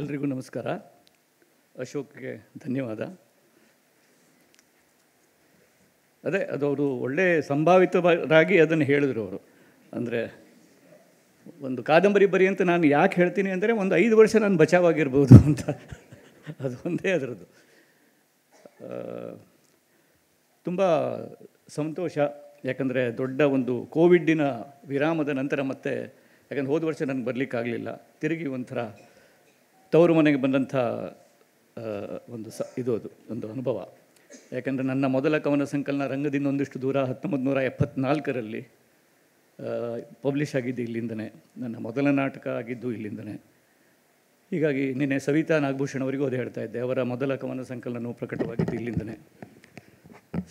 ಎಲ್ರಿಗೂ ನಮಸ್ಕಾರ ಅಶೋಕ್ಗೆ ಧನ್ಯವಾದ ಅದೇ ಅದು ಅವರು ಒಳ್ಳೆ ಸಂಭಾವಿತವಾಗಿ ಅದನ್ನು ಹೇಳಿದರು ಅವರು ಅಂದರೆ ಒಂದು ಕಾದಂಬರಿ ಬರಿ ಅಂತ ನಾನು ಯಾಕೆ ಹೇಳ್ತೀನಿ ಅಂದರೆ ಒಂದು ಐದು ವರ್ಷ ನಾನು ಬಚಾವಾಗಿರ್ಬೋದು ಅಂತ ಅದು ಒಂದೇ ಅದರದ್ದು ತುಂಬ ಸಂತೋಷ ಯಾಕಂದರೆ ದೊಡ್ಡ ಒಂದು ಕೋವಿಡ್ಡಿನ ವಿರಾಮದ ನಂತರ ಮತ್ತೆ ಯಾಕಂದರೆ ಹೋದ ವರ್ಷ ನನಗೆ ಬರಲಿಕ್ಕಾಗಲಿಲ್ಲ ತಿರುಗಿ ಒಂಥರ ತವರು ಮನೆಗೆ ಬಂದಂಥ ಒಂದು ಸ ಇದು ಅದು ಒಂದು ಅನುಭವ ಯಾಕೆಂದರೆ ನನ್ನ ಮೊದಲ ಕವನ ಸಂಕಲನ ರಂಗದಿಂದ ಒಂದಿಷ್ಟು ದೂರ ಹತ್ತೊಂಬತ್ತು ನೂರ ಎಪ್ಪತ್ನಾಲ್ಕರಲ್ಲಿ ಪಬ್ಲಿಷ್ ಆಗಿದ್ದು ಇಲ್ಲಿಂದನೇ ನನ್ನ ಮೊದಲ ನಾಟಕ ಆಗಿದ್ದು ಇಲ್ಲಿಂದನೇ ಹೀಗಾಗಿ ನಿನ್ನೆ ಸವಿತಾ ನಾಗಭೂಷಣ್ ಅವರಿಗೂ ಅದು ಹೇಳ್ತಾ ಇದ್ದೆ ಅವರ ಮೊದಲ ಕವನ ಸಂಕಲನವು ಪ್ರಕಟವಾಗಿದ್ದು ಇಲ್ಲಿಂದನೇ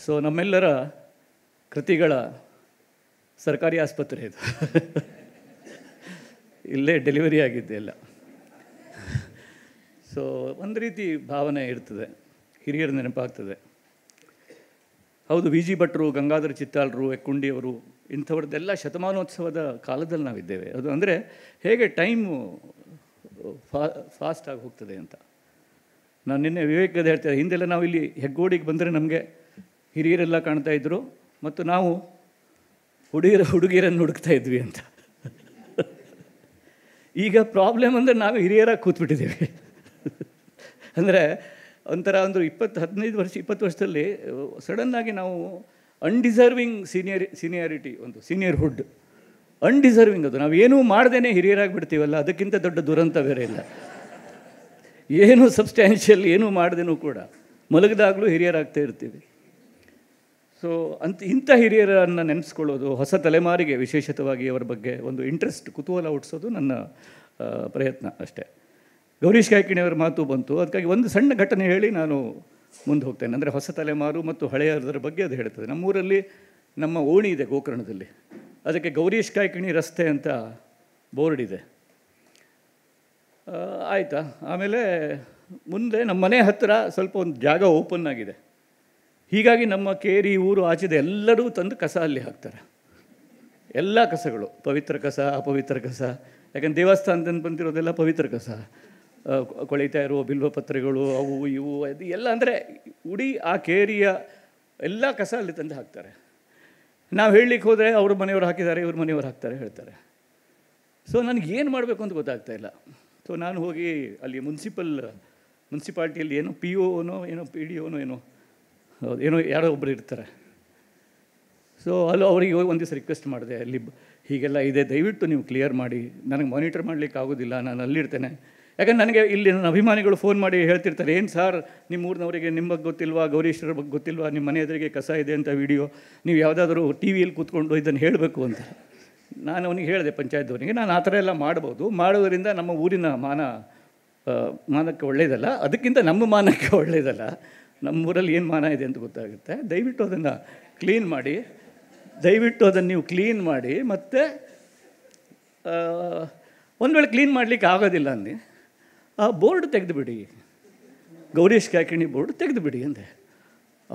ಸೊ ನಮ್ಮೆಲ್ಲರ ಕೃತಿಗಳ ಸರ್ಕಾರಿ ಆಸ್ಪತ್ರೆ ಇದು ಇಲ್ಲೇ ಡೆಲಿವರಿ ಆಗಿದ್ದೆ ಎಲ್ಲ ಸೊ ಒಂದು ರೀತಿ ಭಾವನೆ ಇರ್ತದೆ ಹಿರಿಯರ ನೆನಪಾಗ್ತದೆ ಹೌದು ವಿ ಜಿ ಭಟ್ರು ಗಂಗಾಧರ ಚಿತ್ತಾಳರು ಎಕ್ಕುಂಡಿಯವರು ಇಂಥವ್ರದ್ದೆಲ್ಲ ಶತಮಾನೋತ್ಸವದ ಕಾಲದಲ್ಲಿ ನಾವಿದ್ದೇವೆ ಅದು ಅಂದರೆ ಹೇಗೆ ಟೈಮು ಫಾ ಆಗಿ ಹೋಗ್ತದೆ ಅಂತ ನಾನು ನಿನ್ನೆ ವಿವೇಕದ ಹೇಳ್ತಾರೆ ಹಿಂದೆಲ್ಲ ನಾವು ಇಲ್ಲಿ ಹೆಗ್ಗೋಡಿಗೆ ಬಂದರೆ ನಮಗೆ ಹಿರಿಯರೆಲ್ಲ ಕಾಣ್ತಾ ಇದ್ದರು ಮತ್ತು ನಾವು ಹುಡುಗಿಯರ ಹುಡುಗಿಯರನ್ನು ಹುಡುಕ್ತಾ ಇದ್ವಿ ಅಂತ ಈಗ ಪ್ರಾಬ್ಲಮ್ ಅಂದರೆ ನಾವು ಹಿರಿಯರಾಗಿ ಕೂತ್ಬಿಟ್ಟಿದ್ದೀವಿ ಅಂದರೆ ಒಂಥರ ಒಂದು ಇಪ್ಪತ್ತು ಹದಿನೈದು ವರ್ಷ ಇಪ್ಪತ್ತು ವರ್ಷದಲ್ಲಿ ಸಡನ್ನಾಗಿ ನಾವು ಅನ್ಡಿಸರ್ವಿಂಗ್ ಸೀನಿಯರ್ ಸೀನಿಯಾರಿಟಿ ಒಂದು ಸೀನಿಯರ್ಹುಡ್ ಅನ್ಡಿಸರ್ವಿಂಗ್ ಅದು ನಾವು ಏನೂ ಮಾಡ್ದೇ ಹಿರಿಯರಾಗಿಬಿಡ್ತೀವಲ್ಲ ಅದಕ್ಕಿಂತ ದೊಡ್ಡ ದುರಂತ ಬೇರೆ ಇಲ್ಲ ಏನು ಸಬ್ಸ್ಟ್ಯಾನ್ಷಿಯಲ್ ಏನೂ ಮಾಡ್ದೇನೂ ಕೂಡ ಮಲಗದಾಗಲೂ ಹಿರಿಯರಾಗ್ತಾ ಇರ್ತೀವಿ ಸೊ ಅಂತ ಇಂಥ ಹಿರಿಯರನ್ನು ನೆನೆಸ್ಕೊಳ್ಳೋದು ಹೊಸ ತಲೆಮಾರಿಗೆ ವಿಶೇಷತವಾಗಿ ಅವರ ಬಗ್ಗೆ ಒಂದು ಇಂಟ್ರೆಸ್ಟ್ ಕುತೂಹಲ ಹುಟ್ಟಿಸೋದು ನನ್ನ ಪ್ರಯತ್ನ ಅಷ್ಟೇ ಗೌರೀಶ್ ಕಾಯ್ಕಿಣಿಯವರ ಮಾತು ಬಂತು ಅದಕ್ಕಾಗಿ ಒಂದು ಸಣ್ಣ ಘಟನೆ ಹೇಳಿ ನಾನು ಮುಂದೆ ಹೋಗ್ತೇನೆ ಅಂದರೆ ಹೊಸ ತಲೆಮಾರು ಮತ್ತು ಹಳೆಯದರ ಬಗ್ಗೆ ಅದು ಹೇಳ್ತದೆ ನಮ್ಮೂರಲ್ಲಿ ನಮ್ಮ ಓಣಿ ಇದೆ ಗೋಕರ್ಣದಲ್ಲಿ ಅದಕ್ಕೆ ಗೌರೀಶ್ ಕಾಯ್ಕಿಣಿ ರಸ್ತೆ ಅಂತ ಬೋರ್ಡ್ ಇದೆ ಆಯಿತಾ ಆಮೇಲೆ ಮುಂದೆ ನಮ್ಮ ಮನೆ ಹತ್ತಿರ ಸ್ವಲ್ಪ ಒಂದು ಜಾಗ ಓಪನ್ ಆಗಿದೆ ಹೀಗಾಗಿ ನಮ್ಮ ಕೇರಿ ಊರು ಆಚೆದ ಎಲ್ಲರೂ ತಂದು ಕಸ ಅಲ್ಲಿ ಹಾಕ್ತಾರೆ ಎಲ್ಲ ಕಸಗಳು ಪವಿತ್ರ ಕಸ ಅಪವಿತ್ರ ಕಸ ಯಾಕಂದ್ರೆ ದೇವಸ್ಥಾನದಿಂದ ಬಂದಿರೋದೆಲ್ಲ ಪವಿತ್ರ ಕಸ ಕೊಳಿತಾ ಇರುವ ಪತ್ರಗಳು ಅವು ಇವು ಅದು ಎಲ್ಲ ಅಂದರೆ ಉಡಿ ಆ ಕೇರಿಯ ಎಲ್ಲ ಕಸ ಅಲ್ಲಿ ತಂದು ಹಾಕ್ತಾರೆ ನಾವು ಹೇಳಲಿಕ್ಕೆ ಹೋದರೆ ಅವ್ರ ಮನೆಯವರು ಹಾಕಿದ್ದಾರೆ ಇವ್ರ ಮನೆಯವರು ಹಾಕ್ತಾರೆ ಹೇಳ್ತಾರೆ ಸೊ ನನಗೆ ಏನು ಮಾಡಬೇಕು ಅಂತ ಗೊತ್ತಾಗ್ತಾ ಇಲ್ಲ ಸೊ ನಾನು ಹೋಗಿ ಅಲ್ಲಿ ಮುನ್ಸಿಪಲ್ ಮುನ್ಸಿಪಾಲ್ಟಿಯಲ್ಲಿ ಏನೋ ಪಿ ಓನೋ ಏನೋ ಪಿ ಡಿ ಒನೋ ಏನೋ ಹೌದು ಏನೋ ಯಾರೋ ಒಬ್ಬರು ಇರ್ತಾರೆ ಸೊ ಅಲ್ಲೂ ಅವರಿಗೆ ಹೋಗಿ ಒಂದು ದಿವಸ ರಿಕ್ವೆಸ್ಟ್ ಮಾಡಿದೆ ಅಲ್ಲಿ ಹೀಗೆಲ್ಲ ಇದೆ ದಯವಿಟ್ಟು ನೀವು ಕ್ಲಿಯರ್ ಮಾಡಿ ನನಗೆ ಮಾನಿಟರ್ ಮಾಡಲಿಕ್ಕೆ ಆಗೋದಿಲ್ಲ ನಾನು ಅಲ್ಲಿರ್ತೇನೆ ಯಾಕಂದ್ರೆ ನನಗೆ ಇಲ್ಲಿ ನನ್ನ ಅಭಿಮಾನಿಗಳು ಫೋನ್ ಮಾಡಿ ಹೇಳ್ತಿರ್ತಾರೆ ಏನು ಸರ್ ನಿಮ್ಮ ಊರಿನವರಿಗೆ ನಿಮ್ಮ ಬಗ್ಗೆ ಗೊತ್ತಿಲ್ವಾ ಗೌರೀಶ್ವರ ಬಗ್ಗೆ ಗೊತ್ತಿಲ್ವಾ ನಿಮ್ಮ ಮನೆ ಎದುರಿಗೆ ಕಸ ಇದೆ ಅಂತ ವಿಡಿಯೋ ನೀವು ಯಾವುದಾದ್ರೂ ಟಿ ವಿಯಲ್ಲಿ ಕೂತ್ಕೊಂಡು ಇದನ್ನು ಹೇಳಬೇಕು ಅಂತ ನಾನು ಅವನಿಗೆ ಹೇಳಿದೆ ಪಂಚಾಯತ್ವರಿಗೆ ನಾನು ಆ ಥರ ಎಲ್ಲ ಮಾಡ್ಬೋದು ಮಾಡೋದರಿಂದ ನಮ್ಮ ಊರಿನ ಮಾನ ಮಾನಕ್ಕೆ ಒಳ್ಳೆಯದಲ್ಲ ಅದಕ್ಕಿಂತ ನಮ್ಮ ಮಾನಕ್ಕೆ ಒಳ್ಳೆಯದಲ್ಲ ನಮ್ಮೂರಲ್ಲಿ ಏನು ಮಾನ ಇದೆ ಅಂತ ಗೊತ್ತಾಗುತ್ತೆ ದಯವಿಟ್ಟು ಅದನ್ನು ಕ್ಲೀನ್ ಮಾಡಿ ದಯವಿಟ್ಟು ಅದನ್ನು ನೀವು ಕ್ಲೀನ್ ಮಾಡಿ ಮತ್ತು ಒಂದು ವೇಳೆ ಕ್ಲೀನ್ ಮಾಡಲಿಕ್ಕೆ ಆಗೋದಿಲ್ಲ ಅಂದಿ ಆ ಬೋರ್ಡ್ ತೆಗೆದುಬಿಡಿ ಗೌರೀಶ್ ಕಾಕಿಣಿ ಬೋರ್ಡ್ ತೆಗೆದುಬಿಡಿ ಅಂದೆ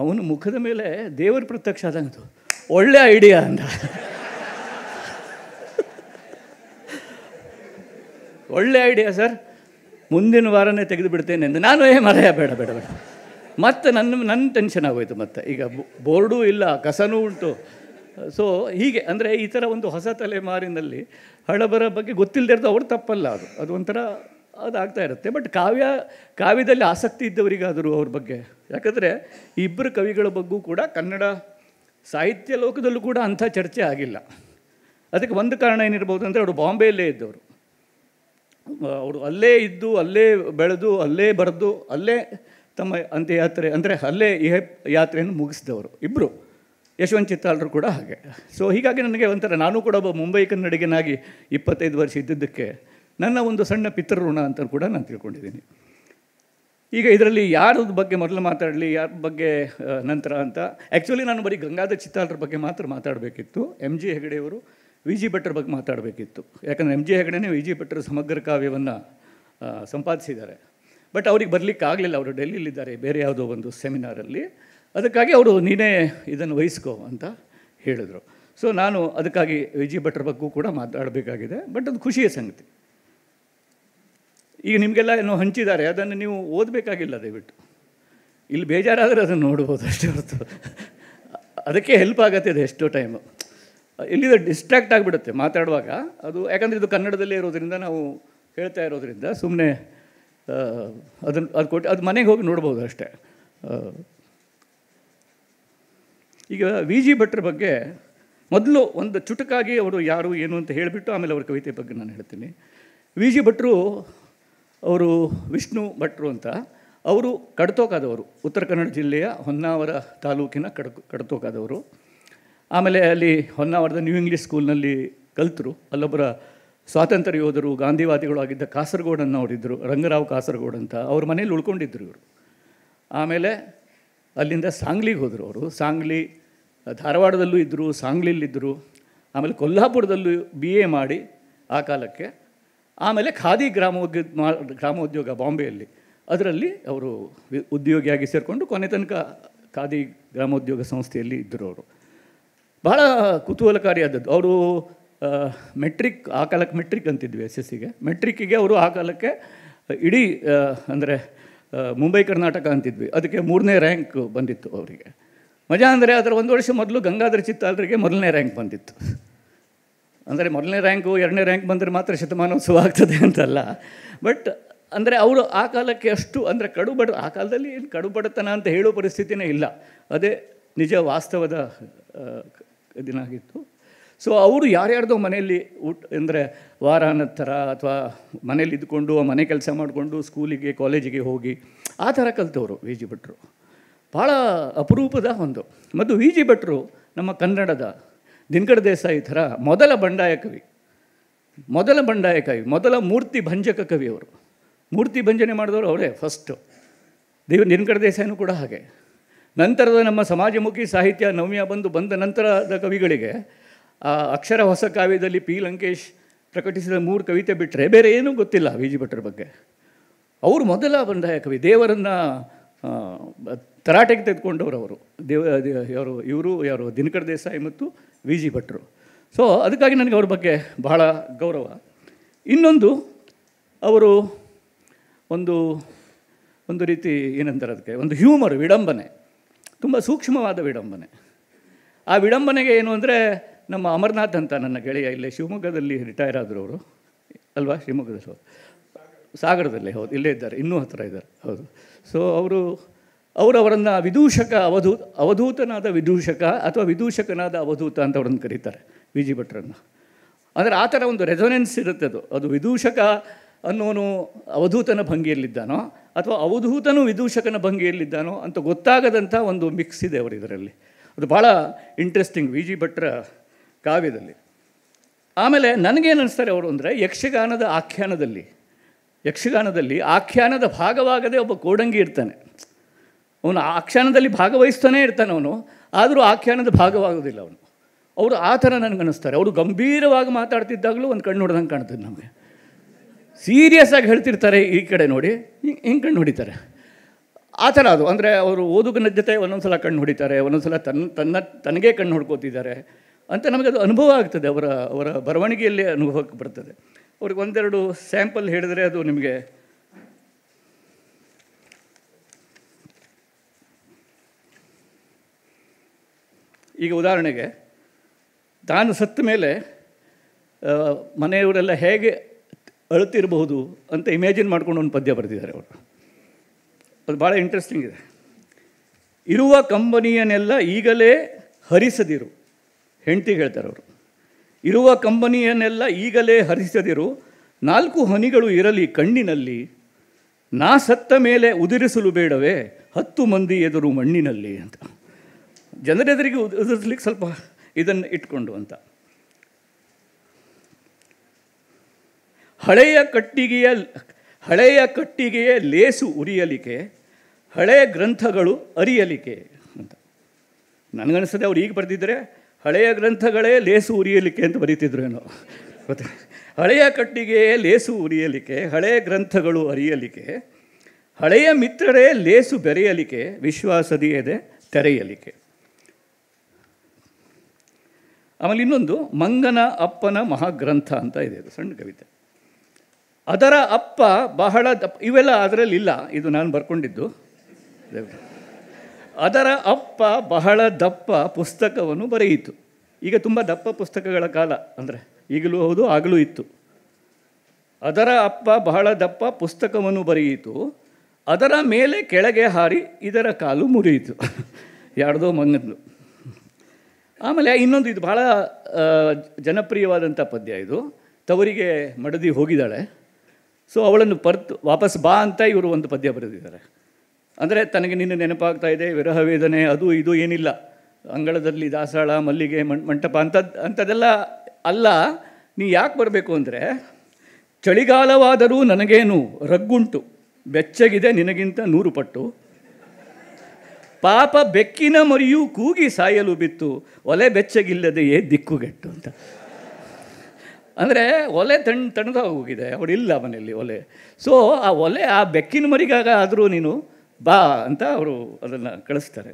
ಅವನ ಮುಖದ ಮೇಲೆ ದೇವರ ಪ್ರತ್ಯಕ್ಷ ಆದಂತು ಒಳ್ಳೆ ಐಡಿಯಾ ಅಂದ ಒಳ್ಳೆ ಐಡಿಯಾ ಸರ್ ಮುಂದಿನ ವಾರನೇ ತೆಗೆದು ಬಿಡ್ತೇನೆ ಎಂದು ನಾನು ಏ ಮರೆಯ ಬೇಡ ಬೇಡ ಬೇಡ ಮತ್ತು ನನ್ನ ನನ್ನ ಟೆನ್ಷನ್ ಆಗೋಯ್ತು ಮತ್ತೆ ಈಗ ಬೋರ್ಡೂ ಇಲ್ಲ ಕಸನೂ ಉಂಟು ಸೊ ಹೀಗೆ ಅಂದರೆ ಈ ಥರ ಒಂದು ಹೊಸ ತಲೆಮಾರಿನಲ್ಲಿ ಹಳಬರ ಬಗ್ಗೆ ಗೊತ್ತಿಲ್ಲದೆ ಇರೋದು ಅವರು ತಪ್ಪಲ್ಲ ಅದು ಅದು ಒಂಥರ ಅದಾಗ್ತಾ ಇರುತ್ತೆ ಬಟ್ ಕಾವ್ಯ ಕಾವ್ಯದಲ್ಲಿ ಆಸಕ್ತಿ ಇದ್ದವರಿಗಾದರೂ ಅವ್ರ ಬಗ್ಗೆ ಯಾಕಂದರೆ ಇಬ್ಬರು ಕವಿಗಳ ಬಗ್ಗೂ ಕೂಡ ಕನ್ನಡ ಸಾಹಿತ್ಯ ಲೋಕದಲ್ಲೂ ಕೂಡ ಅಂಥ ಚರ್ಚೆ ಆಗಿಲ್ಲ ಅದಕ್ಕೆ ಒಂದು ಕಾರಣ ಏನಿರ್ಬೋದು ಅಂದರೆ ಅವರು ಬಾಂಬೆಯಲ್ಲೇ ಇದ್ದವರು ಅವರು ಅಲ್ಲೇ ಇದ್ದು ಅಲ್ಲೇ ಬೆಳೆದು ಅಲ್ಲೇ ಬರೆದು ಅಲ್ಲೇ ತಮ್ಮ ಅಂತ್ಯಯಾತ್ರೆ ಅಂದರೆ ಅಲ್ಲೇ ಈ ಯಾತ್ರೆಯನ್ನು ಮುಗಿಸಿದವರು ಇಬ್ಬರು ಯಶವಂತ್ ಚಿತ್ತಾಲರು ಕೂಡ ಹಾಗೆ ಸೊ ಹೀಗಾಗಿ ನನಗೆ ಒಂಥರ ನಾನು ಕೂಡ ಒಬ್ಬ ಮುಂಬೈ ಕನ್ನಡಿಗನಾಗಿ ಇಪ್ಪತ್ತೈದು ವರ್ಷ ಇದ್ದಿದ್ದಕ್ಕೆ ನನ್ನ ಒಂದು ಸಣ್ಣ ಪಿತೃಋಣ ಅಂತ ಕೂಡ ನಾನು ತಿಳ್ಕೊಂಡಿದ್ದೀನಿ ಈಗ ಇದರಲ್ಲಿ ಯಾರ ಬಗ್ಗೆ ಮೊದಲು ಮಾತಾಡಲಿ ಯಾರ ಬಗ್ಗೆ ನಂತರ ಅಂತ ಆ್ಯಕ್ಚುಲಿ ನಾನು ಬರೀ ಗಂಗಾಧರ್ ಚಿತ್ತಾಲರ ಬಗ್ಗೆ ಮಾತ್ರ ಮಾತಾಡಬೇಕಿತ್ತು ಎಮ್ ಜಿ ಹೆಗಡೆಯವರು ವಿ ಜಿ ಭಟ್ರ ಬಗ್ಗೆ ಮಾತಾಡಬೇಕಿತ್ತು ಯಾಕಂದರೆ ಎಂ ಜಿ ಹೆಗಡೆನೇ ವಿ ಜಿ ಭಟ್ರ ಸಮಗ್ರ ಕಾವ್ಯವನ್ನು ಸಂಪಾದಿಸಿದ್ದಾರೆ ಬಟ್ ಅವ್ರಿಗೆ ಆಗಲಿಲ್ಲ ಅವರು ಇದ್ದಾರೆ ಬೇರೆ ಯಾವುದೋ ಒಂದು ಸೆಮಿನಾರಲ್ಲಿ ಅದಕ್ಕಾಗಿ ಅವರು ನೀನೇ ಇದನ್ನು ವಹಿಸ್ಕೋ ಅಂತ ಹೇಳಿದರು ಸೊ ನಾನು ಅದಕ್ಕಾಗಿ ವಿ ಜಿ ಭಟ್ರ ಬಗ್ಗೂ ಕೂಡ ಮಾತಾಡಬೇಕಾಗಿದೆ ಬಟ್ ಅದು ಖುಷಿಯ ಸಂಗತಿ ಈಗ ನಿಮಗೆಲ್ಲ ಏನೋ ಹಂಚಿದ್ದಾರೆ ಅದನ್ನು ನೀವು ಓದಬೇಕಾಗಿಲ್ಲ ದಯವಿಟ್ಟು ಇಲ್ಲಿ ಬೇಜಾರಾದರೆ ಅದನ್ನು ನೋಡ್ಬೋದು ಅಷ್ಟೇ ಹೊರತು ಅದಕ್ಕೆ ಹೆಲ್ಪ್ ಆಗುತ್ತೆ ಅದು ಎಷ್ಟೋ ಟೈಮು ಇಲ್ಲಿ ಡಿಸ್ಟ್ರಾಕ್ಟ್ ಆಗಿಬಿಡುತ್ತೆ ಮಾತಾಡುವಾಗ ಅದು ಯಾಕಂದರೆ ಇದು ಕನ್ನಡದಲ್ಲೇ ಇರೋದರಿಂದ ನಾವು ಹೇಳ್ತಾ ಇರೋದರಿಂದ ಸುಮ್ಮನೆ ಅದನ್ನು ಅದು ಕೊಟ್ಟು ಅದು ಮನೆಗೆ ಹೋಗಿ ನೋಡ್ಬೋದು ಅಷ್ಟೇ ಈಗ ವಿ ಜಿ ಭಟ್ರ ಬಗ್ಗೆ ಮೊದಲು ಒಂದು ಚುಟುಕಾಗಿ ಅವರು ಯಾರು ಏನು ಅಂತ ಹೇಳಿಬಿಟ್ಟು ಆಮೇಲೆ ಅವ್ರ ಕವಿತೆ ಬಗ್ಗೆ ನಾನು ಹೇಳ್ತೀನಿ ವಿ ಜಿ ಭಟ್ರು ಅವರು ವಿಷ್ಣು ಭಟ್ರು ಅಂತ ಅವರು ಕಡ್ತೋಕಾದವರು ಉತ್ತರ ಕನ್ನಡ ಜಿಲ್ಲೆಯ ಹೊನ್ನಾವರ ತಾಲೂಕಿನ ಕಡ್ ಕಡತೋಕಾದವರು ಆಮೇಲೆ ಅಲ್ಲಿ ಹೊನ್ನಾವರದ ನ್ಯೂ ಇಂಗ್ಲೀಷ್ ಸ್ಕೂಲ್ನಲ್ಲಿ ಕಲಿತರು ಅಲ್ಲೊಬ್ಬರ ಸ್ವಾತಂತ್ರ್ಯ ಯೋಧರು ಗಾಂಧಿವಾದಿಗಳು ಆಗಿದ್ದ ಕಾಸರಗೋಡನ್ನು ಅವರಿದ್ದರು ರಂಗರಾವ್ ಕಾಸರಗೋಡ್ ಅಂತ ಅವ್ರ ಮನೇಲಿ ಉಳ್ಕೊಂಡಿದ್ದರು ಇವರು ಆಮೇಲೆ ಅಲ್ಲಿಂದ ಸಾಂಗ್ಲಿಗೆ ಹೋದರು ಅವರು ಸಾಂಗ್ಲಿ ಧಾರವಾಡದಲ್ಲೂ ಇದ್ದರು ಸಾಂಗ್ಲಿಲ್ಲಿದ್ದರು ಆಮೇಲೆ ಕೊಲ್ಹಾಪುರದಲ್ಲೂ ಬಿ ಎ ಮಾಡಿ ಆ ಕಾಲಕ್ಕೆ ಆಮೇಲೆ ಖಾದಿ ಗ್ರಾಮೋದ್ಯ ಗ್ರಾಮೋದ್ಯೋಗ ಬಾಂಬೆಯಲ್ಲಿ ಅದರಲ್ಲಿ ಅವರು ಉದ್ಯೋಗಿಯಾಗಿ ಸೇರಿಕೊಂಡು ಕೊನೆ ತನಕ ಖಾದಿ ಗ್ರಾಮೋದ್ಯೋಗ ಸಂಸ್ಥೆಯಲ್ಲಿ ಇದ್ದರು ಅವರು ಬಹಳ ಕುತೂಹಲಕಾರಿಯಾದದ್ದು ಅವರು ಮೆಟ್ರಿಕ್ ಆ ಕಾಲಕ್ಕೆ ಮೆಟ್ರಿಕ್ ಅಂತಿದ್ವಿ ಎಸ್ ಎಸ್ ಸಿಗೆ ಮೆಟ್ರಿಕ್ಕಿಗೆ ಅವರು ಆ ಕಾಲಕ್ಕೆ ಇಡೀ ಅಂದರೆ ಮುಂಬೈ ಕರ್ನಾಟಕ ಅಂತಿದ್ವಿ ಅದಕ್ಕೆ ಮೂರನೇ ರ್ಯಾಂಕ್ ಬಂದಿತ್ತು ಅವರಿಗೆ ಮಜಾ ಅಂದರೆ ಅದರ ಒಂದು ವರ್ಷ ಮೊದಲು ಗಂಗಾಧರ ಚಿತ್ತಾಲರಿಗೆ ಮೊದಲನೇ ರ್ಯಾಂಕ್ ಬಂದಿತ್ತು ಅಂದರೆ ಮೊದಲನೇ ರ್ಯಾಂಕು ಎರಡನೇ ರ್ಯಾಂಕ್ ಬಂದರೆ ಮಾತ್ರ ಶತಮಾನೋತ್ಸವ ಆಗ್ತದೆ ಅಂತಲ್ಲ ಬಟ್ ಅಂದರೆ ಅವರು ಆ ಕಾಲಕ್ಕೆ ಅಷ್ಟು ಅಂದರೆ ಕಡು ಬಡ ಆ ಕಾಲದಲ್ಲಿ ಏನು ಕಡು ಬಡತನ ಅಂತ ಹೇಳೋ ಪರಿಸ್ಥಿತಿನೇ ಇಲ್ಲ ಅದೇ ನಿಜ ವಾಸ್ತವದ ದಿನ ಆಗಿತ್ತು ಸೊ ಅವರು ಯಾರ್ಯಾರ್ದೋ ಮನೆಯಲ್ಲಿ ಊಟ ಅಂದರೆ ವಾರಾನಂತರ ಅಥವಾ ಮನೇಲಿ ಇದ್ಕೊಂಡು ಮನೆ ಕೆಲಸ ಮಾಡಿಕೊಂಡು ಸ್ಕೂಲಿಗೆ ಕಾಲೇಜಿಗೆ ಹೋಗಿ ಆ ಥರ ಕಲಿತವರು ವಿ ಜಿ ಭಟ್ರು ಭಾಳ ಅಪರೂಪದ ಒಂದು ಮತ್ತು ವಿ ಜಿ ಭಟ್ರು ನಮ್ಮ ಕನ್ನಡದ ದಿನಕಡ ದೇಸಾಯಿ ಥರ ಮೊದಲ ಬಂಡಾಯ ಕವಿ ಮೊದಲ ಬಂಡಾಯ ಕವಿ ಮೊದಲ ಮೂರ್ತಿ ಭಂಜಕ ಕವಿ ಅವರು ಮೂರ್ತಿ ಭಂಜನೆ ಮಾಡಿದವರು ಅವರೇ ಫಸ್ಟು ದೇವ ದಿನಕಡ ದೇಸಾಯಿನೂ ಕೂಡ ಹಾಗೆ ನಂತರದ ನಮ್ಮ ಸಮಾಜಮುಖಿ ಸಾಹಿತ್ಯ ನವ್ಯ ಬಂದು ಬಂದ ನಂತರದ ಕವಿಗಳಿಗೆ ಅಕ್ಷರ ಹೊಸ ಕಾವ್ಯದಲ್ಲಿ ಪಿ ಲಂಕೇಶ್ ಪ್ರಕಟಿಸಿದ ಮೂರು ಕವಿತೆ ಬಿಟ್ಟರೆ ಬೇರೆ ಏನೂ ಗೊತ್ತಿಲ್ಲ ವಿ ಜಿ ಬಗ್ಗೆ ಅವರು ಮೊದಲ ಬಂಡಾಯ ಕವಿ ದೇವರನ್ನು ತರಾಟೆಗೆ ತೆಗೆದುಕೊಂಡವರು ಅವರು ದೇವ ಇವರು ಯಾರು ದಿನಕರ ದೇಸಾಯಿ ಮತ್ತು ವಿ ಜಿ ಭಟ್ರು ಸೊ ಅದಕ್ಕಾಗಿ ನನಗೆ ಅವ್ರ ಬಗ್ಗೆ ಬಹಳ ಗೌರವ ಇನ್ನೊಂದು ಅವರು ಒಂದು ಒಂದು ರೀತಿ ಏನಂತಾರೆ ಅದಕ್ಕೆ ಒಂದು ಹ್ಯೂಮರ್ ವಿಡಂಬನೆ ತುಂಬ ಸೂಕ್ಷ್ಮವಾದ ವಿಡಂಬನೆ ಆ ವಿಡಂಬನೆಗೆ ಏನು ಅಂದರೆ ನಮ್ಮ ಅಮರನಾಥ್ ಅಂತ ನನ್ನ ಗೆಳೆಯ ಇಲ್ಲೇ ಶಿವಮೊಗ್ಗದಲ್ಲಿ ರಿಟೈರ್ ಆದರು ಅವರು ಅಲ್ವಾ ಶಿವಮೊಗ್ಗದಲ್ಲಿ ಸಾಗರದಲ್ಲಿ ಹೌದು ಇಲ್ಲೇ ಇದ್ದಾರೆ ಇನ್ನೂ ಹತ್ತಿರ ಇದ್ದಾರೆ ಹೌದು ಸೊ ಅವರು ಅವರನ್ನು ವಿದೂಷಕ ಅವಧೂ ಅವಧೂತನಾದ ವಿದೂಷಕ ಅಥವಾ ವಿದೂಷಕನಾದ ಅವಧೂತ ಅಂತ ಅವರನ್ನು ಕರೀತಾರೆ ವಿ ಜಿ ಭಟ್ರನ್ನು ಅಂದರೆ ಆ ಥರ ಒಂದು ರೆಸೊನೆನ್ಸ್ ಇರುತ್ತೆ ಅದು ಅದು ವಿದೂಷಕ ಅನ್ನೋನು ಅವಧೂತನ ಭಂಗಿಯಲ್ಲಿದ್ದಾನೋ ಅಥವಾ ಅವಧೂತನು ವಿದೂಷಕನ ಭಂಗಿಯಲ್ಲಿದ್ದಾನೋ ಅಂತ ಗೊತ್ತಾಗದಂಥ ಒಂದು ಮಿಕ್ಸ್ ಇದೆ ಅವರು ಇದರಲ್ಲಿ ಅದು ಭಾಳ ಇಂಟ್ರೆಸ್ಟಿಂಗ್ ವಿ ಜಿ ಭಟ್ರ ಕಾವ್ಯದಲ್ಲಿ ಆಮೇಲೆ ನನಗೇನು ಅನಿಸ್ತಾರೆ ಅವರು ಅಂದರೆ ಯಕ್ಷಗಾನದ ಆಖ್ಯಾನದಲ್ಲಿ ಯಕ್ಷಗಾನದಲ್ಲಿ ಆಖ್ಯಾನದ ಭಾಗವಾಗದೆ ಒಬ್ಬ ಕೋಡಂಗಿ ಇರ್ತಾನೆ ಅವನು ಕ್ಷಣದಲ್ಲಿ ಭಾಗವಹಿಸ್ತಾನೆ ಇರ್ತಾನೆ ಅವನು ಆದರೂ ಆಖ್ಯಾನದ ಭಾಗವಾಗೋದಿಲ್ಲ ಅವನು ಅವರು ಆ ಥರ ನನಗನ್ನಿಸ್ತಾರೆ ಅವರು ಗಂಭೀರವಾಗಿ ಮಾತಾಡ್ತಿದ್ದಾಗಲೂ ಒಂದು ಕಣ್ಣು ನೋಡ್ದಂಗೆ ಕಾಣ್ತದೆ ನಮಗೆ ಸೀರಿಯಸ್ ಆಗಿ ಹೇಳ್ತಿರ್ತಾರೆ ಈ ಕಡೆ ನೋಡಿ ಹಿಂಗೆ ಕಣ್ಣು ಹೊಡಿತಾರೆ ಆ ಥರ ಅದು ಅಂದರೆ ಅವರು ಓದುಗನ ಜೊತೆ ಒಂದೊಂದು ಸಲ ಕಣ್ಣು ಹೊಡಿತಾರೆ ಒಂದೊಂದು ಸಲ ತನ್ನ ತನ್ನ ತನಗೇ ಕಣ್ಣು ಹೊಡ್ಕೋತಿದ್ದಾರೆ ಅಂತ ನಮಗೆ ಅದು ಅನುಭವ ಆಗ್ತದೆ ಅವರ ಅವರ ಬರವಣಿಗೆಯಲ್ಲಿ ಅನುಭವಕ್ಕೆ ಬರ್ತದೆ ಅವ್ರಿಗೆ ಒಂದೆರಡು ಸ್ಯಾಂಪಲ್ ಹೇಳಿದರೆ ಅದು ನಿಮಗೆ ಈಗ ಉದಾಹರಣೆಗೆ ತಾನು ಸತ್ತ ಮೇಲೆ ಮನೆಯವರೆಲ್ಲ ಹೇಗೆ ಅಳುತ್ತಿರಬಹುದು ಅಂತ ಇಮ್ಯಾಜಿನ್ ಮಾಡ್ಕೊಂಡು ಒಂದು ಪದ್ಯ ಬರೆದಿದ್ದಾರೆ ಅವರು ಅದು ಭಾಳ ಇಂಟ್ರೆಸ್ಟಿಂಗ್ ಇದೆ ಇರುವ ಕಂಬನಿಯನ್ನೆಲ್ಲ ಈಗಲೇ ಹರಿಸದಿರು ಹೆಂಡತಿ ಹೇಳ್ತಾರೆ ಅವರು ಇರುವ ಕಂಬನಿಯನ್ನೆಲ್ಲ ಈಗಲೇ ಹರಿಸದಿರು ನಾಲ್ಕು ಹನಿಗಳು ಇರಲಿ ಕಣ್ಣಿನಲ್ಲಿ ನಾ ಸತ್ತ ಮೇಲೆ ಉದುರಿಸಲು ಬೇಡವೇ ಹತ್ತು ಮಂದಿ ಎದುರು ಮಣ್ಣಿನಲ್ಲಿ ಅಂತ ಜನರೆದುರಿಗೆ ಉದುರಿಸ್ಲಿಕ್ಕೆ ಸ್ವಲ್ಪ ಇದನ್ನು ಇಟ್ಕೊಂಡು ಅಂತ ಹಳೆಯ ಕಟ್ಟಿಗೆಯ ಹಳೆಯ ಕಟ್ಟಿಗೆಯ ಲೇಸು ಉರಿಯಲಿಕೆ ಹಳೆಯ ಗ್ರಂಥಗಳು ಅರಿಯಲಿಕೆ ಅಂತ ನನಗನ್ನಿಸ್ತದೆ ಅವ್ರು ಈಗ ಬರೆದಿದ್ದರೆ ಹಳೆಯ ಗ್ರಂಥಗಳೇ ಲೇಸು ಉರಿಯಲಿಕೆ ಅಂತ ಬರೀತಿದ್ರು ಏನೋ ಗೊತ್ತೆ ಹಳೆಯ ಕಟ್ಟಿಗೆಯೇ ಲೇಸು ಉರಿಯಲಿಕೆ ಹಳೆಯ ಗ್ರಂಥಗಳು ಅರಿಯಲಿಕೆ ಹಳೆಯ ಮಿತ್ರರೇ ಲೇಸು ಬೆರೆಯಲಿಕೆ ವಿಶ್ವಾಸದಿಯದೆ ತೆರೆಯಲಿಕೆ ಆಮೇಲೆ ಇನ್ನೊಂದು ಮಂಗನ ಅಪ್ಪನ ಮಹಾಗ್ರಂಥ ಅಂತ ಇದೆ ಅದು ಸಣ್ಣ ಕವಿತೆ ಅದರ ಅಪ್ಪ ಬಹಳ ದಪ್ಪ ಇವೆಲ್ಲ ಅದರಲ್ಲಿ ಇಲ್ಲ ಇದು ನಾನು ಬರ್ಕೊಂಡಿದ್ದು ಅದರ ಅಪ್ಪ ಬಹಳ ದಪ್ಪ ಪುಸ್ತಕವನ್ನು ಬರೆಯಿತು ಈಗ ತುಂಬ ದಪ್ಪ ಪುಸ್ತಕಗಳ ಕಾಲ ಅಂದರೆ ಈಗಲೂ ಹೌದು ಆಗಲೂ ಇತ್ತು ಅದರ ಅಪ್ಪ ಬಹಳ ದಪ್ಪ ಪುಸ್ತಕವನ್ನು ಬರೆಯಿತು ಅದರ ಮೇಲೆ ಕೆಳಗೆ ಹಾರಿ ಇದರ ಕಾಲು ಮುರಿಯಿತು ಯಾರ್ದೋ ಮಂಗದ್ದು ಆಮೇಲೆ ಇನ್ನೊಂದು ಇದು ಭಾಳ ಜನಪ್ರಿಯವಾದಂಥ ಪದ್ಯ ಇದು ತವರಿಗೆ ಮಡದಿ ಹೋಗಿದ್ದಾಳೆ ಸೊ ಅವಳನ್ನು ಪರ್ತು ವಾಪಸ್ ಬಾ ಅಂತ ಇವರು ಒಂದು ಪದ್ಯ ಬರೆದಿದ್ದಾರೆ ಅಂದರೆ ತನಗೆ ನಿನ್ನ ನೆನಪಾಗ್ತಾ ಇದೆ ವಿರಹ ವೇದನೆ ಅದು ಇದು ಏನಿಲ್ಲ ಅಂಗಳದಲ್ಲಿ ದಾಸಾಳ ಮಲ್ಲಿಗೆ ಮಂಟಪ ಅಂಥದ್ದು ಅಂಥದ್ದೆಲ್ಲ ಅಲ್ಲ ನೀ ಯಾಕೆ ಬರಬೇಕು ಅಂದರೆ ಚಳಿಗಾಲವಾದರೂ ನನಗೇನು ರಗ್ಗುಂಟು ಬೆಚ್ಚಗಿದೆ ನಿನಗಿಂತ ನೂರು ಪಟ್ಟು ಪಾಪ ಬೆಕ್ಕಿನ ಮರಿಯೂ ಕೂಗಿ ಸಾಯಲು ಬಿತ್ತು ಒಲೆ ಬೆಚ್ಚಗಿಲ್ಲದೆಯೇ ದಿಕ್ಕುಗೆಟ್ಟು ಅಂತ ಅಂದರೆ ಒಲೆ ತಣ್ ತಣ್ಣದ ಹೋಗಿದೆ ಅವಳಿಲ್ಲ ಮನೆಯಲ್ಲಿ ಒಲೆ ಸೊ ಆ ಒಲೆ ಆ ಬೆಕ್ಕಿನ ಮರಿಗಾಗ ಆದರೂ ನೀನು ಬಾ ಅಂತ ಅವರು ಅದನ್ನು ಕಳಿಸ್ತಾರೆ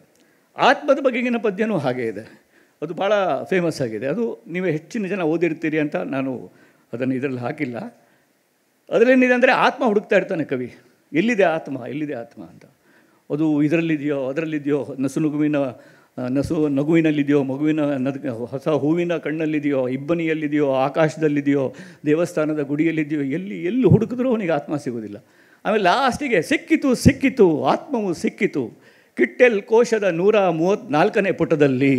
ಆತ್ಮದ ಬಗೆಗಿನ ಪದ್ಯನೂ ಹಾಗೇ ಇದೆ ಅದು ಭಾಳ ಫೇಮಸ್ ಆಗಿದೆ ಅದು ನೀವು ಹೆಚ್ಚಿನ ಜನ ಓದಿರ್ತೀರಿ ಅಂತ ನಾನು ಅದನ್ನು ಇದರಲ್ಲಿ ಹಾಕಿಲ್ಲ ಅದರಲ್ಲೇನಿದೆ ಅಂದರೆ ಆತ್ಮ ಹುಡುಕ್ತಾ ಇರ್ತಾನೆ ಕವಿ ಎಲ್ಲಿದೆ ಆತ್ಮ ಎಲ್ಲಿದೆ ಆತ್ಮ ಅಂತ ಅದು ಇದರಲ್ಲಿದೆಯೋ ಅದರಲ್ಲಿದೆಯೋ ನಗುವಿನ ನಸು ನಗುವಿನಲ್ಲಿದೆಯೋ ಮಗುವಿನ ನದ ಹೊಸ ಹೂವಿನ ಕಣ್ಣಲ್ಲಿದೆಯೋ ಇಬ್ಬನಿಯಲ್ಲಿದೆಯೋ ಆಕಾಶದಲ್ಲಿದೆಯೋ ದೇವಸ್ಥಾನದ ಗುಡಿಯಲ್ಲಿದೆಯೋ ಎಲ್ಲಿ ಎಲ್ಲಿ ಹುಡುಕಿದ್ರೂ ಅವನಿಗೆ ಆತ್ಮ ಸಿಗೋದಿಲ್ಲ ಆಮೇಲೆ ಲಾಸ್ಟಿಗೆ ಸಿಕ್ಕಿತು ಸಿಕ್ಕಿತು ಆತ್ಮವು ಸಿಕ್ಕಿತು ಕಿಟ್ಟೆಲ್ ಕೋಶದ ನೂರ ಮೂವತ್ತ್ನಾಲ್ಕನೇ ಪುಟದಲ್ಲಿ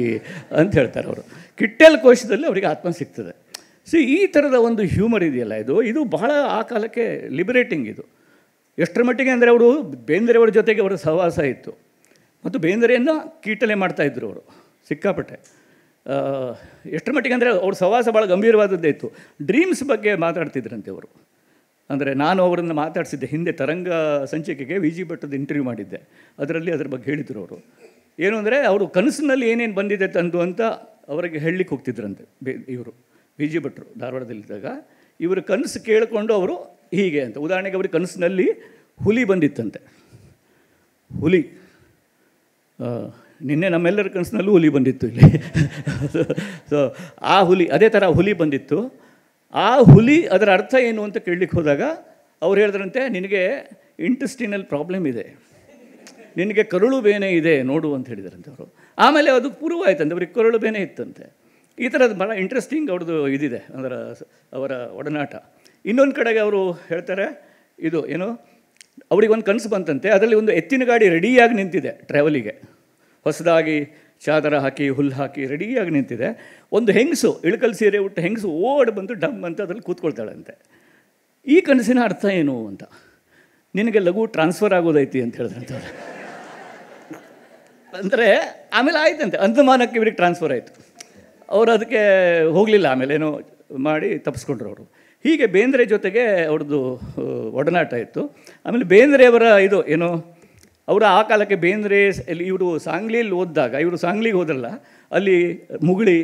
ಅಂತ ಹೇಳ್ತಾರೆ ಅವರು ಕಿಟ್ಟೆಲ್ ಕೋಶದಲ್ಲಿ ಅವರಿಗೆ ಆತ್ಮ ಸಿಗ್ತದೆ ಸೊ ಈ ಥರದ ಒಂದು ಹ್ಯೂಮರ್ ಇದೆಯಲ್ಲ ಇದು ಇದು ಬಹಳ ಆ ಕಾಲಕ್ಕೆ ಲಿಬರೇಟಿಂಗ್ ಇದು ಎಷ್ಟರ ಮಟ್ಟಿಗೆ ಅಂದರೆ ಅವರು ಬೇಂದ್ರೆಯವರ ಜೊತೆಗೆ ಅವರ ಸಹವಾಸ ಇತ್ತು ಮತ್ತು ಬೇಂದ್ರೆಯನ್ನು ಕೀಟಲೆ ಮಾಡ್ತಾಯಿದ್ರು ಅವರು ಸಿಕ್ಕಾಪಟ್ಟೆ ಎಷ್ಟರ ಮಟ್ಟಿಗೆ ಅಂದರೆ ಅವ್ರ ಸಹವಾಸ ಭಾಳ ಗಂಭೀರವಾದದ್ದೇ ಇತ್ತು ಡ್ರೀಮ್ಸ್ ಬಗ್ಗೆ ಮಾತಾಡ್ತಿದ್ರಂತೆ ಅವರು ಅಂದರೆ ನಾನು ಅವರನ್ನು ಮಾತಾಡಿಸಿದ್ದೆ ಹಿಂದೆ ತರಂಗ ಸಂಚಿಕೆಗೆ ವಿ ಜಿ ಭಟ್ಟದ ಇಂಟರ್ವ್ಯೂ ಮಾಡಿದ್ದೆ ಅದರಲ್ಲಿ ಅದ್ರ ಬಗ್ಗೆ ಹೇಳಿದರು ಅವರು ಏನು ಅಂದರೆ ಅವರು ಕನಸಿನಲ್ಲಿ ಏನೇನು ಬಂದಿದೆ ತಂದು ಅಂತ ಅವರಿಗೆ ಹೇಳಲಿಕ್ಕೆ ಹೋಗ್ತಿದ್ರಂತೆ ಬೇ ಇವರು ವಿ ಜಿ ಭಟ್ರು ಧಾರವಾಡದಲ್ಲಿದ್ದಾಗ ಇವರು ಕನಸು ಕೇಳಿಕೊಂಡು ಅವರು ಹೀಗೆ ಅಂತ ಉದಾಹರಣೆಗೆ ಅವ್ರಿಗೆ ಕನಸಿನಲ್ಲಿ ಹುಲಿ ಬಂದಿತ್ತಂತೆ ಹುಲಿ ನಿನ್ನೆ ನಮ್ಮೆಲ್ಲರ ಕನಸಿನಲ್ಲೂ ಹುಲಿ ಬಂದಿತ್ತು ಇಲ್ಲಿ ಸೊ ಆ ಹುಲಿ ಅದೇ ಥರ ಹುಲಿ ಬಂದಿತ್ತು ಆ ಹುಲಿ ಅದರ ಅರ್ಥ ಏನು ಅಂತ ಕೇಳಲಿಕ್ಕೆ ಹೋದಾಗ ಅವ್ರು ಹೇಳಿದ್ರಂತೆ ನಿನಗೆ ಇಂಟೆಸ್ಟಿನಲ್ ಪ್ರಾಬ್ಲಮ್ ಇದೆ ನಿನಗೆ ಕರುಳು ಬೇನೆ ಇದೆ ನೋಡು ಅಂತ ಹೇಳಿದ್ರಂತೆ ಅವರು ಆಮೇಲೆ ಅದು ಪೂರ್ವ ಆಯ್ತಂತೆ ಅವ್ರಿಗೆ ಕರುಳು ಬೇನೆ ಇತ್ತಂತೆ ಈ ಥರದ್ದು ಭಾಳ ಇಂಟ್ರೆಸ್ಟಿಂಗ್ ಅವ್ರದ್ದು ಇದಿದೆ ಅದರ ಅವರ ಒಡನಾಟ ಇನ್ನೊಂದು ಕಡೆಗೆ ಅವರು ಹೇಳ್ತಾರೆ ಇದು ಏನು ಒಂದು ಕನಸು ಬಂತಂತೆ ಅದರಲ್ಲಿ ಒಂದು ಎತ್ತಿನ ಗಾಡಿ ರೆಡಿಯಾಗಿ ನಿಂತಿದೆ ಟ್ರಾವೆಲಿಗೆ ಹೊಸದಾಗಿ ಚಾದರ ಹಾಕಿ ಹುಲ್ಲು ಹಾಕಿ ರೆಡಿಯಾಗಿ ನಿಂತಿದೆ ಒಂದು ಹೆಂಗಸು ಇಳಕಲ್ ಸೀರೆ ಉಟ್ಟು ಹೆಂಗಸು ಓಡಿ ಬಂದು ಡಮ್ ಅಂತ ಅದರಲ್ಲಿ ಕೂತ್ಕೊಳ್ತಾಳಂತೆ ಈ ಕನಸಿನ ಅರ್ಥ ಏನು ಅಂತ ನಿನಗೆ ಲಘು ಟ್ರಾನ್ಸ್ಫರ್ ಆಗೋದೈತಿ ಅಂತ ಹೇಳಿದ್ರಂತ ಅಂದರೆ ಆಮೇಲೆ ಆಯ್ತಂತೆ ಅಂದಮಾನಕ್ಕೆ ಇವ್ರಿಗೆ ಟ್ರಾನ್ಸ್ಫರ್ ಆಯಿತು ಅವರು ಅದಕ್ಕೆ ಹೋಗಲಿಲ್ಲ ಆಮೇಲೆ ಏನೋ ಮಾಡಿ ತಪ್ಪಿಸ್ಕೊಂಡ್ರು ಅವರು ಹೀಗೆ ಬೇಂದ್ರೆ ಜೊತೆಗೆ ಅವ್ರದ್ದು ಒಡನಾಟ ಇತ್ತು ಆಮೇಲೆ ಬೇಂದ್ರೆಯವರ ಇದು ಏನು ಅವರ ಆ ಕಾಲಕ್ಕೆ ಬೇಂದ್ರೆ ಇವರು ಸಾಂಗ್ಲಿಯಲ್ಲಿ ಓದಿದಾಗ ಇವರು ಸಾಂಗ್ಲಿಗೆ ಹೋದ್ರಲ್ಲ ಅಲ್ಲಿ ಮುಗುಳಿ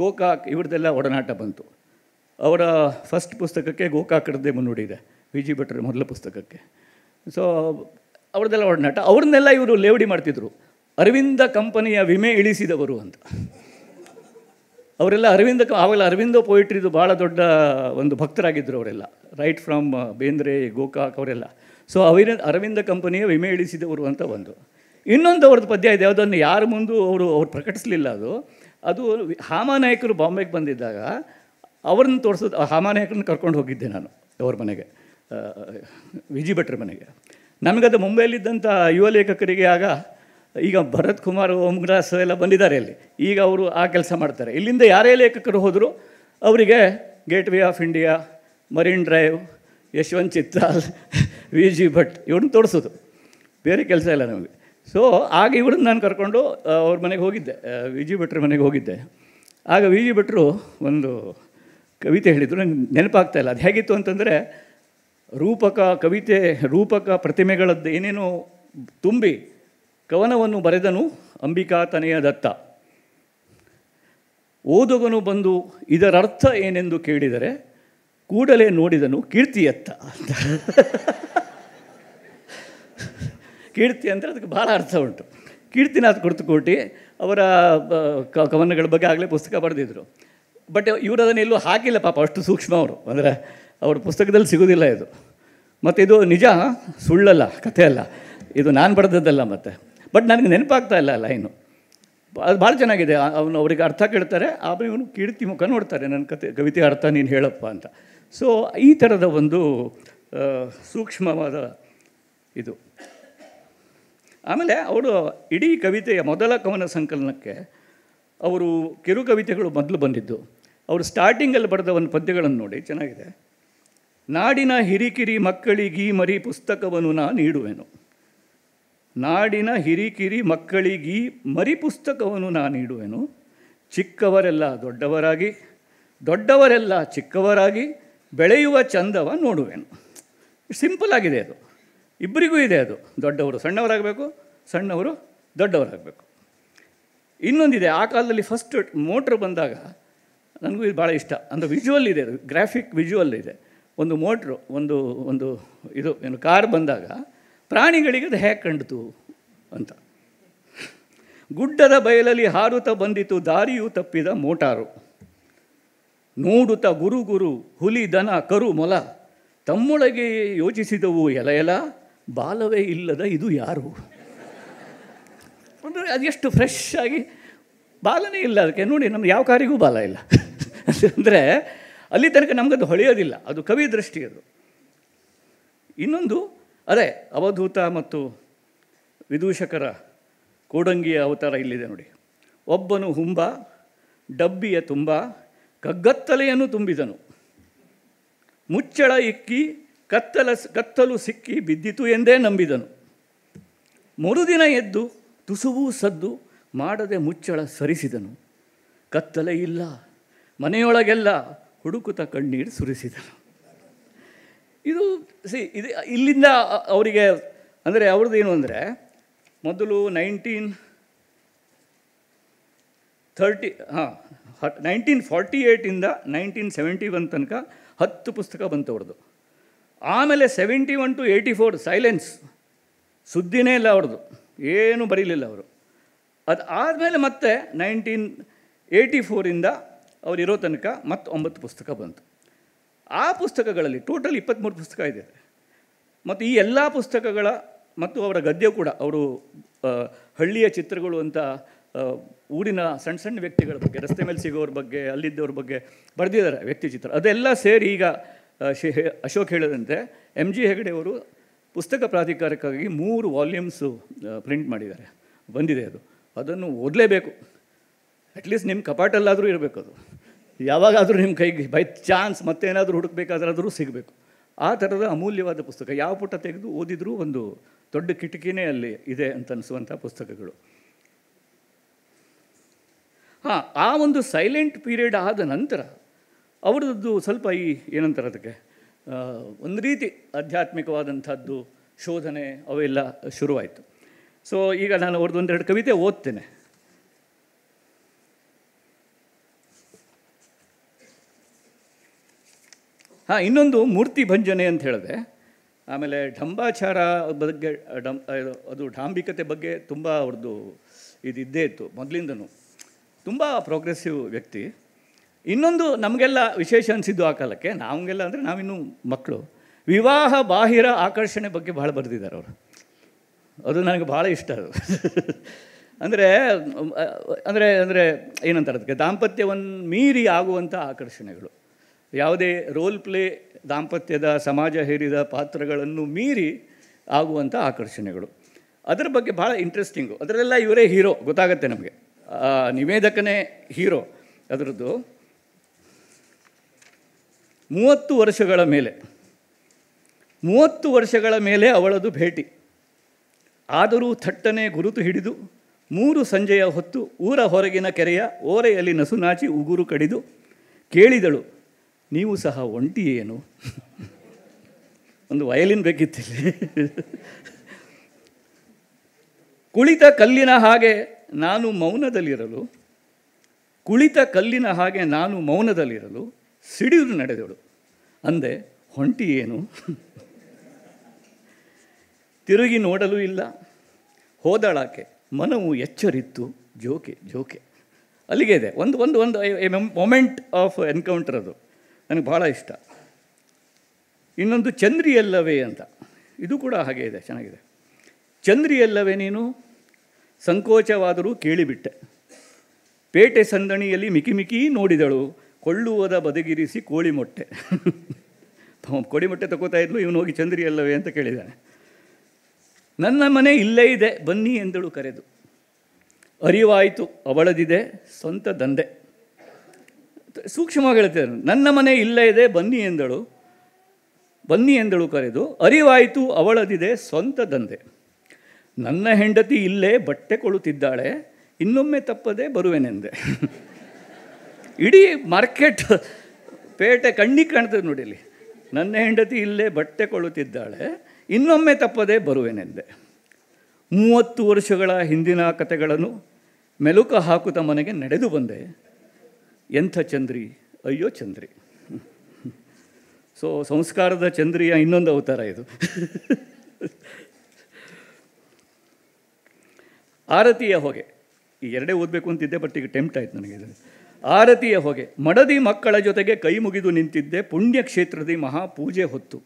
ಗೋಕಾಕ್ ಇವ್ರದ್ದೆಲ್ಲ ಒಡನಾಟ ಬಂತು ಅವರ ಫಸ್ಟ್ ಪುಸ್ತಕಕ್ಕೆ ಗೋಕಾಕರದ್ದೇ ಮುನ್ನುಡಿದೆ ವಿ ಜಿ ಭಟ್ರ ಮೊದಲ ಪುಸ್ತಕಕ್ಕೆ ಸೊ ಅವ್ರದ್ದೆಲ್ಲ ಒಡನಾಟ ಅವ್ರನ್ನೆಲ್ಲ ಇವರು ಲೇವಡಿ ಮಾಡ್ತಿದ್ರು ಅರವಿಂದ ಕಂಪನಿಯ ವಿಮೆ ಇಳಿಸಿದವರು ಅಂತ ಅವರೆಲ್ಲ ಅರವಿಂದ ಆವಾಗಲೇ ಅರವಿಂದ ಪೊಯಿಟ್ರಿದು ಭಾಳ ದೊಡ್ಡ ಒಂದು ಭಕ್ತರಾಗಿದ್ದರು ಅವರೆಲ್ಲ ರೈಟ್ ಫ್ರಮ್ ಬೇಂದ್ರೆ ಗೋಕಾಕ್ ಅವರೆಲ್ಲ ಸೊ ಅವರ ಅರವಿಂದ ಕಂಪನಿಯ ವಿಮೆ ಇಳಿಸಿದವರು ಅಂತ ಒಂದು ಇನ್ನೊಂದು ಅವ್ರದ್ದು ಪದ್ಯ ಇದೆ ಅದನ್ನು ಯಾರ ಮುಂದೂ ಅವರು ಅವ್ರು ಪ್ರಕಟಿಸಲಿಲ್ಲ ಅದು ಅದು ಹಾಮಾನಾಯಕರು ಬಾಂಬೆಗೆ ಬಂದಿದ್ದಾಗ ಅವ್ರನ್ನ ತೋರಿಸೋದು ಹಾಮಾನಾಯಕರನ್ನ ಕರ್ಕೊಂಡು ಹೋಗಿದ್ದೆ ನಾನು ಅವ್ರ ಮನೆಗೆ ವಿಜಿ ಭಟ್ರ ಮನೆಗೆ ನಮಗದು ಮುಂಬೈಲಿದ್ದಂಥ ಯುವ ಲೇಖಕರಿಗೆ ಆಗ ಈಗ ಭರತ್ ಕುಮಾರ್ ಓಂಗ್ರಾಸ್ ಎಲ್ಲ ಬಂದಿದ್ದಾರೆ ಇಲ್ಲಿ ಈಗ ಅವರು ಆ ಕೆಲಸ ಮಾಡ್ತಾರೆ ಇಲ್ಲಿಂದ ಯಾರೇ ಲೇಖಕರು ಹೋದರೂ ಅವರಿಗೆ Gateway of India Marine Drive Yashwant Chittal V G Bhat ಇವ್ರನ್ನ ತೋರಿಸೋದು ಬೇರೆ ಕೆಲಸ ಇಲ್ಲ ನಮಗೆ ಸೊ ಆಗ ಇವ್ರನ್ನ ನಾನು ಕರ್ಕೊಂಡು ಅವ್ರ ಮನೆಗೆ ಹೋಗಿದ್ದೆ ವಿ ಜಿ ಭಟ್ರ ಮನೆಗೆ ಹೋಗಿದ್ದೆ ಆಗ ವಿ ಜಿ ಭಟ್ರು ಒಂದು ಕವಿತೆ ಹೇಳಿದರು ನಂಗೆ ನೆನಪಾಗ್ತಾ ಇಲ್ಲ ಅದು ಹೇಗಿತ್ತು ಅಂತಂದರೆ ರೂಪಕ ಕವಿತೆ ರೂಪಕ ಪ್ರತಿಮೆಗಳದ್ದು ಏನೇನೋ ತುಂಬಿ ಕವನವನ್ನು ಬರೆದನು ಅಂಬಿಕಾ ತನೆಯ ದತ್ತ ಓದುಗನು ಬಂದು ಇದರರ್ಥ ಏನೆಂದು ಕೇಳಿದರೆ ಕೂಡಲೇ ನೋಡಿದನು ಕೀರ್ತಿಯತ್ತ ಅಂತ ಕೀರ್ತಿ ಅಂದರೆ ಅದಕ್ಕೆ ಭಾಳ ಅರ್ಥ ಉಂಟು ಕೀರ್ತಿನಾಥ್ ಕುರ್ತುಕೋಟಿ ಅವರ ಕವನಗಳ ಬಗ್ಗೆ ಆಗಲೇ ಪುಸ್ತಕ ಬರೆದಿದ್ದರು ಬಟ್ ಇವರು ಅದನ್ನು ಎಲ್ಲೂ ಹಾಕಿಲ್ಲ ಪಾಪ ಅಷ್ಟು ಸೂಕ್ಷ್ಮ ಅವರು ಅಂದರೆ ಅವ್ರ ಪುಸ್ತಕದಲ್ಲಿ ಸಿಗೋದಿಲ್ಲ ಇದು ಮತ್ತು ಇದು ನಿಜ ಸುಳ್ಳಲ್ಲ ಕಥೆ ಅಲ್ಲ ಇದು ನಾನು ಬರೆದದ್ದಲ್ಲ ಮತ್ತೆ ಬಟ್ ನನಗೆ ನೆನಪಾಗ್ತಾ ಇಲ್ಲ ಲೈನು ಅದು ಭಾಳ ಚೆನ್ನಾಗಿದೆ ಅವನು ಅವರಿಗೆ ಅರ್ಥ ಕೇಳ್ತಾರೆ ಆಮೇಲೆ ಇವನು ಕೀರ್ತಿ ಮುಖ ನೋಡ್ತಾರೆ ನನ್ನ ಕತೆ ಕವಿತೆ ಅರ್ಥ ನೀನು ಹೇಳಪ್ಪ ಅಂತ ಸೊ ಈ ಥರದ ಒಂದು ಸೂಕ್ಷ್ಮವಾದ ಇದು ಆಮೇಲೆ ಅವರು ಇಡೀ ಕವಿತೆಯ ಮೊದಲ ಕವನ ಸಂಕಲನಕ್ಕೆ ಅವರು ಕಿರು ಕವಿತೆಗಳು ಮೊದಲು ಬಂದಿದ್ದು ಅವರು ಸ್ಟಾರ್ಟಿಂಗಲ್ಲಿ ಬರೆದ ಒಂದು ಪದ್ಯಗಳನ್ನು ನೋಡಿ ಚೆನ್ನಾಗಿದೆ ನಾಡಿನ ಹಿರಿಕಿರಿ ಮಕ್ಕಳಿಗೀ ಮರಿ ಪುಸ್ತಕವನ್ನು ನಾನು ನೀಡುವೆನು ನಾಡಿನ ಹಿರಿಕಿರಿ ಮಕ್ಕಳಿಗೀ ಮರಿ ಪುಸ್ತಕವನ್ನು ನೀಡುವೆನು ಚಿಕ್ಕವರೆಲ್ಲ ದೊಡ್ಡವರಾಗಿ ದೊಡ್ಡವರೆಲ್ಲ ಚಿಕ್ಕವರಾಗಿ ಬೆಳೆಯುವ ಚಂದವ ನೋಡುವೆನು ಸಿಂಪಲ್ ಆಗಿದೆ ಅದು ಇಬ್ಬರಿಗೂ ಇದೆ ಅದು ದೊಡ್ಡವರು ಸಣ್ಣವರಾಗಬೇಕು ಸಣ್ಣವರು ದೊಡ್ಡವರಾಗಬೇಕು ಇನ್ನೊಂದಿದೆ ಆ ಕಾಲದಲ್ಲಿ ಫಸ್ಟ್ ಮೋಟ್ರ್ ಬಂದಾಗ ನನಗೂ ಇದು ಭಾಳ ಇಷ್ಟ ಅಂದರೆ ವಿಜುವಲ್ ಇದೆ ಅದು ಗ್ರಾಫಿಕ್ ವಿಜುವಲ್ ಇದೆ ಒಂದು ಮೋಟ್ರು ಒಂದು ಒಂದು ಇದು ಏನು ಕಾರ್ ಬಂದಾಗ ಪ್ರಾಣಿಗಳಿಗೆ ಅದು ಹೇಗೆ ಕಂಡಿತು ಅಂತ ಗುಡ್ಡದ ಬಯಲಲ್ಲಿ ಹಾರುತ ಬಂದಿತು ದಾರಿಯು ತಪ್ಪಿದ ಮೋಟಾರು ನೋಡುತ್ತ ಗುರು ಗುರು ಹುಲಿ ದನ ಕರು ಮೊಲ ತಮ್ಮೊಳಗೆ ಯೋಚಿಸಿದವು ಎಲ ಎಲ ಬಾಲವೇ ಇಲ್ಲದ ಇದು ಯಾರು ಅಂದರೆ ಅದೆಷ್ಟು ಫ್ರೆಶ್ ಆಗಿ ಬಾಲನೇ ಇಲ್ಲ ಅದಕ್ಕೆ ನೋಡಿ ನಮ್ಮ ಯಾವ ಕಾರಿಗೂ ಬಾಲ ಇಲ್ಲ ಅಂದರೆ ಅಲ್ಲಿ ತನಕ ನಮಗದು ಹೊಳೆಯೋದಿಲ್ಲ ಅದು ಕವಿ ದೃಷ್ಟಿ ಅದು ಇನ್ನೊಂದು ಅದೇ ಅವಧೂತ ಮತ್ತು ವಿದೂಷಕರ ಕೋಡಂಗಿಯ ಅವತಾರ ಇಲ್ಲಿದೆ ನೋಡಿ ಒಬ್ಬನು ಹುಂಬ ಡಬ್ಬಿಯ ತುಂಬ ಕಗ್ಗತ್ತಲೆಯನ್ನು ತುಂಬಿದನು ಮುಚ್ಚಳ ಇಕ್ಕಿ ಕತ್ತಲ ಕತ್ತಲು ಸಿಕ್ಕಿ ಬಿದ್ದಿತು ಎಂದೇ ನಂಬಿದನು ಮರುದಿನ ಎದ್ದು ತುಸುವು ಸದ್ದು ಮಾಡದೆ ಮುಚ್ಚಳ ಸರಿಸಿದನು ಕತ್ತಲೆ ಇಲ್ಲ ಮನೆಯೊಳಗೆಲ್ಲ ಹುಡುಕುತ ಕಣ್ಣೀರು ಸುರಿಸಿದನು ಇದು ಸಿ ಇದು ಇಲ್ಲಿಂದ ಅವರಿಗೆ ಅಂದರೆ ಅವ್ರದ್ದು ಏನು ಅಂದರೆ ಮೊದಲು ನೈನ್ಟೀನ್ ಥರ್ಟಿ ಹಾಂ ನೈನ್ಟೀನ್ ಫಾರ್ಟಿ ಏಯ್ಟಿಂದ ನೈನ್ಟೀನ್ ಸೆವೆಂಟಿ ಒನ್ ತನಕ ಹತ್ತು ಪುಸ್ತಕ ಬಂತು ಅವ್ರದ್ದು ಆಮೇಲೆ seventy one to eighty four silence ಸುದ್ದಿನೇ ಇಲ್ಲ ಅವ್ರದ್ದು ಏನೂ ಬರೀಲಿಲ್ಲ ಅವರು ಅದು ಆದಮೇಲೆ ಮತ್ತೆ ನೈನ್ಟೀನ್ ಏಯ್ಟಿ ಫೋರಿಂದ ಅವರು ಇರೋ ತನಕ ಮತ್ತೆ ಒಂಬತ್ತು ಪುಸ್ತಕ ಬಂತು ಆ ಪುಸ್ತಕಗಳಲ್ಲಿ ಟೋಟಲ್ ಇಪ್ಪತ್ತ್ಮೂರು ಪುಸ್ತಕ ಇದೆ ಮತ್ತು ಈ ಎಲ್ಲ ಪುಸ್ತಕಗಳ ಮತ್ತು ಅವರ ಗದ್ಯ ಕೂಡ ಅವರು ಹಳ್ಳಿಯ ಚಿತ್ರಗಳು ಅಂತ ಊರಿನ ಸಣ್ಣ ಸಣ್ಣ ವ್ಯಕ್ತಿಗಳ ಬಗ್ಗೆ ರಸ್ತೆ ಮೇಲೆ ಸಿಗೋರ ಬಗ್ಗೆ ಅಲ್ಲಿದ್ದವ್ರ ಬಗ್ಗೆ ಬರೆದಿದ್ದಾರೆ ವ್ಯಕ್ತಿ ಚಿತ್ರ ಅದೆಲ್ಲ ಸೇರಿ ಈಗ ಅಶೋಕ್ ಹೇಳಿದಂತೆ ಎಮ್ ಜಿ ಹೆಗಡೆಯವರು ಪುಸ್ತಕ ಪ್ರಾಧಿಕಾರಕ್ಕಾಗಿ ಮೂರು ವಾಲ್ಯೂಮ್ಸು ಪ್ರಿಂಟ್ ಮಾಡಿದ್ದಾರೆ ಬಂದಿದೆ ಅದು ಅದನ್ನು ಓದಲೇಬೇಕು ಅಟ್ಲೀಸ್ಟ್ ನಿಮ್ಮ ಕಪಾಟಲ್ಲಾದರೂ ಇರಬೇಕು ಅದು ಯಾವಾಗಾದರೂ ನಿಮ್ಮ ಕೈಗೆ ಬೈ ಚಾನ್ಸ್ ಮತ್ತೇನಾದರೂ ಹುಡುಕ್ಬೇಕಾದ್ರಾದರೂ ಸಿಗಬೇಕು ಆ ಥರದ ಅಮೂಲ್ಯವಾದ ಪುಸ್ತಕ ಯಾವ ಪುಟ ತೆಗೆದು ಓದಿದರೂ ಒಂದು ದೊಡ್ಡ ಕಿಟಕಿನೇ ಅಲ್ಲಿ ಇದೆ ಅಂತ ಅನಿಸುವಂಥ ಪುಸ್ತಕಗಳು ಹಾಂ ಆ ಒಂದು ಸೈಲೆಂಟ್ ಪೀರಿಯಡ್ ಆದ ನಂತರ ಅವರದ್ದು ಸ್ವಲ್ಪ ಈ ಏನಂತಾರೆ ಅದಕ್ಕೆ ಒಂದು ರೀತಿ ಆಧ್ಯಾತ್ಮಿಕವಾದಂಥದ್ದು ಶೋಧನೆ ಅವೆಲ್ಲ ಶುರುವಾಯಿತು ಸೊ ಈಗ ನಾನು ಅವ್ರದ್ದು ಒಂದೆರಡು ಕವಿತೆ ಓದ್ತೇನೆ ಹಾಂ ಇನ್ನೊಂದು ಮೂರ್ತಿ ಭಂಜನೆ ಅಂತ ಹೇಳಿದೆ ಆಮೇಲೆ ಢಂಬಾಚಾರ ಬಗ್ಗೆ ಡಂ ಅದು ಡಾಂಬಿಕತೆ ಬಗ್ಗೆ ತುಂಬ ಅವ್ರದ್ದು ಇದ್ದೇ ಇತ್ತು ಮೊದಲಿಂದನು ತುಂಬ ಪ್ರೋಗ್ರೆಸಿವ್ ವ್ಯಕ್ತಿ ಇನ್ನೊಂದು ನಮಗೆಲ್ಲ ವಿಶೇಷ ಅನಿಸಿದ್ದು ಆ ಕಾಲಕ್ಕೆ ನಮಗೆಲ್ಲ ಅಂದರೆ ನಾವಿನ್ನು ಮಕ್ಕಳು ವಿವಾಹ ಬಾಹಿರ ಆಕರ್ಷಣೆ ಬಗ್ಗೆ ಭಾಳ ಬರೆದಿದ್ದಾರೆ ಅವರು ಅದು ನನಗೆ ಭಾಳ ಇಷ್ಟ ಅದು ಅಂದರೆ ಅಂದರೆ ಅಂದರೆ ಏನಂತಾರೆ ಅದಕ್ಕೆ ದಾಂಪತ್ಯವನ್ನು ಮೀರಿ ಆಗುವಂಥ ಆಕರ್ಷಣೆಗಳು ಯಾವುದೇ ರೋಲ್ ಪ್ಲೇ ದಾಂಪತ್ಯದ ಸಮಾಜ ಹೇರಿದ ಪಾತ್ರಗಳನ್ನು ಮೀರಿ ಆಗುವಂಥ ಆಕರ್ಷಣೆಗಳು ಅದರ ಬಗ್ಗೆ ಭಾಳ ಇಂಟ್ರೆಸ್ಟಿಂಗು ಅದರಲ್ಲೆಲ್ಲ ಇವರೇ ಹೀರೋ ಗೊತ್ತಾಗತ್ತೆ ನಮಗೆ ನಿವೇದಕನೇ ಹೀರೋ ಅದರದ್ದು ಮೂವತ್ತು ವರ್ಷಗಳ ಮೇಲೆ ಮೂವತ್ತು ವರ್ಷಗಳ ಮೇಲೆ ಅವಳದು ಭೇಟಿ ಆದರೂ ಥಟ್ಟನೆ ಗುರುತು ಹಿಡಿದು ಮೂರು ಸಂಜೆಯ ಹೊತ್ತು ಊರ ಹೊರಗಿನ ಕೆರೆಯ ಓರೆಯಲ್ಲಿ ನಸುನಾಚಿ ಉಗುರು ಕಡಿದು ಕೇಳಿದಳು ನೀವು ಸಹ ಒಂಟಿ ಏನು ಒಂದು ವಯಲಿನ್ ಬೇಕಿತ್ತಿಲ್ಲಿ ಕುಳಿತ ಕಲ್ಲಿನ ಹಾಗೆ ನಾನು ಮೌನದಲ್ಲಿರಲು ಕುಳಿತ ಕಲ್ಲಿನ ಹಾಗೆ ನಾನು ಮೌನದಲ್ಲಿರಲು ಸಿಡಿದು ನಡೆದಳು ಅಂದೆ ಹೊಂಟಿ ಏನು ತಿರುಗಿ ನೋಡಲು ಇಲ್ಲ ಹೋದಳಾಕೆ ಮನವು ಎಚ್ಚರಿತ್ತು ಜೋಕೆ ಜೋಕೆ ಅಲ್ಲಿಗೆ ಇದೆ ಒಂದು ಒಂದು ಒಂದು ಮೊಮೆಂಟ್ ಆಫ್ ಎನ್ಕೌಂಟರ್ ಅದು ನನಗೆ ಭಾಳ ಇಷ್ಟ ಇನ್ನೊಂದು ಚಂದ್ರಿಯಲ್ಲವೇ ಅಂತ ಇದು ಕೂಡ ಹಾಗೆ ಇದೆ ಚೆನ್ನಾಗಿದೆ ಚಂದ್ರಿಯಲ್ಲವೇ ನೀನು ಸಂಕೋಚವಾದರೂ ಕೇಳಿಬಿಟ್ಟೆ ಪೇಟೆ ಸಂದಣಿಯಲ್ಲಿ ಮಿಕಿಮಿಕಿ ನೋಡಿದಳು ಕೊಳ್ಳುವುದ ಬದಗಿರಿಸಿ ಕೋಳಿ ಮೊಟ್ಟೆ ಕೋಳಿ ಮೊಟ್ಟೆ ತಗೋತಾ ಇದ್ಲು ಇವನು ಹೋಗಿ ಚಂದ್ರಿಯಲ್ಲವೇ ಅಂತ ಕೇಳಿದ್ದಾನೆ ನನ್ನ ಮನೆ ಇಲ್ಲೇ ಇದೆ ಬನ್ನಿ ಎಂದಳು ಕರೆದು ಅರಿವಾಯಿತು ಅವಳದಿದೆ ಸ್ವಂತ ದಂಧೆ ಸೂಕ್ಷ್ಮವಾಗಿ ಹೇಳ್ತಿದ್ದಾರೆ ನನ್ನ ಮನೆ ಇಲ್ಲೇ ಇದೆ ಬನ್ನಿ ಎಂದಳು ಬನ್ನಿ ಎಂದಳು ಕರೆದು ಅರಿವಾಯಿತು ಅವಳದಿದೆ ಸ್ವಂತ ದಂಧೆ ನನ್ನ ಹೆಂಡತಿ ಇಲ್ಲೇ ಬಟ್ಟೆ ಕೊಳುತ್ತಿದ್ದಾಳೆ ಇನ್ನೊಮ್ಮೆ ತಪ್ಪದೆ ಬರುವೆನೆಂದೆ ಇಡೀ ಮಾರ್ಕೆಟ್ ಪೇಟೆ ಕಣ್ಣಿ ಕಾಣ್ತದೆ ನೋಡಿ ಇಲ್ಲಿ ನನ್ನ ಹೆಂಡತಿ ಇಲ್ಲೇ ಬಟ್ಟೆ ಕೊಳುತ್ತಿದ್ದಾಳೆ ಇನ್ನೊಮ್ಮೆ ತಪ್ಪದೆ ಬರುವೆನೆಂದೆ ಮೂವತ್ತು ವರ್ಷಗಳ ಹಿಂದಿನ ಕಥೆಗಳನ್ನು ಮೆಲುಕ ಹಾಕುತ್ತ ಮನೆಗೆ ನಡೆದು ಬಂದೆ ಎಂಥ ಚಂದ್ರಿ ಅಯ್ಯೋ ಚಂದ್ರಿ ಸೊ ಸಂಸ್ಕಾರದ ಚಂದ್ರಿಯ ಇನ್ನೊಂದು ಅವತಾರ ಇದು ಆರತಿಯ ಹೊಗೆ ಈ ಎರಡೇ ಓದಬೇಕು ಅಂತಿದ್ದೆ ಬಟ್ ಈಗ ಟೆಂಪ್ಟ್ ಆಯ್ತು ನನಗೆ ಆರತಿಯ ಹೊಗೆ ಮಡದಿ ಮಕ್ಕಳ ಜೊತೆಗೆ ಕೈ ಮುಗಿದು ನಿಂತಿದ್ದೆ ಪುಣ್ಯಕ್ಷೇತ್ರದಿ ಮಹಾಪೂಜೆ ಹೊತ್ತು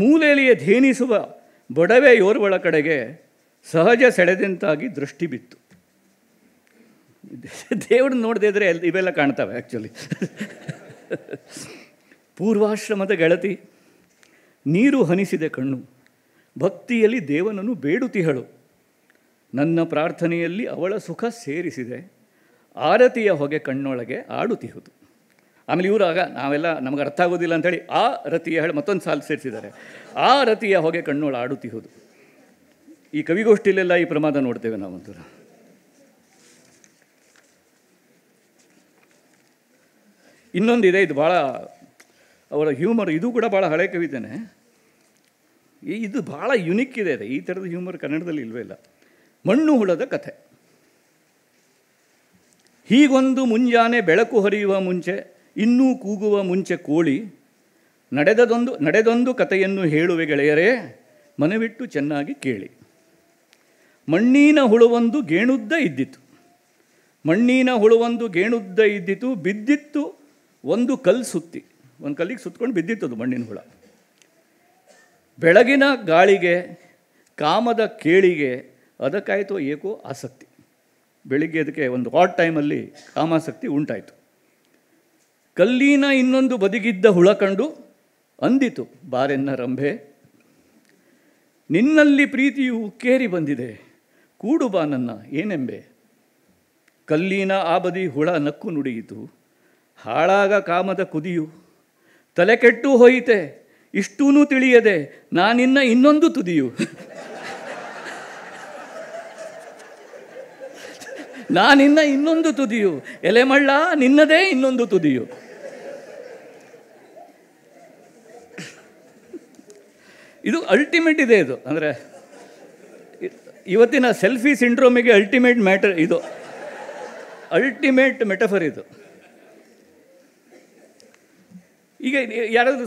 ಮೂಲೆಯಲ್ಲಿಯೇ ಧೇನಿಸುವ ಬಡವೆ ಯೋರ್ವಳ ಕಡೆಗೆ ಸಹಜ ಸೆಳೆದಂತಾಗಿ ದೃಷ್ಟಿ ಬಿತ್ತು ದೇವ್ರನ್ನ ನೋಡದೇ ಇದ್ದರೆ ಎಲ್ಲಿ ಇವೆಲ್ಲ ಕಾಣ್ತವೆ ಆ್ಯಕ್ಚುಲಿ ಪೂರ್ವಾಶ್ರಮದ ಗೆಳತಿ ನೀರು ಹನಿಸಿದೆ ಕಣ್ಣು ಭಕ್ತಿಯಲ್ಲಿ ದೇವನನ್ನು ಬೇಡುತಿಹಳು ನನ್ನ ಪ್ರಾರ್ಥನೆಯಲ್ಲಿ ಅವಳ ಸುಖ ಸೇರಿಸಿದೆ ಆರತಿಯ ಹೊಗೆ ಕಣ್ಣೊಳಗೆ ಆಡುತಿಹುದು ಆಮೇಲೆ ಇವರು ಆಗ ನಾವೆಲ್ಲ ನಮಗೆ ಅರ್ಥ ಆಗೋದಿಲ್ಲ ಅಂಥೇಳಿ ಆ ರತಿಯ ಹೇಳಿ ಮತ್ತೊಂದು ಸಾಲು ಸೇರಿಸಿದ್ದಾರೆ ಆ ರತಿಯ ಹೊಗೆ ಕಣ್ಣೊಳ ಆಡುತ್ತಿಹುದು ಈ ಕವಿಗೋಷ್ಠಿಯಲ್ಲೆಲ್ಲ ಈ ಪ್ರಮಾದ ನೋಡ್ತೇವೆ ನಾವೊಂದು ಇನ್ನೊಂದಿದೆ ಇದು ಭಾಳ ಅವರ ಹ್ಯೂಮರ್ ಇದು ಕೂಡ ಭಾಳ ಹಳೆ ಕವಿತೆನೆ ಇದು ಭಾಳ ಯುನಿಕ್ ಇದೆ ಇದೆ ಈ ಥರದ ಹ್ಯೂಮರ್ ಕನ್ನಡದಲ್ಲಿ ಇಲ್ವೇ ಇಲ್ಲ ಮಣ್ಣು ಹುಳದ ಕಥೆ ಹೀಗೊಂದು ಮುಂಜಾನೆ ಬೆಳಕು ಹರಿಯುವ ಮುಂಚೆ ಇನ್ನೂ ಕೂಗುವ ಮುಂಚೆ ಕೋಳಿ ನಡೆದದೊಂದು ನಡೆದೊಂದು ಕಥೆಯನ್ನು ಹೇಳುವೆ ಗೆಳೆಯರೇ ಮನವಿಟ್ಟು ಚೆನ್ನಾಗಿ ಕೇಳಿ ಮಣ್ಣಿನ ಹುಳುವೊಂದು ಗೇಣುದ್ದ ಇದ್ದಿತು ಮಣ್ಣಿನ ಹುಳುವೊಂದು ಗೇಣುದ್ದ ಇದ್ದಿತು ಬಿದ್ದಿತ್ತು ಒಂದು ಕಲ್ಲು ಸುತ್ತಿ ಒಂದು ಕಲ್ಲಿಗೆ ಬಿದ್ದಿತ್ತು ಅದು ಮಣ್ಣಿನ ಹುಳ ಬೆಳಗಿನ ಗಾಳಿಗೆ ಕಾಮದ ಕೇಳಿಗೆ ಅದಕ್ಕಾಯಿತು ಏಕೋ ಆಸಕ್ತಿ ಬೆಳಿಗ್ಗೆ ಅದಕ್ಕೆ ಒಂದು ಹಾಟ್ ಟೈಮಲ್ಲಿ ಕಾಮಾಸಕ್ತಿ ಉಂಟಾಯಿತು ಕಲ್ಲಿನ ಇನ್ನೊಂದು ಬದಿಗಿದ್ದ ಹುಳ ಕಂಡು ಅಂದಿತು ಬಾರೆನ್ನ ರಂಭೆ ನಿನ್ನಲ್ಲಿ ಪ್ರೀತಿಯು ಉಕ್ಕೇರಿ ಬಂದಿದೆ ಕೂಡು ಬಾ ನನ್ನ ಏನೆಂಬೆ ಕಲ್ಲಿನ ಆ ಬದಿ ಹುಳ ನಕ್ಕು ನುಡಿಯಿತು ಹಾಳಾಗ ಕಾಮದ ಕುದಿಯು ತಲೆ ಕೆಟ್ಟು ಹೋಯಿತೆ ಇಷ್ಟೂ ತಿಳಿಯದೆ ನಾನಿನ್ನ ಇನ್ನೊಂದು ತುದಿಯು ನಾನಿನ್ನ ಇನ್ನೊಂದು ತುದಿಯು ಎಲೆಮಳ್ಳ ನಿನ್ನದೇ ಇನ್ನೊಂದು ತುದಿಯು ಇದು ಅಲ್ಟಿಮೇಟ್ ಇದೆ ಇದು ಅಂದರೆ ಇವತ್ತಿನ ಸೆಲ್ಫಿ ಸಿಂಡ್ರೋಮಿಗೆ ಅಲ್ಟಿಮೇಟ್ ಮ್ಯಾಟರ್ ಇದು ಅಲ್ಟಿಮೇಟ್ ಮೆಟಫರ್ ಇದು ಈಗ ಯಾರಾದರೂ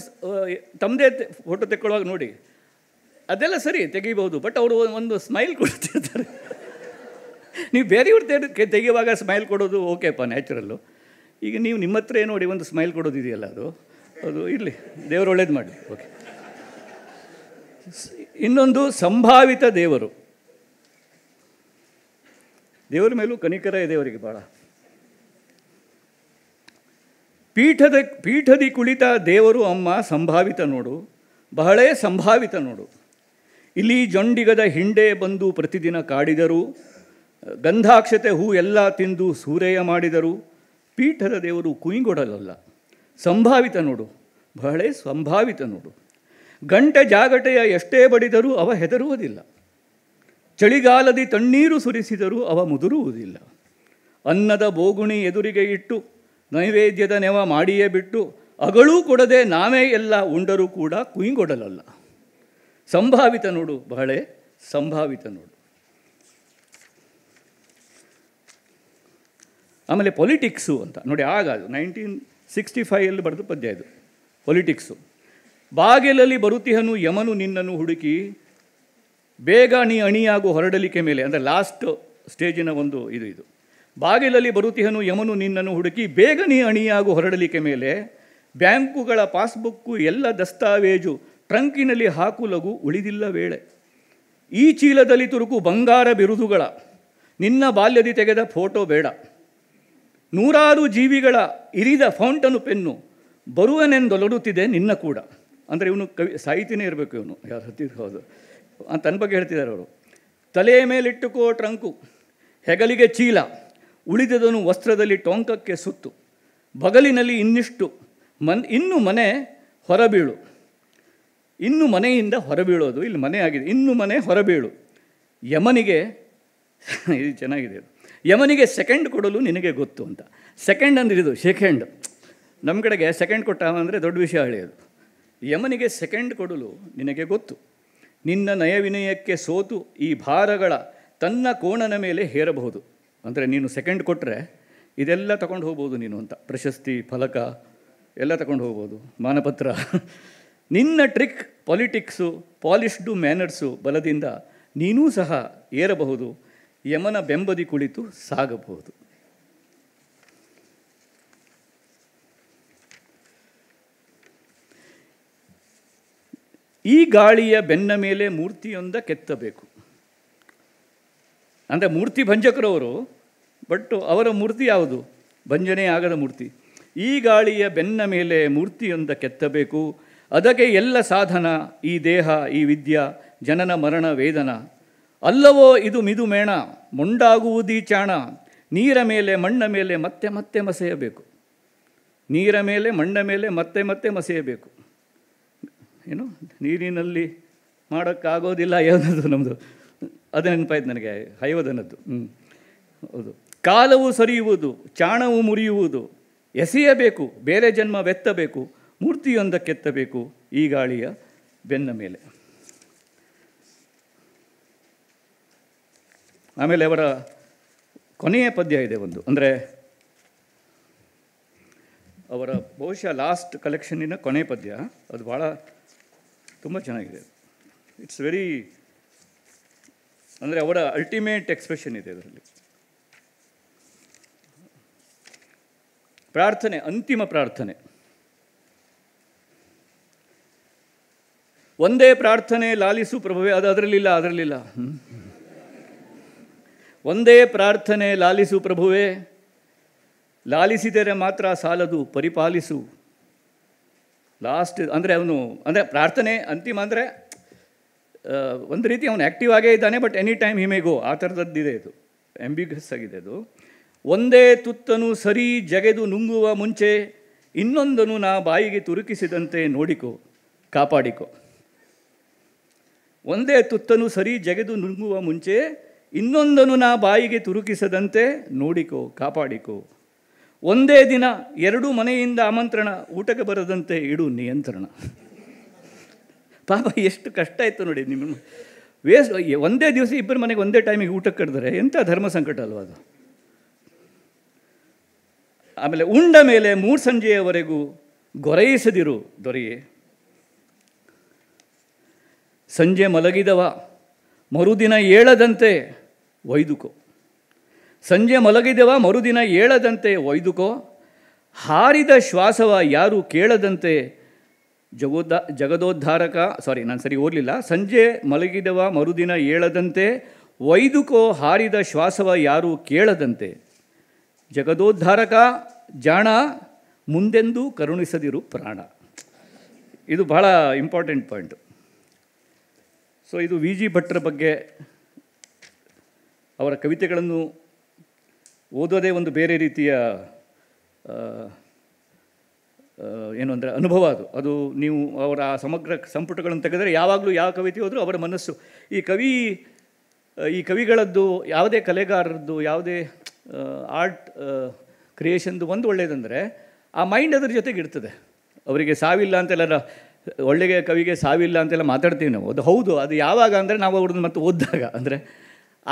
ತಮ್ಮದೇ ಫೋಟೋ ತೆಕ್ಕೊಳ್ಳುವಾಗ ನೋಡಿ ಅದೆಲ್ಲ ಸರಿ ತೆಗಿಬಹುದು ಬಟ್ ಅವರು ಒಂದು ಸ್ಮೈಲ್ ಕೊಡ್ತಿರ್ತಾರೆ ನೀವು ಬೇರೆಯವ್ರು ತೆಗೆ ತೆಗೆಯುವಾಗ ಸ್ಮೈಲ್ ಕೊಡೋದು ಓಕೆಪ್ಪ ನ್ಯಾಚುರಲ್ಲು ಈಗ ನೀವು ನಿಮ್ಮ ಹತ್ರ ನೋಡಿ ಒಂದು ಸ್ಮೈಲ್ ಕೊಡೋದಿದೆಯಲ್ಲ ಅದು ಅದು ಇರಲಿ ದೇವರು ಒಳ್ಳೇದು ಮಾಡಲಿ ಓಕೆ ಇನ್ನೊಂದು ಸಂಭಾವಿತ ದೇವರು ದೇವರ ಮೇಲೂ ಕನಿಕರ ಇದೆ ಅವರಿಗೆ ಭಾಳ ಪೀಠದ ಪೀಠದಿ ಕುಳಿತ ದೇವರು ಅಮ್ಮ ಸಂಭಾವಿತ ನೋಡು ಬಹಳ ಸಂಭಾವಿತ ನೋಡು ಇಲ್ಲಿ ಜೊಂಡಿಗದ ಹಿಂಡೆ ಬಂದು ಪ್ರತಿದಿನ ಕಾಡಿದರು ಗಂಧಾಕ್ಷತೆ ಹೂ ಎಲ್ಲ ತಿಂದು ಸೂರೆಯ ಮಾಡಿದರು ಪೀಠದ ದೇವರು ಕುಯ್ಗೊಡಲಲ್ಲ ಸಂಭಾವಿತ ನೋಡು ಬಹಳ ಸಂಭಾವಿತ ನೋಡು ಗಂಟೆ ಜಾಗಟೆಯ ಎಷ್ಟೇ ಬಡಿದರೂ ಅವ ಹೆದರುವುದಿಲ್ಲ ಚಳಿಗಾಲದಿ ತಣ್ಣೀರು ಸುರಿಸಿದರೂ ಅವ ಮುದುರುವುದಿಲ್ಲ ಅನ್ನದ ಬೋಗುಣಿ ಎದುರಿಗೆ ಇಟ್ಟು ನೈವೇದ್ಯದ ನೆವ ಮಾಡಿಯೇ ಬಿಟ್ಟು ಅಗಳೂ ಕೊಡದೆ ನಾವೇ ಎಲ್ಲ ಉಂಡರೂ ಕೂಡ ಕುಯಿಂಗೊಡಲಲ್ಲ ಸಂಭಾವಿತ ನೋಡು ಬಹಳ ಸಂಭಾವಿತ ನೋಡು ಆಮೇಲೆ ಪೊಲಿಟಿಕ್ಸು ಅಂತ ನೋಡಿ ಆಗ ಅದು ನೈನ್ಟೀನ್ ಸಿಕ್ಸ್ಟಿ ಫೈವಲ್ಲಿ ಬರೆದು ಪದ್ಯ ಇದು ಪೊಲಿಟಿಕ್ಸು ಬಾಗಿಲಲ್ಲಿ ಬರುತ್ತಿಹನು ಯಮನು ನಿನ್ನನ್ನು ಹುಡುಕಿ ಬೇಗ ನೀ ಅಣಿಯಾಗು ಹೊರಡಲಿಕೆ ಮೇಲೆ ಅಂದರೆ ಲಾಸ್ಟ್ ಸ್ಟೇಜಿನ ಒಂದು ಇದು ಇದು ಬಾಗಿಲಲ್ಲಿ ಬರುತಿಹನು ಯಮನು ನಿನ್ನನ್ನು ಹುಡುಕಿ ಬೇಗ ನೀ ಅಣಿಯಾಗು ಹೊರಡಲಿಕ್ಕೆ ಮೇಲೆ ಬ್ಯಾಂಕುಗಳ ಪಾಸ್ಬುಕ್ಕು ಎಲ್ಲ ದಸ್ತಾವೇಜು ಟ್ರಂಕಿನಲ್ಲಿ ಹಾಕುಲಗು ಉಳಿದಿಲ್ಲ ವೇಳೆ ಈ ಚೀಲದಲ್ಲಿ ತುರುಕು ಬಂಗಾರ ಬಿರುದುಗಳ ನಿನ್ನ ಬಾಲ್ಯದಿ ತೆಗೆದ ಫೋಟೋ ಬೇಡ ನೂರಾರು ಜೀವಿಗಳ ಇರಿದ ಫೌಂಟನು ಪೆನ್ನು ಬರುವನೆಂದೊಲಡುತ್ತಿದೆ ನಿನ್ನ ಕೂಡ ಅಂದರೆ ಇವನು ಕವಿ ಸಾಹಿತಿನೇ ಇರಬೇಕು ಇವನು ಯಾರು ಹತ್ತಿದ್ರು ಹೌದು ತನ್ನ ಬಗ್ಗೆ ಹೇಳ್ತಿದ್ದಾರೆ ಅವರು ತಲೆಯ ಮೇಲಿಟ್ಟುಕೋ ಟ್ರಂಕು ಹೆಗಲಿಗೆ ಚೀಲ ಉಳಿದದನು ವಸ್ತ್ರದಲ್ಲಿ ಟೊಂಕಕ್ಕೆ ಸುತ್ತು ಬಗಲಿನಲ್ಲಿ ಇನ್ನಿಷ್ಟು ಮನ್ ಇನ್ನು ಮನೆ ಹೊರಬೀಳು ಇನ್ನು ಮನೆಯಿಂದ ಹೊರಬೀಳೋದು ಇಲ್ಲಿ ಮನೆ ಆಗಿದೆ ಇನ್ನು ಮನೆ ಹೊರಬೀಳು ಯಮನಿಗೆ ಇದು ಚೆನ್ನಾಗಿದೆ ಯಮನಿಗೆ ಸೆಕೆಂಡ್ ಕೊಡಲು ನಿನಗೆ ಗೊತ್ತು ಅಂತ ಸೆಕೆಂಡ್ ಅಂದರೆ ಇದು ಸೆಕೆಂಡ್ ನಮ್ಮ ಕಡೆಗೆ ಸೆಕೆಂಡ್ ಕೊಟ್ಟ ಅಂದರೆ ದೊಡ್ಡ ವಿಷಯ ಹಳೆಯದು ಯಮನಿಗೆ ಸೆಕೆಂಡ್ ಕೊಡಲು ನಿನಗೆ ಗೊತ್ತು ನಿನ್ನ ನಯವಿನಯಕ್ಕೆ ಸೋತು ಈ ಭಾರಗಳ ತನ್ನ ಕೋಣನ ಮೇಲೆ ಹೇರಬಹುದು ಅಂದರೆ ನೀನು ಸೆಕೆಂಡ್ ಕೊಟ್ಟರೆ ಇದೆಲ್ಲ ತಗೊಂಡು ಹೋಗ್ಬೋದು ನೀನು ಅಂತ ಪ್ರಶಸ್ತಿ ಫಲಕ ಎಲ್ಲ ತಗೊಂಡು ಹೋಗ್ಬೋದು ಮಾನಪತ್ರ ನಿನ್ನ ಟ್ರಿಕ್ ಪಾಲಿಟಿಕ್ಸು ಪಾಲಿಶ್ಡು ಮ್ಯಾನರ್ಸು ಬಲದಿಂದ ನೀನೂ ಸಹ ಏರಬಹುದು ಯಮನ ಬೆಂಬದಿ ಕುಳಿತು ಸಾಗಬಹುದು ಈ ಗಾಳಿಯ ಬೆನ್ನ ಮೇಲೆ ಮೂರ್ತಿಯೊಂದ ಕೆತ್ತಬೇಕು ಅಂದರೆ ಮೂರ್ತಿ ಭಂಜಕರವರು ಬಟ್ ಅವರ ಮೂರ್ತಿ ಯಾವುದು ಭಂಜನೆ ಆಗದ ಮೂರ್ತಿ ಈ ಗಾಳಿಯ ಬೆನ್ನ ಮೇಲೆ ಮೂರ್ತಿಯೊಂದ ಕೆತ್ತಬೇಕು ಅದಕ್ಕೆ ಎಲ್ಲ ಸಾಧನ ಈ ದೇಹ ಈ ವಿದ್ಯ ಜನನ ಮರಣ ವೇದನ ಅಲ್ಲವೋ ಇದು ಮಿದು ಮೇಣ ಮೊಂಡಾಗುವುದೀ ಚಾಣ ನೀರ ಮೇಲೆ ಮಣ್ಣ ಮೇಲೆ ಮತ್ತೆ ಮತ್ತೆ ಮಸೆಯಬೇಕು ನೀರ ಮೇಲೆ ಮಣ್ಣ ಮೇಲೆ ಮತ್ತೆ ಮತ್ತೆ ಮಸೆಯಬೇಕು ಏನು ನೀರಿನಲ್ಲಿ ಮಾಡೋಕ್ಕಾಗೋದಿಲ್ಲ ಯಾವುದಾದ್ರು ನಮ್ಮದು ಅದು ನೆನಪಾಯ್ತು ನನಗೆ ಹೈವದನದ್ದು ಹ್ಞೂ ಹೌದು ಕಾಲವು ಸರಿಯುವುದು ಚಾಣವು ಮುರಿಯುವುದು ಎಸೆಯಬೇಕು ಬೇರೆ ಜನ್ಮ ವೆತ್ತಬೇಕು ಮೂರ್ತಿಯೊಂದಕ್ಕೆತ್ತಬೇಕು ಈ ಗಾಳಿಯ ಬೆನ್ನ ಮೇಲೆ ಆಮೇಲೆ ಅವರ ಕೊನೆಯ ಪದ್ಯ ಇದೆ ಒಂದು ಅಂದರೆ ಅವರ ಬಹುಶಃ ಲಾಸ್ಟ್ ಕಲೆಕ್ಷನಿನ ಕೊನೆ ಪದ್ಯ ಅದು ಭಾಳ ತುಂಬ ಚೆನ್ನಾಗಿದೆ ಇಟ್ಸ್ ವೆರಿ ಅಂದರೆ ಅವರ ಅಲ್ಟಿಮೇಟ್ ಎಕ್ಸ್ಪ್ರೆಷನ್ ಇದೆ ಅದರಲ್ಲಿ ಪ್ರಾರ್ಥನೆ ಅಂತಿಮ ಪ್ರಾರ್ಥನೆ ಒಂದೇ ಪ್ರಾರ್ಥನೆ ಲಾಲಿಸು ಪ್ರಭುವೆ ಅದು ಅದರಲ್ಲಿಲ್ಲ ಅದರಲ್ಲಿಲ್ಲ ಒಂದೇ ಪ್ರಾರ್ಥನೆ ಲಾಲಿಸು ಪ್ರಭುವೆ ಲಾಲಿಸಿದರೆ ಮಾತ್ರ ಸಾಲದು ಪರಿಪಾಲಿಸು ಲಾಸ್ಟ್ ಅಂದರೆ ಅವನು ಅಂದರೆ ಪ್ರಾರ್ಥನೆ ಅಂತಿಮ ಅಂದರೆ ಒಂದು ರೀತಿ ಅವನು ಆ್ಯಕ್ಟಿವ್ ಆಗೇ ಇದ್ದಾನೆ ಬಟ್ ಎನಿ ಟೈಮ್ ಗೋ ಆ ಥರದ್ದಿದೆ ಇದು ಎಂಬಿಗಸ್ ಆಗಿದೆ ಅದು ಒಂದೇ ತುತ್ತನು ಸರಿ ಜಗೆದು ನುಂಗುವ ಮುಂಚೆ ಇನ್ನೊಂದನ್ನು ನಾ ಬಾಯಿಗೆ ತುರುಕಿಸಿದಂತೆ ನೋಡಿಕೊ ಕಾಪಾಡಿಕೊ ಒಂದೇ ತುತ್ತನು ಸರಿ ಜಗೆದು ನುಂಗುವ ಮುಂಚೆ ಇನ್ನೊಂದನ್ನು ನಾ ಬಾಯಿಗೆ ತುರುಕಿಸದಂತೆ ನೋಡಿಕೊ ಕಾಪಾಡಿಕೊ ಒಂದೇ ದಿನ ಎರಡು ಮನೆಯಿಂದ ಆಮಂತ್ರಣ ಊಟಕ್ಕೆ ಬರದಂತೆ ಇಡು ನಿಯಂತ್ರಣ ಪಾಪ ಎಷ್ಟು ಕಷ್ಟ ಆಯಿತು ನೋಡಿ ನಿಮ್ಮ ವೇಸ್ಟ್ ಒಂದೇ ದಿವಸ ಇಬ್ಬರು ಮನೆಗೆ ಒಂದೇ ಟೈಮಿಗೆ ಊಟಕ್ಕೆ ಕರೆದರೆ ಎಂಥ ಧರ್ಮ ಸಂಕಟ ಅಲ್ವಾ ಅದು ಆಮೇಲೆ ಉಂಡ ಮೇಲೆ ಮೂರು ಸಂಜೆಯವರೆಗೂ ಗೊರೈಸದಿರು ದೊರೆಯೇ ಸಂಜೆ ಮಲಗಿದವ ಮರುದಿನ ಏಳದಂತೆ ಒಯ್ದುಕೋ ಸಂಜೆ ಮಲಗಿದವ ಮರುದಿನ ಏಳದಂತೆ ಒಯ್ದುಕೋ ಹಾರಿದ ಶ್ವಾಸವ ಯಾರು ಕೇಳದಂತೆ ಜಗೋದ ಜಗದೋದ್ಧಾರಕ ಸಾರಿ ನಾನು ಸರಿ ಓದಲಿಲ್ಲ ಸಂಜೆ ಮಲಗಿದವ ಮರುದಿನ ಏಳದಂತೆ ವೈದುಕೋ ಹಾರಿದ ಶ್ವಾಸವ ಯಾರು ಕೇಳದಂತೆ ಜಗದೋದ್ಧಾರಕ ಜಾಣ ಮುಂದೆಂದೂ ಕರುಣಿಸದಿರು ಪ್ರಾಣ ಇದು ಬಹಳ ಇಂಪಾರ್ಟೆಂಟ್ ಪಾಯಿಂಟು ಸೊ ಇದು ವಿ ಜಿ ಭಟ್ರ ಬಗ್ಗೆ ಅವರ ಕವಿತೆಗಳನ್ನು ಓದೋದೇ ಒಂದು ಬೇರೆ ರೀತಿಯ ಏನು ಅಂದರೆ ಅನುಭವ ಅದು ಅದು ನೀವು ಅವರ ಸಮಗ್ರ ಸಂಪುಟಗಳನ್ನು ತೆಗೆದರೆ ಯಾವಾಗಲೂ ಯಾವ ಕವಿತೆ ಹೋದರೂ ಅವರ ಮನಸ್ಸು ಈ ಕವಿ ಈ ಕವಿಗಳದ್ದು ಯಾವುದೇ ಕಲೆಗಾರರದ್ದು ಯಾವುದೇ ಆರ್ಟ್ ಕ್ರಿಯೇಷನ್ದು ಒಂದು ಒಳ್ಳೆಯದಂದರೆ ಆ ಮೈಂಡ್ ಅದರ ಜೊತೆಗೆ ಇರ್ತದೆ ಅವರಿಗೆ ಸಾವಿಲ್ಲ ಅಂತೆಲ್ಲ ಒಳ್ಳೆಗೆ ಕವಿಗೆ ಸಾವಿಲ್ಲ ಅಂತೆಲ್ಲ ಮಾತಾಡ್ತೀವಿ ನಾವು ಅದು ಹೌದು ಅದು ಯಾವಾಗ ಅಂದರೆ ನಾವು ಅವ್ರದ್ದು ಮತ್ತು ಓದಿದಾಗ ಅಂದರೆ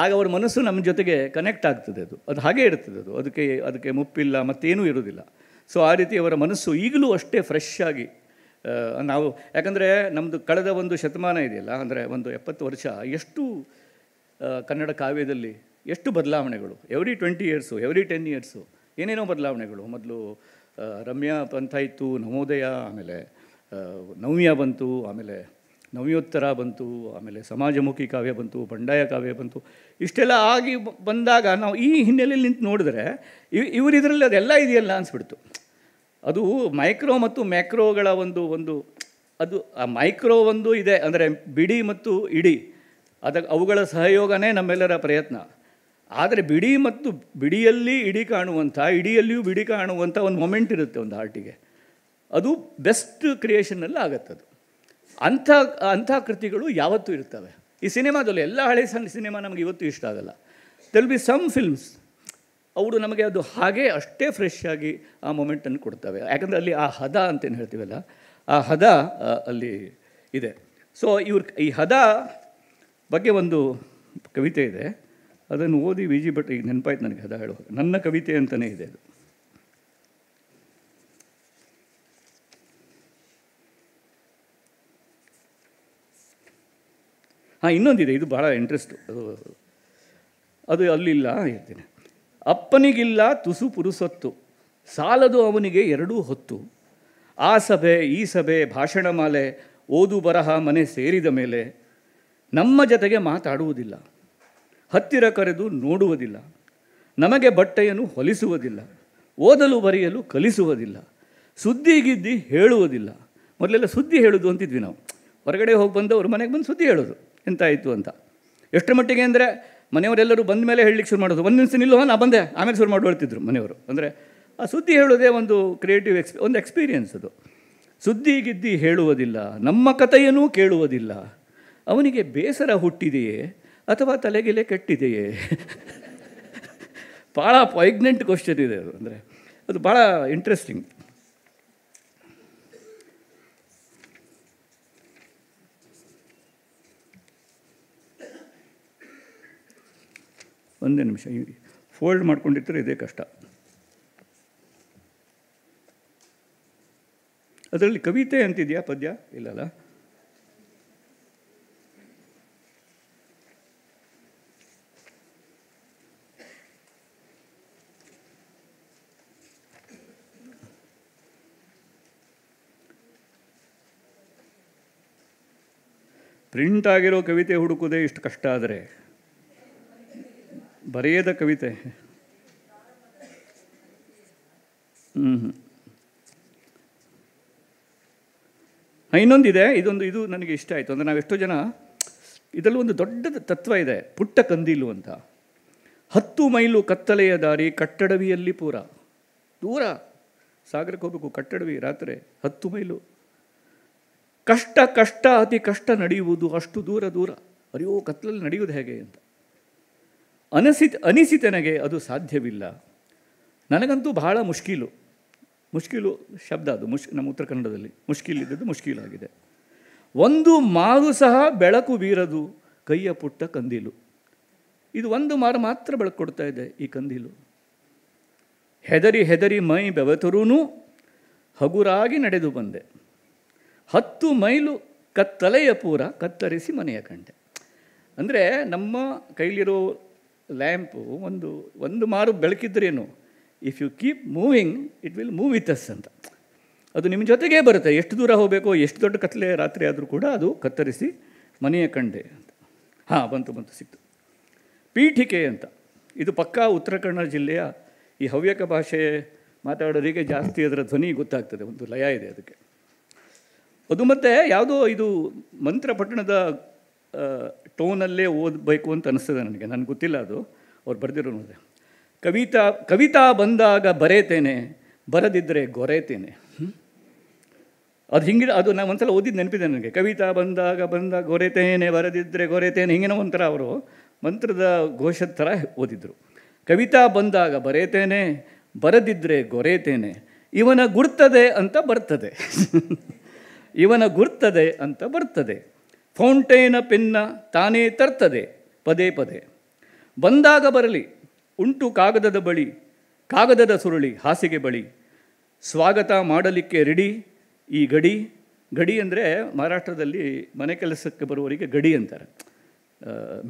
ಆಗ ಅವ್ರ ಮನಸ್ಸು ನಮ್ಮ ಜೊತೆಗೆ ಕನೆಕ್ಟ್ ಆಗ್ತದೆ ಅದು ಅದು ಹಾಗೇ ಇರ್ತದೆ ಅದು ಅದಕ್ಕೆ ಅದಕ್ಕೆ ಮುಪ್ಪಿಲ್ಲ ಮತ್ತೇನೂ ಇರೋದಿಲ್ಲ ಸೊ ಆ ರೀತಿ ಅವರ ಮನಸ್ಸು ಈಗಲೂ ಅಷ್ಟೇ ಫ್ರೆಶ್ ಆಗಿ ನಾವು ಯಾಕಂದರೆ ನಮ್ಮದು ಕಳೆದ ಒಂದು ಶತಮಾನ ಇದೆಯಲ್ಲ ಅಂದರೆ ಒಂದು ಎಪ್ಪತ್ತು ವರ್ಷ ಎಷ್ಟು ಕನ್ನಡ ಕಾವ್ಯದಲ್ಲಿ ಎಷ್ಟು ಬದಲಾವಣೆಗಳು every twenty years every ten years ಏನೇನೋ ಬದಲಾವಣೆಗಳು ಮೊದಲು ರಮ್ಯಾ ಇತ್ತು ನವೋದಯ ಆಮೇಲೆ ನವ್ಯ ಬಂತು ಆಮೇಲೆ ನವ್ಯೋತ್ತರ ಬಂತು ಆಮೇಲೆ ಸಮಾಜಮುಖಿ ಕಾವ್ಯ ಬಂತು ಬಂಡಾಯ ಕಾವ್ಯ ಬಂತು ಇಷ್ಟೆಲ್ಲ ಆಗಿ ಬಂದಾಗ ನಾವು ಈ ಹಿನ್ನೆಲೆಯಲ್ಲಿ ನಿಂತು ನೋಡಿದ್ರೆ ಇವರಿದ್ರಲ್ಲಿ ಅದೆಲ್ಲ ಇದೆಯಲ್ಲ ಅನ್ಸ್ಬಿಡ್ತು ಅದು ಮೈಕ್ರೋ ಮತ್ತು ಮ್ಯಾಕ್ರೋಗಳ ಒಂದು ಒಂದು ಅದು ಆ ಮೈಕ್ರೋ ಒಂದು ಇದೆ ಅಂದರೆ ಬಿಡಿ ಮತ್ತು ಇಡಿ ಅದ ಅವುಗಳ ಸಹಯೋಗನೇ ನಮ್ಮೆಲ್ಲರ ಪ್ರಯತ್ನ ಆದರೆ ಬಿಡಿ ಮತ್ತು ಬಿಡಿಯಲ್ಲಿ ಇಡಿ ಕಾಣುವಂಥ ಇಡಿಯಲ್ಲಿಯೂ ಬಿಡಿ ಕಾಣುವಂಥ ಒಂದು ಮೊಮೆಂಟ್ ಇರುತ್ತೆ ಒಂದು ಆರ್ಟಿಗೆ ಅದು ಬೆಸ್ಟ್ ಕ್ರಿಯೇಷನಲ್ಲಿ ಅದು ಅಂಥ ಅಂಥ ಕೃತಿಗಳು ಯಾವತ್ತೂ ಇರ್ತವೆ ಈ ಸಿನಿಮಾದಲ್ಲಿ ಎಲ್ಲ ಹಳೆ ಸಿನಿಮಾ ನಮಗೆ ಇವತ್ತು ಇಷ್ಟ ಆಗಲ್ಲ ದೆಲ್ ಬಿ ಸಮ್ ಫಿಲ್ಮ್ಸ್ ಅವರು ನಮಗೆ ಅದು ಹಾಗೇ ಅಷ್ಟೇ ಫ್ರೆಶ್ ಆಗಿ ಆ ಮೊಮೆಂಟನ್ನು ಕೊಡ್ತವೆ ಯಾಕಂದರೆ ಅಲ್ಲಿ ಆ ಹದ ಅಂತೇನು ಹೇಳ್ತೀವಲ್ಲ ಆ ಹದ ಅಲ್ಲಿ ಇದೆ ಸೊ ಇವ್ರ ಈ ಹದ ಬಗ್ಗೆ ಒಂದು ಕವಿತೆ ಇದೆ ಅದನ್ನು ಓದಿ ವಿ ಜಿ ಭಟ್ ಈಗ ನೆನಪಾಯ್ತು ನನಗೆ ಹದ ಹೇಳುವಾಗ ನನ್ನ ಕವಿತೆ ಅಂತಲೇ ಇದೆ ಅದು ಹಾಂ ಇನ್ನೊಂದಿದೆ ಇದು ಭಾಳ ಇಂಟ್ರೆಸ್ಟು ಅದು ಅದು ಅಲ್ಲಿಲ್ಲ ಹೇಳ್ತೀನಿ ಅಪ್ಪನಿಗಿಲ್ಲ ತುಸು ಪುರುಸೊತ್ತು ಸಾಲದು ಅವನಿಗೆ ಎರಡೂ ಹೊತ್ತು ಆ ಸಭೆ ಈ ಸಭೆ ಭಾಷಣ ಮಾಲೆ ಓದು ಬರಹ ಮನೆ ಸೇರಿದ ಮೇಲೆ ನಮ್ಮ ಜೊತೆಗೆ ಮಾತಾಡುವುದಿಲ್ಲ ಹತ್ತಿರ ಕರೆದು ನೋಡುವುದಿಲ್ಲ ನಮಗೆ ಬಟ್ಟೆಯನ್ನು ಹೊಲಿಸುವುದಿಲ್ಲ ಓದಲು ಬರೆಯಲು ಕಲಿಸುವುದಿಲ್ಲ ಸುದ್ದಿಗಿದ್ದಿ ಹೇಳುವುದಿಲ್ಲ ಮೊದಲೆಲ್ಲ ಸುದ್ದಿ ಹೇಳೋದು ಅಂತಿದ್ವಿ ನಾವು ಹೊರಗಡೆ ಹೋಗಿ ಬಂದವರು ಮನೆಗೆ ಬಂದು ಸುದ್ದಿ ಹೇಳೋದು ಎಂತಾಯಿತು ಅಂತ ಎಷ್ಟು ಮಟ್ಟಿಗೆ ಅಂದರೆ ಮನೆಯವರೆಲ್ಲರೂ ಬಂದ ಮೇಲೆ ಹೇಳಲಿಕ್ಕೆ ಶುರು ಮಾಡೋದು ಒಂದು ನಿಮಿಷ ನಿಲ್ಲುವ ನಾ ಬಂದೆ ಆಮೇಲೆ ಶುರು ಮಾಡಿ ಬರ್ತಿದ್ರು ಮನೆಯವರು ಅಂದರೆ ಆ ಸುದ್ದಿ ಹೇಳೋದೇ ಒಂದು ಕ್ರಿಯೇಟಿವ್ ಎಕ್ಸ್ ಒಂದು ಎಕ್ಸ್ಪೀರಿಯೆನ್ಸ್ ಅದು ಸುದ್ದಿ ಗಿದ್ದಿ ಹೇಳುವುದಿಲ್ಲ ನಮ್ಮ ಕಥೆಯನ್ನೂ ಕೇಳುವುದಿಲ್ಲ ಅವನಿಗೆ ಬೇಸರ ಹುಟ್ಟಿದೆಯೇ ಅಥವಾ ತಲೆಗೆಲೆ ಕೆಟ್ಟಿದೆಯೇ ಭಾಳ ಪ್ರೈಗ್ನೆಂಟ್ ಕ್ವಶನ್ ಇದೆ ಅದು ಅಂದರೆ ಅದು ಭಾಳ ಇಂಟ್ರೆಸ್ಟಿಂಗ್ ಒಂದೇ ನಿಮಿಷ ಫೋಲ್ಡ್ ಮಾಡ್ಕೊಂಡಿರ್ತಾರೆ ಇದೇ ಕಷ್ಟ ಅದರಲ್ಲಿ ಕವಿತೆ ಅಂತಿದೆಯಾ ಪದ್ಯ ಇಲ್ಲಲ್ಲ ಪ್ರಿಂಟ್ ಆಗಿರೋ ಕವಿತೆ ಹುಡುಕೋದೇ ಇಷ್ಟು ಕಷ್ಟ ಆದರೆ ಬರೆಯದ ಕವಿತೆ ಹ್ಞೂ ಹ್ಞೂ ಇನ್ನೊಂದಿದೆ ಇದೊಂದು ಇದು ನನಗೆ ಇಷ್ಟ ಆಯಿತು ಅಂದರೆ ನಾವೆಷ್ಟೋ ಜನ ಇದರಲ್ಲಿ ಒಂದು ದೊಡ್ಡ ತತ್ವ ಇದೆ ಪುಟ್ಟ ಕಂದೀಲು ಅಂತ ಹತ್ತು ಮೈಲು ಕತ್ತಲೆಯ ದಾರಿ ಕಟ್ಟಡವಿಯಲ್ಲಿ ಪೂರ ದೂರ ಸಾಗರಕ್ಕೆ ಹೋಗಬೇಕು ಕಟ್ಟಡವಿ ರಾತ್ರಿ ಹತ್ತು ಮೈಲು ಕಷ್ಟ ಕಷ್ಟ ಅತಿ ಕಷ್ಟ ನಡೆಯುವುದು ಅಷ್ಟು ದೂರ ದೂರ ಅರಿಯೋ ಕತ್ತಲಲ್ಲಿ ನಡೆಯುವುದು ಹೇಗೆ ಅಂತ ಅನಿಸಿತ ಅನಿಸಿತನಗೆ ಅದು ಸಾಧ್ಯವಿಲ್ಲ ನನಗಂತೂ ಬಹಳ ಮುಷ್ಕಿಲು ಮುಷ್ಕಿಲು ಶಬ್ದ ಅದು ಮುಷ್ ನಮ್ಮ ಉತ್ತರ ಕನ್ನಡದಲ್ಲಿ ಮುಷ್ಕಿಲಿದ್ದದ್ದು ಮುಷ್ಕಿಲಾಗಿದೆ ಒಂದು ಮಾರು ಸಹ ಬೆಳಕು ಬೀರದು ಕೈಯ ಪುಟ್ಟ ಕಂದಿಲು ಇದು ಒಂದು ಮಾರು ಮಾತ್ರ ಬೆಳಕು ಕೊಡ್ತಾ ಇದೆ ಈ ಕಂದಿಲು ಹೆದರಿ ಹೆದರಿ ಮೈ ಬೆವತರೂ ಹಗುರಾಗಿ ನಡೆದು ಬಂದೆ ಹತ್ತು ಮೈಲು ಕತ್ತಲೆಯ ಪೂರ ಕತ್ತರಿಸಿ ಮನೆಯ ಕಂಡೆ ಅಂದರೆ ನಮ್ಮ ಕೈಲಿರೋ ಲ್ಯಾಂಪು ಒಂದು ಒಂದು ಮಾರು ಬೆಳಕಿದ್ರೇನು if you keep moving it will move with us ಅಂತ ಅದು ನಿಮ್ಮ ಜೊತೆಗೇ ಬರುತ್ತೆ ಎಷ್ಟು ದೂರ ಹೋಗಬೇಕು ಎಷ್ಟು ದೊಡ್ಡ ಕತ್ತಲೆ ರಾತ್ರಿ ಆದರೂ ಕೂಡ ಅದು ಕತ್ತರಿಸಿ ಮನೆಯ ಕಂಡೆ ಅಂತ ಹಾಂ ಬಂತು ಬಂತು ಸಿಕ್ತು ಪೀಠಿಕೆ ಅಂತ ಇದು ಪಕ್ಕಾ ಉತ್ತರ ಕನ್ನಡ ಜಿಲ್ಲೆಯ ಈ ಹವ್ಯಕ ಭಾಷೆ ಮಾತಾಡೋರಿಗೆ ಜಾಸ್ತಿ ಅದರ ಧ್ವನಿ ಗೊತ್ತಾಗ್ತದೆ ಒಂದು ಲಯ ಇದೆ ಅದಕ್ಕೆ ಅದು ಮತ್ತೆ ಯಾವುದೋ ಇದು ಮಂತ್ರಪಟ್ಟಣದ ಟೋನಲ್ಲೇ ಓದಬೇಕು ಅಂತ ಅನಿಸ್ತದೆ ನನಗೆ ನನಗೆ ಗೊತ್ತಿಲ್ಲ ಅದು ಅವ್ರು ಬರೆದಿರೋ ನೋಡಿದೆ ಕವಿತಾ ಕವಿತಾ ಬಂದಾಗ ಬರೆತೇನೆ ಬರದಿದ್ದರೆ ಗೊರೆತೇನೆ ಅದು ಹಿಂಗೆ ಅದು ನಾನು ಒಂದ್ಸಲ ಓದಿದ್ದು ನೆನಪಿದೆ ನನಗೆ ಕವಿತಾ ಬಂದಾಗ ಬಂದಾಗ ಗೊರೆತೇನೆ ಬರದಿದ್ದರೆ ಗೊರೆತೇನೆ ಹಿಂಗೇನೋ ಒಂಥರ ಅವರು ಮಂತ್ರದ ಘೋಷದ ಥರ ಓದಿದ್ರು ಕವಿತಾ ಬಂದಾಗ ಬರೆತೇನೆ ಬರದಿದ್ದರೆ ಗೊರೆತೇನೆ ಇವನ ಗುರ್ತದೆ ಅಂತ ಬರ್ತದೆ ಇವನ ಗುರ್ತದೆ ಅಂತ ಬರ್ತದೆ ಫೌಂಟೇನ ಪೆನ್ನ ತಾನೇ ತರ್ತದೆ ಪದೇ ಪದೇ ಬಂದಾಗ ಬರಲಿ ಉಂಟು ಕಾಗದದ ಬಳಿ ಕಾಗದದ ಸುರುಳಿ ಹಾಸಿಗೆ ಬಳಿ ಸ್ವಾಗತ ಮಾಡಲಿಕ್ಕೆ ರೆಡಿ ಈ ಗಡಿ ಗಡಿ ಅಂದರೆ ಮಹಾರಾಷ್ಟ್ರದಲ್ಲಿ ಮನೆ ಕೆಲಸಕ್ಕೆ ಬರುವವರಿಗೆ ಗಡಿ ಅಂತಾರೆ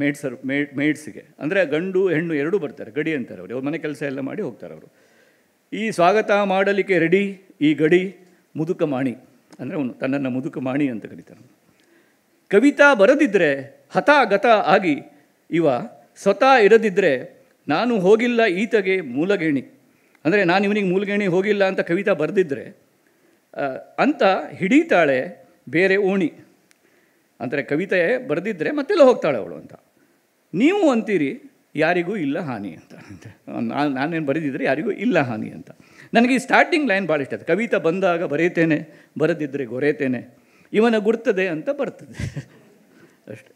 ಮೇಡ್ಸರ್ ಮೇಡ್ ಮೇಡ್ಸಿಗೆ ಅಂದರೆ ಗಂಡು ಹೆಣ್ಣು ಎರಡೂ ಬರ್ತಾರೆ ಗಡಿ ಅಂತಾರೆ ಅವರು ಮನೆ ಕೆಲಸ ಎಲ್ಲ ಮಾಡಿ ಹೋಗ್ತಾರೆ ಅವರು ಈ ಸ್ವಾಗತ ಮಾಡಲಿಕ್ಕೆ ರೆಡಿ ಈ ಗಡಿ ಮುದುಕ ಮಾಣಿ ಅಂದರೆ ಅವನು ತನ್ನನ್ನು ಮುದುಕ ಮಾಣಿ ಅಂತ ಕರೀತಾರೆ ಕವಿತಾ ಬರದಿದ್ದರೆ ಹತಾಗತ ಆಗಿ ಇವ ಸ್ವತಃ ಇರದಿದ್ದರೆ ನಾನು ಹೋಗಿಲ್ಲ ಈತಗೆ ಮೂಲಗೇಣಿ ಅಂದರೆ ನಾನು ಇವನಿಗೆ ಮೂಲಗೇಣಿ ಹೋಗಿಲ್ಲ ಅಂತ ಕವಿತಾ ಬರೆದಿದ್ದರೆ ಅಂತ ಹಿಡೀತಾಳೆ ಬೇರೆ ಓಣಿ ಅಂದರೆ ಕವಿತೆ ಬರೆದಿದ್ದರೆ ಮತ್ತೆಲ್ಲ ಹೋಗ್ತಾಳೆ ಅವಳು ಅಂತ ನೀವು ಅಂತೀರಿ ಯಾರಿಗೂ ಇಲ್ಲ ಹಾನಿ ಅಂತ ನಾನು ನಾನೇನು ಬರೆದಿದ್ದರೆ ಯಾರಿಗೂ ಇಲ್ಲ ಹಾನಿ ಅಂತ ನನಗೆ ಈ ಸ್ಟಾರ್ಟಿಂಗ್ ಲೈನ್ ಭಾಳ ಇಷ್ಟ ಕವಿತಾ ಬಂದಾಗ ಬರೆಯುತ್ತೇನೆ ಬರೆದಿದ್ದರೆ ಗೊರೆಯುತ್ತೇನೆ ಇವನ ಗುರ್ತದೆ ಅಂತ ಬರ್ತದೆ ಅಷ್ಟೆ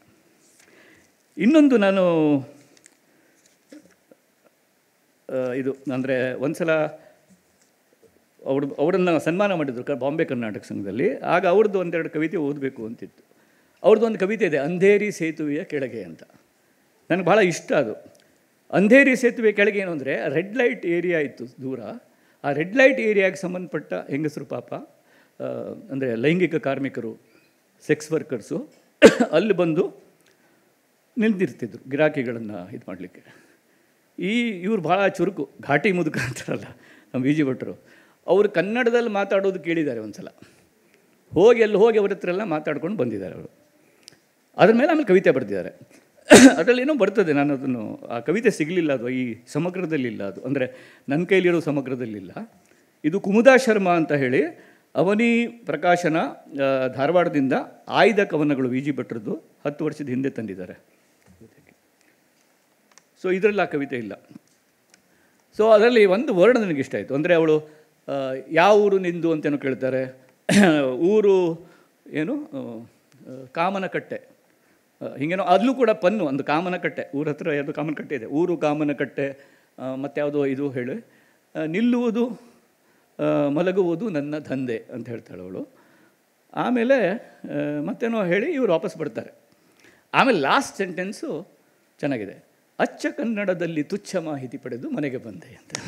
ಇನ್ನೊಂದು ನಾನು ಇದು ಅಂದರೆ ಒಂದು ಸಲ ಅವ್ರ ಅವರನ್ನು ಸನ್ಮಾನ ಮಾಡಿದರು ಬಾಂಬೆ ಕರ್ನಾಟಕ ಸಂಘದಲ್ಲಿ ಆಗ ಅವ್ರದ್ದು ಒಂದೆರಡು ಕವಿತೆ ಓದಬೇಕು ಅಂತಿತ್ತು ಅವ್ರದ್ದು ಒಂದು ಕವಿತೆ ಇದೆ ಅಂಧೇರಿ ಸೇತುವೆಯ ಕೆಳಗೆ ಅಂತ ನನಗೆ ಭಾಳ ಇಷ್ಟ ಅದು ಅಂಧೇರಿ ಸೇತುವೆ ಕೆಳಗೆ ಏನು ಅಂದರೆ ರೆಡ್ ಲೈಟ್ ಏರಿಯಾ ಇತ್ತು ದೂರ ಆ ರೆಡ್ ಲೈಟ್ ಏರಿಯಾಗೆ ಸಂಬಂಧಪಟ್ಟ ಹೆಂಗಸರು ಪಾಪ ಅಂದರೆ ಲೈಂಗಿಕ ಕಾರ್ಮಿಕರು ಸೆಕ್ಸ್ ವರ್ಕರ್ಸು ಅಲ್ಲಿ ಬಂದು ನಿಂತಿರ್ತಿದ್ರು ಗಿರಾಕಿಗಳನ್ನು ಇದು ಮಾಡಲಿಕ್ಕೆ ಈ ಇವರು ಭಾಳ ಚುರುಕು ಘಾಟಿ ಮುದುಕ ಅಂತಾರಲ್ಲ ನಮ್ಮ ಜಿ ಭಟ್ರು ಅವರು ಕನ್ನಡದಲ್ಲಿ ಮಾತಾಡೋದು ಕೇಳಿದ್ದಾರೆ ಒಂದು ಸಲ ಹೋಗಿ ಅಲ್ಲಿ ಹೋಗಿ ಅವ್ರ ಹತ್ರ ಎಲ್ಲ ಮಾತಾಡ್ಕೊಂಡು ಬಂದಿದ್ದಾರೆ ಅವರು ಅದ್ರ ಮೇಲೆ ಆಮೇಲೆ ಕವಿತೆ ಬರೆದಿದ್ದಾರೆ ಅದರಲ್ಲಿ ಏನೋ ಬರ್ತದೆ ನಾನು ಅದನ್ನು ಆ ಕವಿತೆ ಸಿಗಲಿಲ್ಲ ಅದು ಈ ಸಮಗ್ರದಲ್ಲಿಲ್ಲ ಅದು ಅಂದರೆ ನನ್ನ ಕೈಲಿರೋ ಸಮಗ್ರದಲ್ಲಿಲ್ಲ ಇದು ಕುಮುದಾ ಶರ್ಮಾ ಅಂತ ಹೇಳಿ ಅವನಿ ಪ್ರಕಾಶನ ಧಾರವಾಡದಿಂದ ಆಯ್ದ ಕವನಗಳು ವಿ ಜಿ ಭಟ್ರದ್ದು ಹತ್ತು ವರ್ಷದ ಹಿಂದೆ ತಂದಿದ್ದಾರೆ ಸೊ ಇದರಲ್ಲಿ ಆ ಕವಿತೆ ಇಲ್ಲ ಸೊ ಅದರಲ್ಲಿ ಒಂದು ವರ್ಣ ನನಗೆ ಇಷ್ಟ ಆಯಿತು ಅಂದರೆ ಅವಳು ಯಾವ ಊರು ನಿಂದು ಅಂತೇನೋ ಕೇಳ್ತಾರೆ ಊರು ಏನು ಕಾಮನಕಟ್ಟೆ ಹಿಂಗೇನೋ ಅದಲ್ಲೂ ಕೂಡ ಪನ್ನು ಒಂದು ಕಾಮನಕಟ್ಟೆ ಊರ ಹತ್ರ ಯಾವುದು ಕಾಮನಕಟ್ಟೆ ಇದೆ ಊರು ಕಾಮನಕಟ್ಟೆ ಮತ್ತು ಯಾವುದೋ ಇದು ಹೇಳಿ ನಿಲ್ಲುವುದು ಮಲಗುವುದು ನನ್ನ ದಂಧೆ ಅಂತ ಹೇಳ್ತಾಳೆ ಅವಳು ಆಮೇಲೆ ಮತ್ತೇನೋ ಹೇಳಿ ಇವರು ವಾಪಸ್ ಬರ್ತಾರೆ ಆಮೇಲೆ ಲಾಸ್ಟ್ ಸೆಂಟೆನ್ಸು ಚೆನ್ನಾಗಿದೆ ಅಚ್ಚ ಕನ್ನಡದಲ್ಲಿ ತುಚ್ಛ ಮಾಹಿತಿ ಪಡೆದು ಮನೆಗೆ ಬಂದೆ ಅಂತ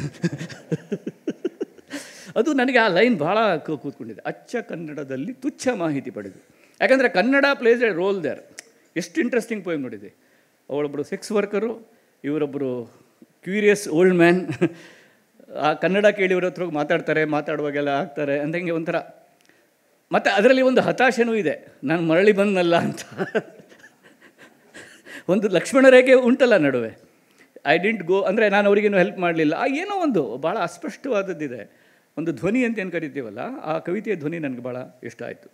ಅದು ನನಗೆ ಆ ಲೈನ್ ಭಾಳ ಕೂತ್ಕೊಂಡಿದೆ ಅಚ್ಚ ಕನ್ನಡದಲ್ಲಿ ತುಚ್ಛ ಮಾಹಿತಿ ಪಡೆದು ಯಾಕಂದರೆ Kannada plays a role there ಎಷ್ಟು ಇಂಟ್ರೆಸ್ಟಿಂಗ್ ಪೋಯಮ್ ನೋಡಿದೆ ಅವಳೊಬ್ಬರು ಸೆಕ್ಸ್ ವರ್ಕರು ಇವರೊಬ್ಬರು ಕ್ಯೂರಿಯಸ್ ಓಲ್ಡ್ ಮ್ಯಾನ್ ಆ ಕನ್ನಡ ಕೇಳಿವ್ರ ಹತ್ರ ಮಾತಾಡ್ತಾರೆ ಮಾತಾಡುವಾಗೆಲ್ಲ ಆಗ್ತಾರೆ ಅಂತ ಹಿಂಗೆ ಒಂಥರ ಮತ್ತು ಅದರಲ್ಲಿ ಒಂದು ಹತಾಶೆನೂ ಇದೆ ನಾನು ಮರಳಿ ಬಂದನಲ್ಲ ಅಂತ ಒಂದು ಲಕ್ಷ್ಮಣ ರೇಖೆ ಉಂಟಲ್ಲ ನಡುವೆ ಐ ಡಿಂಟ್ ಗೋ ಅಂದರೆ ನಾನು ಅವರಿಗೇನು ಹೆಲ್ಪ್ ಮಾಡಲಿಲ್ಲ ಆ ಏನೋ ಒಂದು ಭಾಳ ಅಸ್ಪಷ್ಟವಾದದ್ದಿದೆ ಒಂದು ಧ್ವನಿ ಅಂತ ಏನು ಕರಿತೀವಲ್ಲ ಆ ಕವಿತೆಯ ಧ್ವನಿ ನನಗೆ ಭಾಳ ಇಷ್ಟ ಆಯಿತು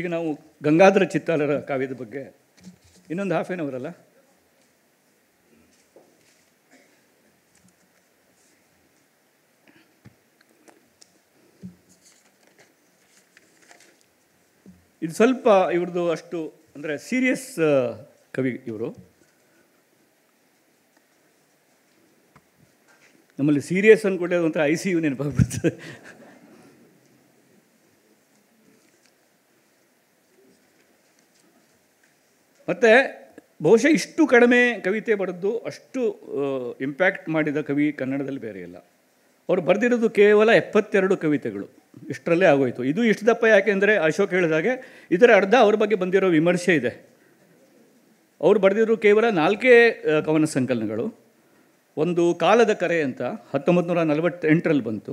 ಈಗ ನಾವು ಗಂಗಾಧರ ಚಿತ್ತಾಲರ ಕಾವ್ಯದ ಬಗ್ಗೆ ಇನ್ನೊಂದು ಹಾಫ್ ಏನ್ ಅವರ್ ಅಲ್ಲ ಇದು ಸ್ವಲ್ಪ ಇವ್ರದ್ದು ಅಷ್ಟು ಅಂದರೆ ಸೀರಿಯಸ್ ಕವಿ ಇವರು ನಮ್ಮಲ್ಲಿ ಸೀರಿಯಸ್ ಅದು ಒಂಥರ ಐ ಸಿ ಯು ನೆನಪಾಗ್ಬಿಡ್ತದೆ ಮತ್ತು ಬಹುಶಃ ಇಷ್ಟು ಕಡಿಮೆ ಕವಿತೆ ಬರೆದು ಅಷ್ಟು ಇಂಪ್ಯಾಕ್ಟ್ ಮಾಡಿದ ಕವಿ ಕನ್ನಡದಲ್ಲಿ ಬೇರೆ ಇಲ್ಲ ಅವರು ಬರೆದಿರೋದು ಕೇವಲ ಎಪ್ಪತ್ತೆರಡು ಕವಿತೆಗಳು ಇಷ್ಟರಲ್ಲೇ ಆಗೋಯಿತು ಇದು ಇಷ್ಟು ದಪ್ಪ ಯಾಕೆಂದರೆ ಅಶೋಕ್ ಹೇಳಿದಾಗೆ ಇದರ ಅರ್ಧ ಅವ್ರ ಬಗ್ಗೆ ಬಂದಿರೋ ವಿಮರ್ಶೆ ಇದೆ ಅವ್ರು ಬರೆದಿರೋ ಕೇವಲ ನಾಲ್ಕೇ ಕವನ ಸಂಕಲನಗಳು ಒಂದು ಕಾಲದ ಕರೆ ಅಂತ ಹತ್ತೊಂಬತ್ತು ನೂರ ನಲವತ್ತೆಂಟರಲ್ಲಿ ಬಂತು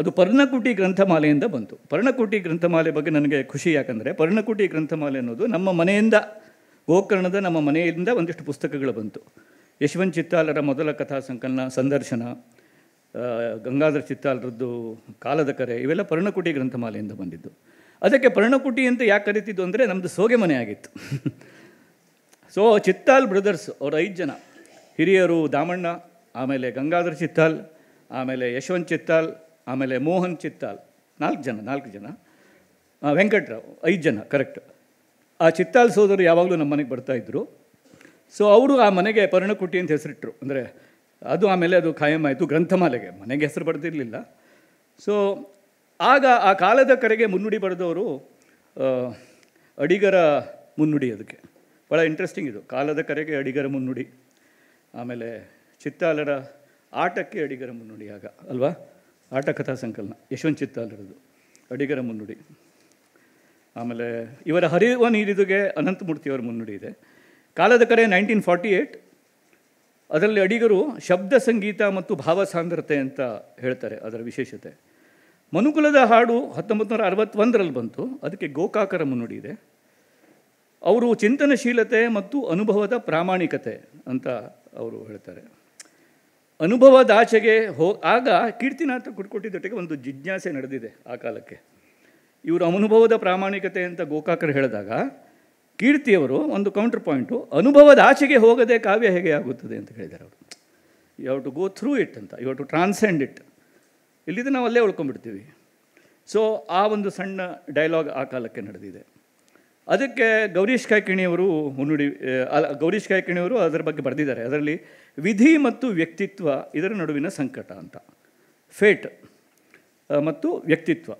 ಅದು ಪರ್ಣಕುಟಿ ಗ್ರಂಥಮಾಲೆಯಿಂದ ಬಂತು ಪರ್ಣಕುಟಿ ಗ್ರಂಥಮಾಲೆ ಬಗ್ಗೆ ನನಗೆ ಖುಷಿ ಯಾಕಂದರೆ ಪರ್ಣಕುಟಿ ಗ್ರಂಥಮಾಲೆ ಅನ್ನೋದು ನಮ್ಮ ಮನೆಯಿಂದ ಗೋಕರ್ಣದ ನಮ್ಮ ಮನೆಯಿಂದ ಒಂದಿಷ್ಟು ಪುಸ್ತಕಗಳು ಬಂತು ಯಶವಂತ್ ಚಿತ್ತಾಲರ ಮೊದಲ ಕಥಾ ಸಂಕಲನ ಸಂದರ್ಶನ ಗಂಗಾಧರ ಚಿತ್ತಾಲರದ್ದು ಕಾಲದ ಕರೆ ಇವೆಲ್ಲ ಪರ್ಣಕುಟಿ ಗ್ರಂಥಮಾಲೆಯಿಂದ ಬಂದಿದ್ದು ಅದಕ್ಕೆ ಪರ್ಣಕುಟಿ ಅಂತ ಯಾಕೆ ಕರೀತಿದ್ದು ಅಂದರೆ ನಮ್ಮದು ಸೋಗೆ ಮನೆ ಆಗಿತ್ತು ಸೊ ಚಿತ್ತಾಲ್ ಬ್ರದರ್ಸ್ ಅವ್ರ ಐದು ಜನ ಹಿರಿಯರು ದಾಮಣ್ಣ ಆಮೇಲೆ ಗಂಗಾಧರ ಚಿತ್ತಾಲ್ ಆಮೇಲೆ ಯಶವಂತ್ ಚಿತ್ತಾಲ್ ಆಮೇಲೆ ಮೋಹನ್ ಚಿತ್ತಾಲ್ ನಾಲ್ಕು ಜನ ನಾಲ್ಕು ಜನ ವೆಂಕಟರಾವ್ ಐದು ಜನ ಕರೆಕ್ಟ್ ಆ ಚಿತ್ತಾಲ್ ಸೋದರು ಯಾವಾಗಲೂ ನಮ್ಮ ಮನೆಗೆ ಬರ್ತಾಯಿದ್ರು ಸೊ ಅವರು ಆ ಮನೆಗೆ ಪರ್ಣಕುಟ್ಟಿ ಅಂತ ಹೆಸರಿಟ್ಟರು ಅಂದರೆ ಅದು ಆಮೇಲೆ ಅದು ಖಾಯಂ ಆಯಿತು ಗ್ರಂಥಮಾಲೆಗೆ ಮನೆಗೆ ಹೆಸರು ಬರೆದಿರಲಿಲ್ಲ ಸೊ ಆಗ ಆ ಕಾಲದ ಕರೆಗೆ ಮುನ್ನುಡಿ ಬರೆದವರು ಅಡಿಗರ ಮುನ್ನುಡಿ ಅದಕ್ಕೆ ಭಾಳ ಇಂಟ್ರೆಸ್ಟಿಂಗ್ ಇದು ಕಾಲದ ಕರೆಗೆ ಅಡಿಗರ ಮುನ್ನುಡಿ ಆಮೇಲೆ ಚಿತ್ತಾಲರ ಆಟಕ್ಕೆ ಅಡಿಗರ ಮುನ್ನುಡಿ ಆಗ ಅಲ್ವಾ ಆಟ ಕಥಾ ಸಂಕಲನ ಯಶವಂತ್ ಚಿತ್ತಾಲರದು ಅಡಿಗರ ಮುನ್ನುಡಿ ಆಮೇಲೆ ಇವರ ಹರಿವ ನೀರಿದುಗೆ ಅನಂತಮೂರ್ತಿಯವರ ಮುನ್ನುಡಿ ಇದೆ ಕಾಲದ ಕರೆ ನೈನ್ಟೀನ್ ಫಾರ್ಟಿ ಏಯ್ಟ್ ಅದರಲ್ಲಿ ಅಡಿಗರು ಶಬ್ದ ಸಂಗೀತ ಮತ್ತು ಭಾವಸಾಂದ್ರತೆ ಅಂತ ಹೇಳ್ತಾರೆ ಅದರ ವಿಶೇಷತೆ ಮನುಕುಲದ ಹಾಡು ಹತ್ತೊಂಬತ್ತು ನೂರ ಅರವತ್ತೊಂದರಲ್ಲಿ ಬಂತು ಅದಕ್ಕೆ ಗೋಕಾಕರ ಮುನ್ನುಡಿ ಇದೆ ಅವರು ಚಿಂತನಶೀಲತೆ ಮತ್ತು ಅನುಭವದ ಪ್ರಾಮಾಣಿಕತೆ ಅಂತ ಅವರು ಹೇಳ್ತಾರೆ ಅನುಭವದಾಚೆಗೆ ಹೋ ಆಗ ಕೀರ್ತಿನಾಥ ಕುಟ್ಕೊಟ್ಟಿದ್ದೊಟ್ಟಿಗೆ ಒಂದು ಜಿಜ್ಞಾಸೆ ನಡೆದಿದೆ ಆ ಕಾಲಕ್ಕೆ ಇವರ ಅನುಭವದ ಪ್ರಾಮಾಣಿಕತೆ ಅಂತ ಗೋಕಾಕರ್ ಹೇಳಿದಾಗ ಕೀರ್ತಿಯವರು ಒಂದು ಕೌಂಟರ್ ಪಾಯಿಂಟು ಅನುಭವದ ಆಚೆಗೆ ಹೋಗದೆ ಕಾವ್ಯ ಹೇಗೆ ಆಗುತ್ತದೆ ಅಂತ ಹೇಳಿದ್ದಾರೆ ಅವರು you to go through it ಅಂತ ಯು ಟು ಟ್ರಾನ್ಸೆಂಡ್ ಇಟ್ ಇಲ್ಲಿದ್ದು ನಾವು ಅಲ್ಲೇ ಉಳ್ಕೊಂಡ್ಬಿಡ್ತೀವಿ ಸೊ ಆ ಒಂದು ಸಣ್ಣ ಡೈಲಾಗ್ ಆ ಕಾಲಕ್ಕೆ ನಡೆದಿದೆ ಅದಕ್ಕೆ ಗೌರೀಶ್ ಕಾಯ್ಕಿಣಿಯವರು ಮುನ್ನುಡಿ ಗೌರೀಶ್ ಕಾಯ್ಕಿಣಿಯವರು ಅದರ ಬಗ್ಗೆ ಬರೆದಿದ್ದಾರೆ ಅದರಲ್ಲಿ ವಿಧಿ ಮತ್ತು ವ್ಯಕ್ತಿತ್ವ ಇದರ ನಡುವಿನ ಸಂಕಟ ಅಂತ ಫೇಟ್ ಮತ್ತು ವ್ಯಕ್ತಿತ್ವ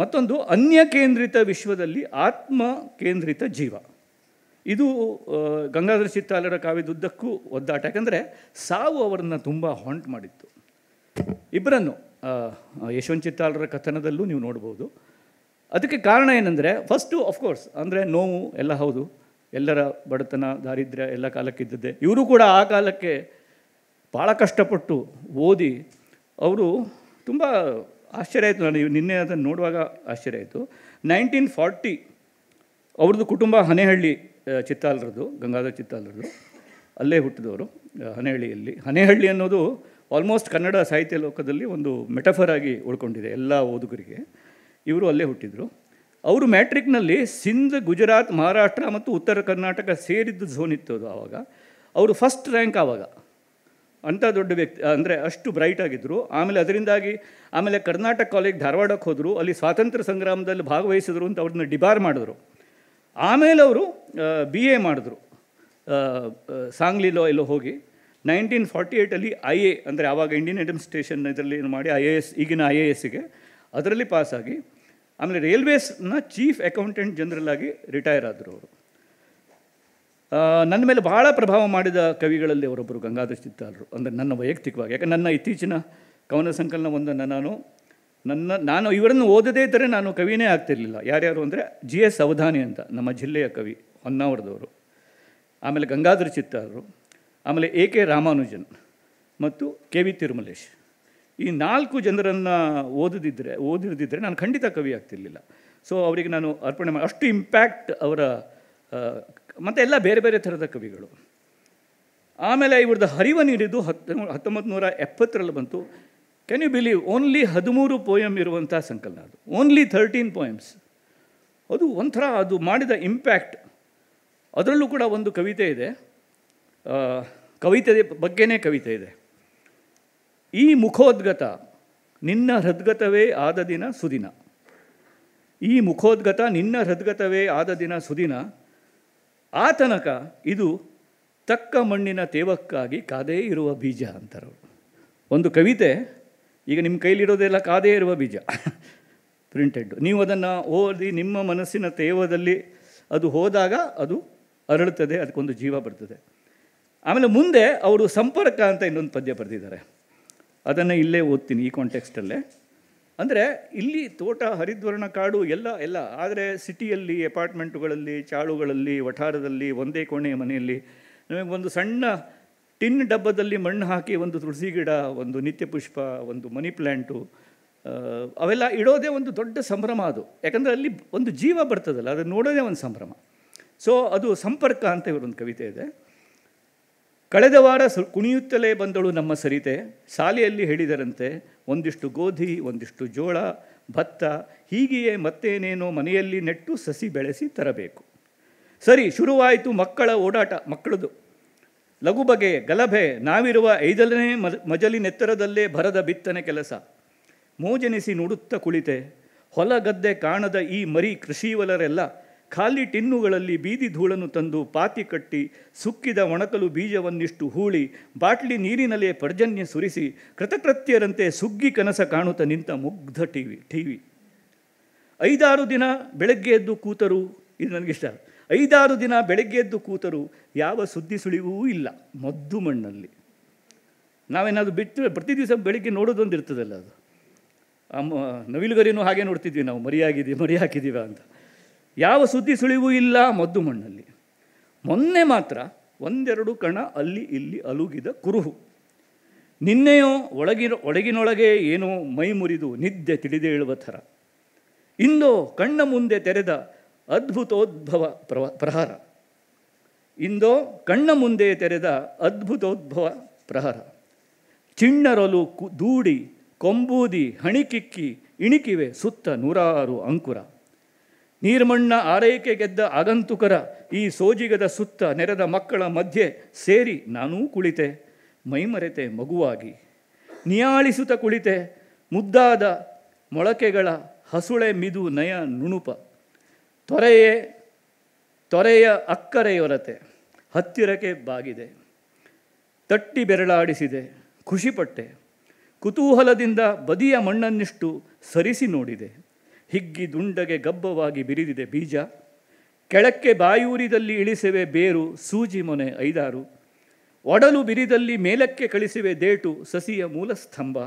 ಮತ್ತೊಂದು ಅನ್ಯ ಕೇಂದ್ರಿತ ವಿಶ್ವದಲ್ಲಿ ಆತ್ಮ ಕೇಂದ್ರಿತ ಜೀವ ಇದು ಗಂಗಾಧರ ಚಿತ್ತಾಲರ ಕಾವ್ಯದುದ್ದಕ್ಕೂ ಒದ್ದಾಟ ಯಾಕಂದರೆ ಸಾವು ಅವರನ್ನು ತುಂಬ ಹಾಂಟ್ ಮಾಡಿತ್ತು ಇಬ್ಬರನ್ನು ಯಶವಂತ ಚಿತ್ತಾಲರ ಕಥನದಲ್ಲೂ ನೀವು ನೋಡ್ಬೋದು ಅದಕ್ಕೆ ಕಾರಣ ಏನಂದರೆ ಫಸ್ಟು ಅಫ್ಕೋರ್ಸ್ ಅಂದರೆ ನೋವು ಎಲ್ಲ ಹೌದು ಎಲ್ಲರ ಬಡತನ ದಾರಿದ್ರ್ಯ ಎಲ್ಲ ಕಾಲಕ್ಕಿದ್ದದ್ದೇ ಇವರು ಕೂಡ ಆ ಕಾಲಕ್ಕೆ ಭಾಳ ಕಷ್ಟಪಟ್ಟು ಓದಿ ಅವರು ತುಂಬ ಆಶ್ಚರ್ಯ ಆಯಿತು ನಾನು ನಿನ್ನೆ ಅದನ್ನು ನೋಡುವಾಗ ಆಶ್ಚರ್ಯ ಆಯಿತು ನೈನ್ಟೀನ್ ಫಾರ್ಟಿ ಅವ್ರದ್ದು ಕುಟುಂಬ ಹನೇಹಳ್ಳಿ ಚಿತ್ತಾಲರದು ಗಂಗಾಧರ್ ಚಿತ್ತಾಲರದು ಅಲ್ಲೇ ಹುಟ್ಟಿದವರು ಹನೇಹಳ್ಳಿಯಲ್ಲಿ ಹನೇಹಳ್ಳಿ ಅನ್ನೋದು ಆಲ್ಮೋಸ್ಟ್ ಕನ್ನಡ ಸಾಹಿತ್ಯ ಲೋಕದಲ್ಲಿ ಒಂದು ಮೆಟಫರ್ ಆಗಿ ಉಳ್ಕೊಂಡಿದೆ ಎಲ್ಲ ಓದುಗರಿಗೆ ಇವರು ಅಲ್ಲೇ ಹುಟ್ಟಿದರು ಅವರು ಮ್ಯಾಟ್ರಿಕ್ನಲ್ಲಿ ಸಿಂಧ್ ಗುಜರಾತ್ ಮಹಾರಾಷ್ಟ್ರ ಮತ್ತು ಉತ್ತರ ಕರ್ನಾಟಕ ಸೇರಿದ್ದು ಝೋನ್ ಇತ್ತು ಅದು ಆವಾಗ ಅವರು ಫಸ್ಟ್ ರ್ಯಾಂಕ್ ಆವಾಗ ಅಂಥ ದೊಡ್ಡ ವ್ಯಕ್ತಿ ಅಂದರೆ ಅಷ್ಟು ಬ್ರೈಟ್ ಆಗಿದ್ದರು ಆಮೇಲೆ ಅದರಿಂದಾಗಿ ಆಮೇಲೆ ಕರ್ನಾಟಕ ಕಾಲೇಜ್ ಧಾರವಾಡಕ್ಕೆ ಹೋದರು ಅಲ್ಲಿ ಸ್ವಾತಂತ್ರ್ಯ ಸಂಗ್ರಾಮದಲ್ಲಿ ಭಾಗವಹಿಸಿದ್ರು ಅಂತ ಅವ್ರನ್ನ ಡಿಬಾರ್ ಮಾಡಿದ್ರು ಆಮೇಲೆ ಅವರು ಬಿ ಎ ಮಾಡಿದ್ರು ಸಾಂಗ್ಲಿಲೋ ಎಲ್ಲೋ ಹೋಗಿ ನೈನ್ಟೀನ್ ಫಾರ್ಟಿ ಏಯ್ಟಲ್ಲಿ ಐ ಎ ಅಂದರೆ ಆವಾಗ ಇಂಡಿಯನ್ ಅಡ್ಮಿನಿಸ್ಟ್ರೇಷನ್ ಸ್ಟೇಷನ್ ಇದರಲ್ಲಿ ಏನು ಮಾಡಿ ಐ ಎ ಎಸ್ ಈಗಿನ ಐ ಎ ಎಸ್ಗೆ ಅದರಲ್ಲಿ ಪಾಸಾಗಿ ಆಮೇಲೆ ರೈಲ್ವೇಸ್ನ ಚೀಫ್ ಅಕೌಂಟೆಂಟ್ ಜನರಲ್ ಆಗಿ ರಿಟೈರ್ ಆದರು ಅವರು ನನ್ನ ಮೇಲೆ ಭಾಳ ಪ್ರಭಾವ ಮಾಡಿದ ಕವಿಗಳಲ್ಲಿ ಅವರೊಬ್ಬರು ಗಂಗಾಧರ ಚಿತ್ತಾಲರು ಅಂದರೆ ನನ್ನ ವೈಯಕ್ತಿಕವಾಗಿ ಯಾಕೆ ನನ್ನ ಇತ್ತೀಚಿನ ಕವನ ಸಂಕಲನ ಸಂಕಲನವೊಂದನ್ನು ನಾನು ನನ್ನ ನಾನು ಇವರನ್ನು ಓದದೇ ಇದ್ದರೆ ನಾನು ಕವಿನೇ ಆಗ್ತಿರಲಿಲ್ಲ ಯಾರ್ಯಾರು ಅಂದರೆ ಜಿ ಎಸ್ ಅವಧಾನಿ ಅಂತ ನಮ್ಮ ಜಿಲ್ಲೆಯ ಕವಿ ಹೊನ್ನಾವರದವರು ಆಮೇಲೆ ಗಂಗಾಧರ ಚಿತ್ತಾರರು ಆಮೇಲೆ ಎ ಕೆ ರಾಮಾನುಜನ್ ಮತ್ತು ಕೆ ವಿ ತಿರುಮಲೇಶ್ ಈ ನಾಲ್ಕು ಜನರನ್ನು ಓದದಿದ್ದರೆ ಓದಿರದಿದ್ದರೆ ನಾನು ಖಂಡಿತ ಕವಿ ಆಗ್ತಿರಲಿಲ್ಲ ಸೊ ಅವರಿಗೆ ನಾನು ಅರ್ಪಣೆ ಮಾಡಿ ಅಷ್ಟು ಇಂಪ್ಯಾಕ್ಟ್ ಅವರ ಮತ್ತು ಎಲ್ಲ ಬೇರೆ ಬೇರೆ ಥರದ ಕವಿಗಳು ಆಮೇಲೆ ಇವ್ರದ್ದು ಹರಿವ ನೀಡಿದ್ದು ಹತ್ತು ಹತ್ತೊಂಬತ್ತು ನೂರ ಎಪ್ಪತ್ತರಲ್ಲಿ ಬಂತು ಕ್ಯಾನ್ ಯು ಬಿಲೀವ್ ಓನ್ಲಿ ಹದಿಮೂರು ಪೋಯಮ್ ಇರುವಂಥ ಸಂಕಲನ ಅದು ಓನ್ಲಿ ಥರ್ಟೀನ್ ಪೋಯಮ್ಸ್ ಅದು ಒಂಥರ ಅದು ಮಾಡಿದ ಇಂಪ್ಯಾಕ್ಟ್ ಅದರಲ್ಲೂ ಕೂಡ ಒಂದು ಕವಿತೆ ಇದೆ ಕವಿತೆ ಬಗ್ಗೆನೇ ಕವಿತೆ ಇದೆ ಈ ಮುಖೋದ್ಗತ ನಿನ್ನ ಹೃದ್ಗತವೇ ಆದ ದಿನ ಸುದಿನ ಈ ಮುಖೋದ್ಗತ ನಿನ್ನ ಹೃದ್ಗತವೇ ಆದ ದಿನ ಸುದಿನ ಆ ತನಕ ಇದು ತಕ್ಕ ಮಣ್ಣಿನ ತೇವಕ್ಕಾಗಿ ಕಾದೇ ಇರುವ ಬೀಜ ಅಂತಾರೆ ಒಂದು ಕವಿತೆ ಈಗ ನಿಮ್ಮ ಕೈಲಿರೋದೆಲ್ಲ ಕಾದೇ ಇರುವ ಬೀಜ ಪ್ರಿಂಟೆಡ್ ನೀವು ಅದನ್ನು ಓದಿ ನಿಮ್ಮ ಮನಸ್ಸಿನ ತೇವದಲ್ಲಿ ಅದು ಹೋದಾಗ ಅದು ಅರಳುತ್ತದೆ ಅದಕ್ಕೊಂದು ಜೀವ ಬರ್ತದೆ ಆಮೇಲೆ ಮುಂದೆ ಅವರು ಸಂಪರ್ಕ ಅಂತ ಇನ್ನೊಂದು ಪದ್ಯ ಬರೆದಿದ್ದಾರೆ ಅದನ್ನು ಇಲ್ಲೇ ಓದ್ತೀನಿ ಈ ಕಾಂಟೆಕ್ಸ್ಟಲ್ಲೇ ಅಂದರೆ ಇಲ್ಲಿ ತೋಟ ಹರಿದ್ವರ್ಣ ಕಾಡು ಎಲ್ಲ ಎಲ್ಲ ಆದರೆ ಸಿಟಿಯಲ್ಲಿ ಅಪಾರ್ಟ್ಮೆಂಟುಗಳಲ್ಲಿ ಚಾಳುಗಳಲ್ಲಿ ವಠಾರದಲ್ಲಿ ಒಂದೇ ಕೋಣೆಯ ಮನೆಯಲ್ಲಿ ನಮಗೆ ಒಂದು ಸಣ್ಣ ಟಿನ್ ಡಬ್ಬದಲ್ಲಿ ಮಣ್ಣು ಹಾಕಿ ಒಂದು ತುಳಸಿ ಗಿಡ ಒಂದು ನಿತ್ಯ ಪುಷ್ಪ ಒಂದು ಮನಿ ಪ್ಲ್ಯಾಂಟು ಅವೆಲ್ಲ ಇಡೋದೇ ಒಂದು ದೊಡ್ಡ ಸಂಭ್ರಮ ಅದು ಯಾಕಂದರೆ ಅಲ್ಲಿ ಒಂದು ಜೀವ ಬರ್ತದಲ್ಲ ಅದನ್ನು ನೋಡೋದೇ ಒಂದು ಸಂಭ್ರಮ ಸೊ ಅದು ಸಂಪರ್ಕ ಅಂತ ಇವರೊಂದು ಕವಿತೆ ಇದೆ ಕಳೆದ ವಾರ ಸು ಕುಣಿಯುತ್ತಲೇ ಬಂದಳು ನಮ್ಮ ಸರಿತೆ ಶಾಲೆಯಲ್ಲಿ ಹೇಳಿದರಂತೆ ಒಂದಿಷ್ಟು ಗೋಧಿ ಒಂದಿಷ್ಟು ಜೋಳ ಭತ್ತ ಹೀಗೆಯೇ ಮತ್ತೇನೇನೋ ಮನೆಯಲ್ಲಿ ನೆಟ್ಟು ಸಸಿ ಬೆಳೆಸಿ ತರಬೇಕು ಸರಿ ಶುರುವಾಯಿತು ಮಕ್ಕಳ ಓಡಾಟ ಮಕ್ಕಳದು ಲಘು ಬಗೆ ಗಲಭೆ ನಾವಿರುವ ಐದನೇ ಮಜಲಿನೆತ್ತರದಲ್ಲೇ ಭರದ ಬಿತ್ತನೆ ಕೆಲಸ ಮೋಜನಿಸಿ ನುಡುತ್ತ ಕುಳಿತೆ ಹೊಲ ಗದ್ದೆ ಕಾಣದ ಈ ಮರಿ ಕೃಷಿವಲರೆಲ್ಲ ಖಾಲಿ ಟಿನ್ನುಗಳಲ್ಲಿ ಬೀದಿ ಧೂಳನ್ನು ತಂದು ಪಾತಿ ಕಟ್ಟಿ ಸುಕ್ಕಿದ ಒಣಕಲು ಬೀಜವನ್ನಿಷ್ಟು ಹೂಳಿ ಬಾಟ್ಲಿ ನೀರಿನಲ್ಲೇ ಪರ್ಜನ್ಯ ಸುರಿಸಿ ಕೃತಕೃತ್ಯರಂತೆ ಸುಗ್ಗಿ ಕನಸ ಕಾಣುತ್ತ ನಿಂತ ಮುಗ್ಧ ಟಿ ವಿ ಟಿ ವಿ ಐದಾರು ದಿನ ಬೆಳಗ್ಗೆ ಎದ್ದು ಕೂತರು ಇದು ನನಗಿಷ್ಟ ಐದಾರು ದಿನ ಬೆಳಗ್ಗೆ ಎದ್ದು ಕೂತರು ಯಾವ ಸುದ್ದಿ ಸುಳಿವೂ ಇಲ್ಲ ಮದ್ದು ಮಣ್ಣಲ್ಲಿ ನಾವೇನಾದರೂ ಬಿಟ್ಟು ಪ್ರತಿ ದಿವಸ ಬೆಳಗ್ಗೆ ನೋಡೋದೊಂದು ಇರ್ತದಲ್ಲ ಅದು ನವಿಲುಗರಿನೂ ಹಾಗೆ ನೋಡ್ತಿದ್ವಿ ನಾವು ಮರಿಯಾಗಿದ್ದೀವಿ ಮರಿ ಹಾಕಿದ್ದೀವ ಅಂತ ಯಾವ ಸುದ್ದಿ ಸುಳಿವು ಇಲ್ಲ ಮದ್ದು ಮಣ್ಣಲ್ಲಿ ಮೊನ್ನೆ ಮಾತ್ರ ಒಂದೆರಡು ಕಣ ಅಲ್ಲಿ ಇಲ್ಲಿ ಅಲುಗಿದ ಕುರುಹು ನಿನ್ನೆಯೋ ಒಳಗಿನ ಒಳಗಿನೊಳಗೆ ಏನೋ ಮೈ ಮುರಿದು ನಿದ್ದೆ ತಿಳಿದೇಳುವ ಥರ ಇಂದೋ ಕಣ್ಣ ಮುಂದೆ ತೆರೆದ ಅದ್ಭುತೋದ್ಭವ ಪ್ರವ ಪ್ರಹಾರ ಇಂದೋ ಕಣ್ಣ ಮುಂದೆ ತೆರೆದ ಅದ್ಭುತೋದ್ಭವ ಪ್ರಹರ ಚಿಣ್ಣರಲು ದೂಡಿ ಕೊಂಬೂದಿ ಹಣಿಕಿಕ್ಕಿ ಇಣಿಕಿವೆ ಸುತ್ತ ನೂರಾರು ಅಂಕುರ ನೀರ್ಮಣ್ಣ ಗೆದ್ದ ಆಗಂತುಕರ ಈ ಸೋಜಿಗದ ಸುತ್ತ ನೆರೆದ ಮಕ್ಕಳ ಮಧ್ಯೆ ಸೇರಿ ನಾನೂ ಕುಳಿತೆ ಮೈಮರೆತೆ ಮಗುವಾಗಿ ನಿಯಾಳಿಸುತ್ತ ಕುಳಿತೆ ಮುದ್ದಾದ ಮೊಳಕೆಗಳ ಹಸುಳೆ ಮಿದು ನಯ ನುಣುಪ ತೊರೆಯೇ ತೊರೆಯ ಅಕ್ಕರೆಯೊರತೆ ಹತ್ತಿರಕ್ಕೆ ಬಾಗಿದೆ ತಟ್ಟಿ ಬೆರಳಾಡಿಸಿದೆ ಖುಷಿಪಟ್ಟೆ ಕುತೂಹಲದಿಂದ ಬದಿಯ ಮಣ್ಣನ್ನಿಷ್ಟು ಸರಿಸಿ ನೋಡಿದೆ ಹಿಗ್ಗಿ ದುಂಡಗೆ ಗಬ್ಬವಾಗಿ ಬಿರಿದಿದೆ ಬೀಜ ಕೆಳಕ್ಕೆ ಬಾಯೂರಿದಲ್ಲಿ ಇಳಿಸಿವೆ ಬೇರು ಸೂಜಿ ಮೊನೆ ಐದಾರು ಒಡಲು ಬಿರಿದಲ್ಲಿ ಮೇಲಕ್ಕೆ ಕಳಿಸಿವೆ ದೇಟು ಸಸಿಯ ಮೂಲಸ್ತಂಭ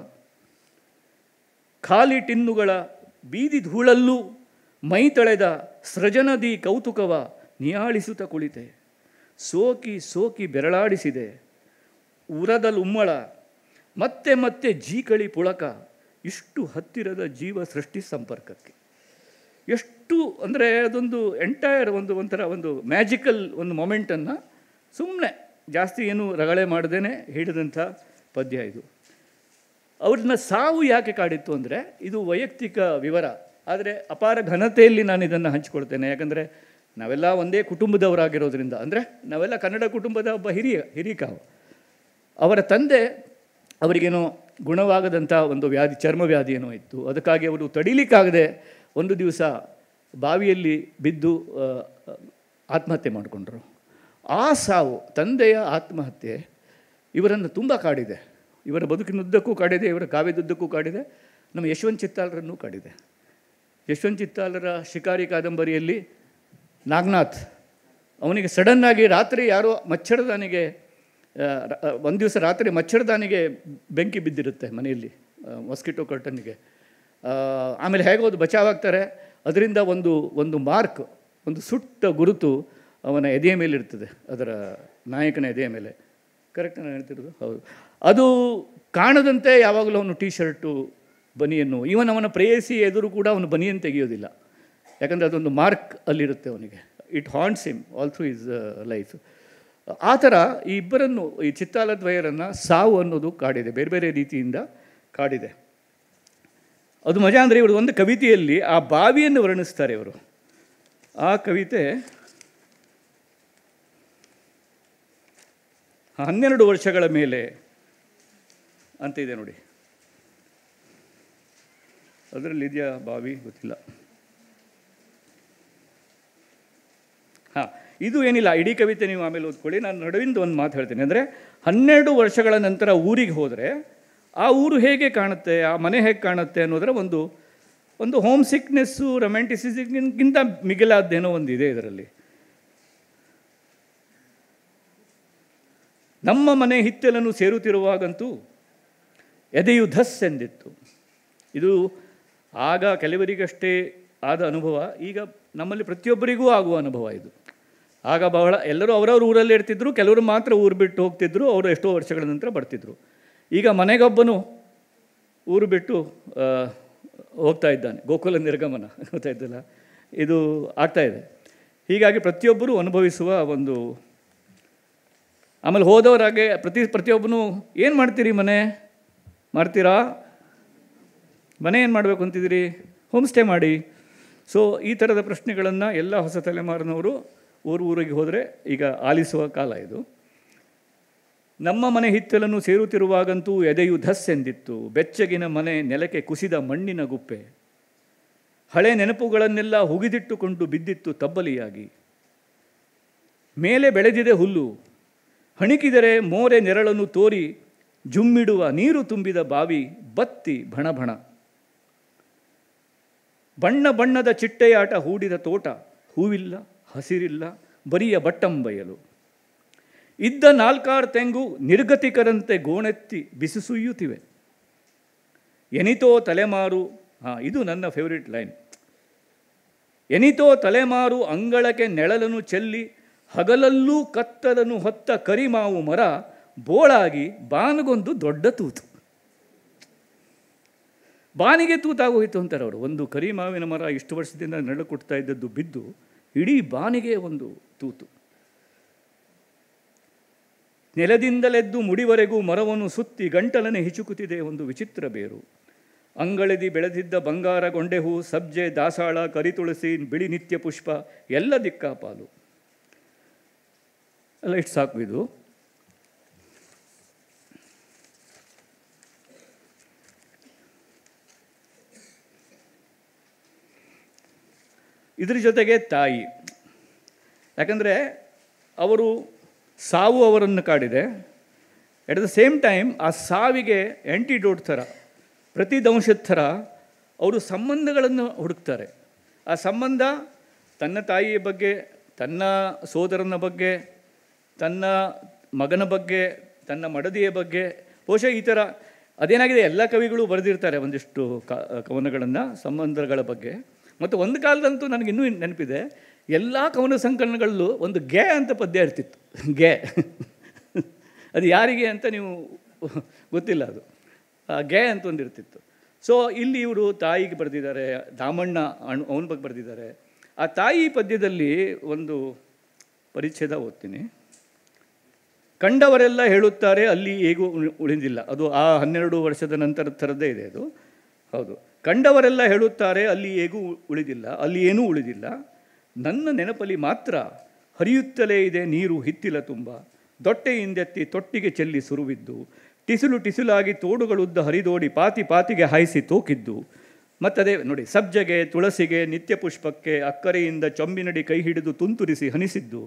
ಖಾಲಿ ಟಿನ್ನುಗಳ ಬೀದಿ ಧೂಳಲ್ಲೂ ಮೈ ತಳೆದ ಸೃಜನದಿ ಕೌತುಕವ ನಿಯಾಳಿಸುತ್ತ ಕುಳಿತೆ ಸೋಕಿ ಸೋಕಿ ಬೆರಳಾಡಿಸಿದೆ ಉರದಲುಮ್ಮಳ ಮತ್ತೆ ಮತ್ತೆ ಜೀಕಳಿ ಪುಳಕ ಇಷ್ಟು ಹತ್ತಿರದ ಜೀವ ಸೃಷ್ಟಿ ಸಂಪರ್ಕಕ್ಕೆ ಎಷ್ಟು ಅಂದರೆ ಅದೊಂದು ಎಂಟೈರ್ ಒಂದು ಒಂಥರ ಒಂದು ಮ್ಯಾಜಿಕಲ್ ಒಂದು ಮೊಮೆಂಟನ್ನು ಸುಮ್ಮನೆ ಜಾಸ್ತಿ ಏನು ರಗಳೆ ಮಾಡದೇನೆ ಹಿಡಿದಂಥ ಪದ್ಯ ಇದು ಅವ್ರನ್ನ ಸಾವು ಯಾಕೆ ಕಾಡಿತ್ತು ಅಂದರೆ ಇದು ವೈಯಕ್ತಿಕ ವಿವರ ಆದರೆ ಅಪಾರ ಘನತೆಯಲ್ಲಿ ನಾನು ಇದನ್ನು ಹಂಚಿಕೊಳ್ತೇನೆ ಯಾಕಂದರೆ ನಾವೆಲ್ಲ ಒಂದೇ ಕುಟುಂಬದವರಾಗಿರೋದ್ರಿಂದ ಅಂದರೆ ನಾವೆಲ್ಲ ಕನ್ನಡ ಕುಟುಂಬದ ಒಬ್ಬ ಹಿರಿಯ ಹಿರಿಕಾವು ಅವರ ತಂದೆ ಅವರಿಗೇನು ಗುಣವಾಗದಂಥ ಒಂದು ವ್ಯಾಧಿ ಚರ್ಮ ಏನೋ ಇತ್ತು ಅದಕ್ಕಾಗಿ ಅವರು ತಡೀಲಿಕ್ಕಾಗದೆ ಒಂದು ದಿವಸ ಬಾವಿಯಲ್ಲಿ ಬಿದ್ದು ಆತ್ಮಹತ್ಯೆ ಮಾಡಿಕೊಂಡರು ಆ ಸಾವು ತಂದೆಯ ಆತ್ಮಹತ್ಯೆ ಇವರನ್ನು ತುಂಬ ಕಾಡಿದೆ ಇವರ ಬದುಕಿನುದ್ದಕ್ಕೂ ಕಾಡಿದೆ ಇವರ ಕಾವ್ಯದುದ್ದಕ್ಕೂ ಕಾಡಿದೆ ನಮ್ಮ ಯಶವಂತ ಚಿತ್ತಾಲರನ್ನೂ ಕಾಡಿದೆ ಯಶವಂತ ಚಿತ್ತಾಲರ ಶಿಕಾರಿ ಕಾದಂಬರಿಯಲ್ಲಿ ನಾಗನಾಥ್ ಅವನಿಗೆ ಸಡನ್ನಾಗಿ ರಾತ್ರಿ ಯಾರೋ ಮಚ್ಚಡದನಿಗೆ ಒಂದು ದಿವಸ ರಾತ್ರಿ ಮಚ್ಚರದಾನಿಗೆ ಬೆಂಕಿ ಬಿದ್ದಿರುತ್ತೆ ಮನೆಯಲ್ಲಿ ಮೊಸ್ಕಿಟೋ ಕರ್ಟನ್ಗೆ ಆಮೇಲೆ ಅದು ಬಚಾವಾಗ್ತಾರೆ ಅದರಿಂದ ಒಂದು ಒಂದು ಮಾರ್ಕ್ ಒಂದು ಸುಟ್ಟ ಗುರುತು ಅವನ ಎದೆಯ ಮೇಲೆ ಇರ್ತದೆ ಅದರ ನಾಯಕನ ಎದೆಯ ಮೇಲೆ ಕರೆಕ್ಟ್ ನಾನು ಹೇಳ್ತಿರೋದು ಹೌದು ಅದು ಕಾಣದಂತೆ ಯಾವಾಗಲೂ ಅವನು ಟಿ ಶರ್ಟು ಬನಿಯನ್ನು ಈವನ್ ಅವನ ಪ್ರೇಯಸಿ ಎದುರು ಕೂಡ ಅವನು ಬನಿಯನ್ನು ತೆಗೆಯೋದಿಲ್ಲ ಯಾಕಂದರೆ ಅದೊಂದು ಮಾರ್ಕ್ ಅಲ್ಲಿರುತ್ತೆ ಅವನಿಗೆ it haunts him all through his life ಆ ಥರ ಈ ಇಬ್ಬರನ್ನು ಈ ಚಿತ್ತಾಲದ್ವಯರನ್ನು ಸಾವು ಅನ್ನೋದು ಕಾಡಿದೆ ಬೇರೆ ಬೇರೆ ರೀತಿಯಿಂದ ಕಾಡಿದೆ ಅದು ಮಜಾ ಅಂದರೆ ಇವರು ಒಂದು ಕವಿತೆಯಲ್ಲಿ ಆ ಬಾವಿಯನ್ನು ವರ್ಣಿಸ್ತಾರೆ ಇವರು ಆ ಕವಿತೆ ಹನ್ನೆರಡು ವರ್ಷಗಳ ಮೇಲೆ ಅಂತ ಇದೆ ನೋಡಿ ಅದರಲ್ಲಿ ಇದೆಯಾ ಬಾವಿ ಗೊತ್ತಿಲ್ಲ ಹಾಂ ಇದು ಏನಿಲ್ಲ ಇಡೀ ಕವಿತೆ ನೀವು ಆಮೇಲೆ ಓದ್ಕೊಳ್ಳಿ ನಾನು ನಡುವಿಂದ ಒಂದು ಮಾತು ಹೇಳ್ತೀನಿ ಅಂದರೆ ಹನ್ನೆರಡು ವರ್ಷಗಳ ನಂತರ ಊರಿಗೆ ಹೋದರೆ ಆ ಊರು ಹೇಗೆ ಕಾಣುತ್ತೆ ಆ ಮನೆ ಹೇಗೆ ಕಾಣುತ್ತೆ ಅನ್ನೋದರ ಒಂದು ಒಂದು ಹೋಮ್ ಸಿಕ್ನೆಸ್ಸು ರೊಮ್ಯಾಂಟಿಸಿಸಿಗಿಂತ ಮಿಗಿಲಾದ್ದೇನೋ ಒಂದು ಇದೆ ಇದರಲ್ಲಿ ನಮ್ಮ ಮನೆ ಹಿತ್ತಲನ್ನು ಸೇರುತ್ತಿರುವಾಗಂತೂ ಎದೆಯು ಧಸ್ ಎಂದಿತ್ತು ಇದು ಆಗ ಕೆಲವರಿಗಷ್ಟೇ ಆದ ಅನುಭವ ಈಗ ನಮ್ಮಲ್ಲಿ ಪ್ರತಿಯೊಬ್ಬರಿಗೂ ಆಗುವ ಅನುಭವ ಇದು ಆಗ ಬಹಳ ಎಲ್ಲರೂ ಅವರವ್ರ ಊರಲ್ಲಿ ಇರ್ತಿದ್ರು ಕೆಲವರು ಮಾತ್ರ ಊರು ಬಿಟ್ಟು ಹೋಗ್ತಿದ್ರು ಅವರು ಎಷ್ಟೋ ವರ್ಷಗಳ ನಂತರ ಬರ್ತಿದ್ರು ಈಗ ಮನೆಗೊಬ್ಬನು ಊರು ಬಿಟ್ಟು ಹೋಗ್ತಾ ಇದ್ದಾನೆ ಗೋಕುಲ ನಿರ್ಗಮನ ಇದ್ದಲ್ಲ ಇದು ಆಗ್ತಾಯಿದೆ ಹೀಗಾಗಿ ಪ್ರತಿಯೊಬ್ಬರೂ ಅನುಭವಿಸುವ ಒಂದು ಆಮೇಲೆ ಹೋದವರಾಗೆ ಪ್ರತಿ ಪ್ರತಿಯೊಬ್ಬನು ಏನು ಮಾಡ್ತೀರಿ ಮನೆ ಮಾಡ್ತೀರಾ ಮನೆ ಏನು ಮಾಡಬೇಕು ಅಂತಿದ್ದೀರಿ ಹೋಮ್ ಸ್ಟೇ ಮಾಡಿ ಸೊ ಈ ಥರದ ಪ್ರಶ್ನೆಗಳನ್ನು ಎಲ್ಲ ಹೊಸ ತಲೆಮಾರಿನವರು ಊರು ಊರಿಗೆ ಹೋದರೆ ಈಗ ಆಲಿಸುವ ಕಾಲ ಇದು ನಮ್ಮ ಮನೆ ಹಿತ್ತಲನ್ನು ಸೇರುತ್ತಿರುವಾಗಂತೂ ಎದೆಯು ಧಸ್ಸೆಂದಿತ್ತು ಬೆಚ್ಚಗಿನ ಮನೆ ನೆಲಕ್ಕೆ ಕುಸಿದ ಮಣ್ಣಿನ ಗುಪ್ಪೆ ಹಳೆ ನೆನಪುಗಳನ್ನೆಲ್ಲ ಹುಗಿದಿಟ್ಟುಕೊಂಡು ಬಿದ್ದಿತ್ತು ತಬ್ಬಲಿಯಾಗಿ ಮೇಲೆ ಬೆಳೆದಿದೆ ಹುಲ್ಲು ಹಣಿಕಿದರೆ ಮೋರೆ ನೆರಳನ್ನು ತೋರಿ ಜುಮ್ಮಿಡುವ ನೀರು ತುಂಬಿದ ಬಾವಿ ಬತ್ತಿ ಭಣಭಣ ಬಣ್ಣ ಬಣ್ಣದ ಚಿಟ್ಟೆಯಾಟ ಹೂಡಿದ ತೋಟ ಹೂವಿಲ್ಲ ಹಸಿರಿಲ್ಲ ಬರಿಯ ಬಟ್ಟಂಬಯಲು ಇದ್ದ ನಾಲ್ಕಾರು ತೆಂಗು ನಿರ್ಗತಿಕರಂತೆ ಗೋಣೆತ್ತಿ ಬಿಸಿಸುಯ್ಯುತ್ತಿವೆ ಎನಿತೋ ತಲೆಮಾರು ಹಾಂ ಇದು ನನ್ನ ಫೇವರಿಟ್ ಲೈನ್ ಎನಿತೋ ತಲೆಮಾರು ಅಂಗಳಕ್ಕೆ ನೆಳಲನು ಚೆಲ್ಲಿ ಹಗಲಲ್ಲೂ ಕತ್ತಲನು ಹೊತ್ತ ಕರಿಮಾವು ಮರ ಬೋಳಾಗಿ ಬಾನಗೊಂದು ದೊಡ್ಡ ತೂತು ಬಾನಿಗೆ ತೂತಾಗೋಯಿತು ಅಂತಾರೆ ಅವರು ಒಂದು ಕರಿಮಾವಿನ ಮರ ಇಷ್ಟು ವರ್ಷದಿಂದ ನೆರಳು ಇದ್ದದ್ದು ಬಿದ್ದು ಇಡೀ ಬಾನಿಗೆ ಒಂದು ತೂತು ನೆಲದಿಂದಲೆದ್ದು ಮುಡಿವರೆಗೂ ಮರವನ್ನು ಸುತ್ತಿ ಗಂಟಲನೆ ಹಿಚುಕುತ್ತಿದೆ ಒಂದು ವಿಚಿತ್ರ ಬೇರು ಅಂಗಳದಿ ಬೆಳೆದಿದ್ದ ಬಂಗಾರ ಹೂ ಸಬ್ಜೆ ದಾಸಾಳ ಕರಿತುಳಸಿ ಬಿಳಿ ನಿತ್ಯ ಪುಷ್ಪ ಎಲ್ಲ ದಿಕ್ಕಾಪಾಲು ಅಲ್ಲ ಇಷ್ಟು ಸಾಕು ಇದು ಇದ್ರ ಜೊತೆಗೆ ತಾಯಿ ಯಾಕಂದರೆ ಅವರು ಸಾವು ಅವರನ್ನು ಕಾಡಿದೆ ಎಟ್ ದ ಸೇಮ್ ಟೈಮ್ ಆ ಸಾವಿಗೆ ಆ್ಯಂಟಿಡೋಟ್ ಥರ ಪ್ರತಿ ದಂಶದ ಥರ ಅವರು ಸಂಬಂಧಗಳನ್ನು ಹುಡುಕ್ತಾರೆ ಆ ಸಂಬಂಧ ತನ್ನ ತಾಯಿಯ ಬಗ್ಗೆ ತನ್ನ ಸೋದರನ ಬಗ್ಗೆ ತನ್ನ ಮಗನ ಬಗ್ಗೆ ತನ್ನ ಮಡದಿಯ ಬಗ್ಗೆ ಬಹುಶಃ ಈ ಥರ ಅದೇನಾಗಿದೆ ಎಲ್ಲ ಕವಿಗಳು ಬರೆದಿರ್ತಾರೆ ಒಂದಿಷ್ಟು ಕವನಗಳನ್ನು ಸಂಬಂಧಗಳ ಬಗ್ಗೆ ಮತ್ತು ಒಂದು ಕಾಲದಂತೂ ನನಗೆ ಇನ್ನೂ ನೆನಪಿದೆ ಎಲ್ಲ ಕವನ ಸಂಕಲನಗಳಲ್ಲೂ ಒಂದು ಗೆ ಅಂತ ಪದ್ಯ ಇರ್ತಿತ್ತು ಗೆ ಅದು ಯಾರಿಗೆ ಅಂತ ನೀವು ಗೊತ್ತಿಲ್ಲ ಅದು ಗೆ ಅಂತ ಒಂದು ಇರ್ತಿತ್ತು ಸೊ ಇಲ್ಲಿ ಇವರು ತಾಯಿಗೆ ಬರೆದಿದ್ದಾರೆ ದಾಮಣ್ಣ ಅಣ್ ಅವನ ಬಗ್ಗೆ ಬರೆದಿದ್ದಾರೆ ಆ ತಾಯಿ ಪದ್ಯದಲ್ಲಿ ಒಂದು ಪರಿಚ್ಛೇದ ಓದ್ತೀನಿ ಕಂಡವರೆಲ್ಲ ಹೇಳುತ್ತಾರೆ ಅಲ್ಲಿ ಹೇಗೂ ಉಳಿದಿಲ್ಲ ಅದು ಆ ಹನ್ನೆರಡು ವರ್ಷದ ನಂತರ ಥರದ್ದೇ ಇದೆ ಅದು ಹೌದು ಕಂಡವರೆಲ್ಲ ಹೇಳುತ್ತಾರೆ ಅಲ್ಲಿ ಹೇಗೂ ಉಳಿದಿಲ್ಲ ಅಲ್ಲಿ ಏನೂ ಉಳಿದಿಲ್ಲ ನನ್ನ ನೆನಪಲ್ಲಿ ಮಾತ್ರ ಹರಿಯುತ್ತಲೇ ಇದೆ ನೀರು ಹಿತ್ತಿಲ ತುಂಬ ದೊಟ್ಟೆಯಿಂದೆತ್ತಿ ತೊಟ್ಟಿಗೆ ಚೆಲ್ಲಿ ಸುರುವಿದ್ದು ಟಿಸಿಲು ಟಿಸಿಲಾಗಿ ತೋಡುಗಳುದ್ದ ಹರಿದೋಡಿ ಪಾತಿ ಪಾತಿಗೆ ಹಾಯಿಸಿ ತೂಕಿದ್ದು ಮತ್ತದೇ ನೋಡಿ ಸಬ್ಜೆಗೆ ತುಳಸಿಗೆ ನಿತ್ಯ ಪುಷ್ಪಕ್ಕೆ ಅಕ್ಕರೆಯಿಂದ ಚೊಂಬಿನಡಿ ಕೈ ಹಿಡಿದು ತುಂತುರಿಸಿ ಹನಿಸಿದ್ದು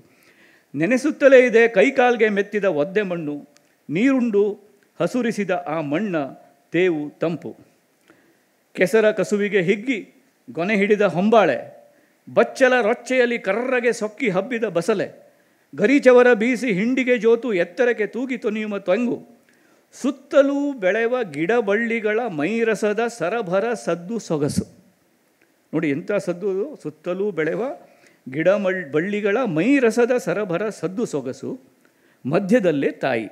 ನೆನೆಸುತ್ತಲೇ ಇದೆ ಕೈಕಾಲ್ಗೆ ಮೆತ್ತಿದ ಒದ್ದೆ ಮಣ್ಣು ನೀರುಂಡು ಹಸುರಿಸಿದ ಆ ಮಣ್ಣ ತೇವು ತಂಪು ಕೆಸರ ಕಸುವಿಗೆ ಹಿಗ್ಗಿ ಗೊನೆ ಹಿಡಿದ ಹೊಂಬಾಳೆ ಬಚ್ಚಲ ರೊಚ್ಚೆಯಲ್ಲಿ ಕರ್ರಗೆ ಸೊಕ್ಕಿ ಹಬ್ಬಿದ ಬಸಲೆ ಗರಿಚವರ ಬೀಸಿ ಹಿಂಡಿಗೆ ಜೋತು ಎತ್ತರಕ್ಕೆ ತೂಗಿ ತೊನಿಯುವ ತಂಗು ಸುತ್ತಲೂ ಬೆಳೆವ ಗಿಡಬಳ್ಳಿಗಳ ಮೈರಸದ ಸರಭರ ಸದ್ದು ಸೊಗಸು ನೋಡಿ ಎಂಥ ಸದ್ದು ಸುತ್ತಲೂ ಬೆಳೆವ ಗಿಡ ಬಳ್ಳಿಗಳ ಮೈರಸದ ಸರಭರ ಸದ್ದು ಸೊಗಸು ಮಧ್ಯದಲ್ಲೇ ತಾಯಿ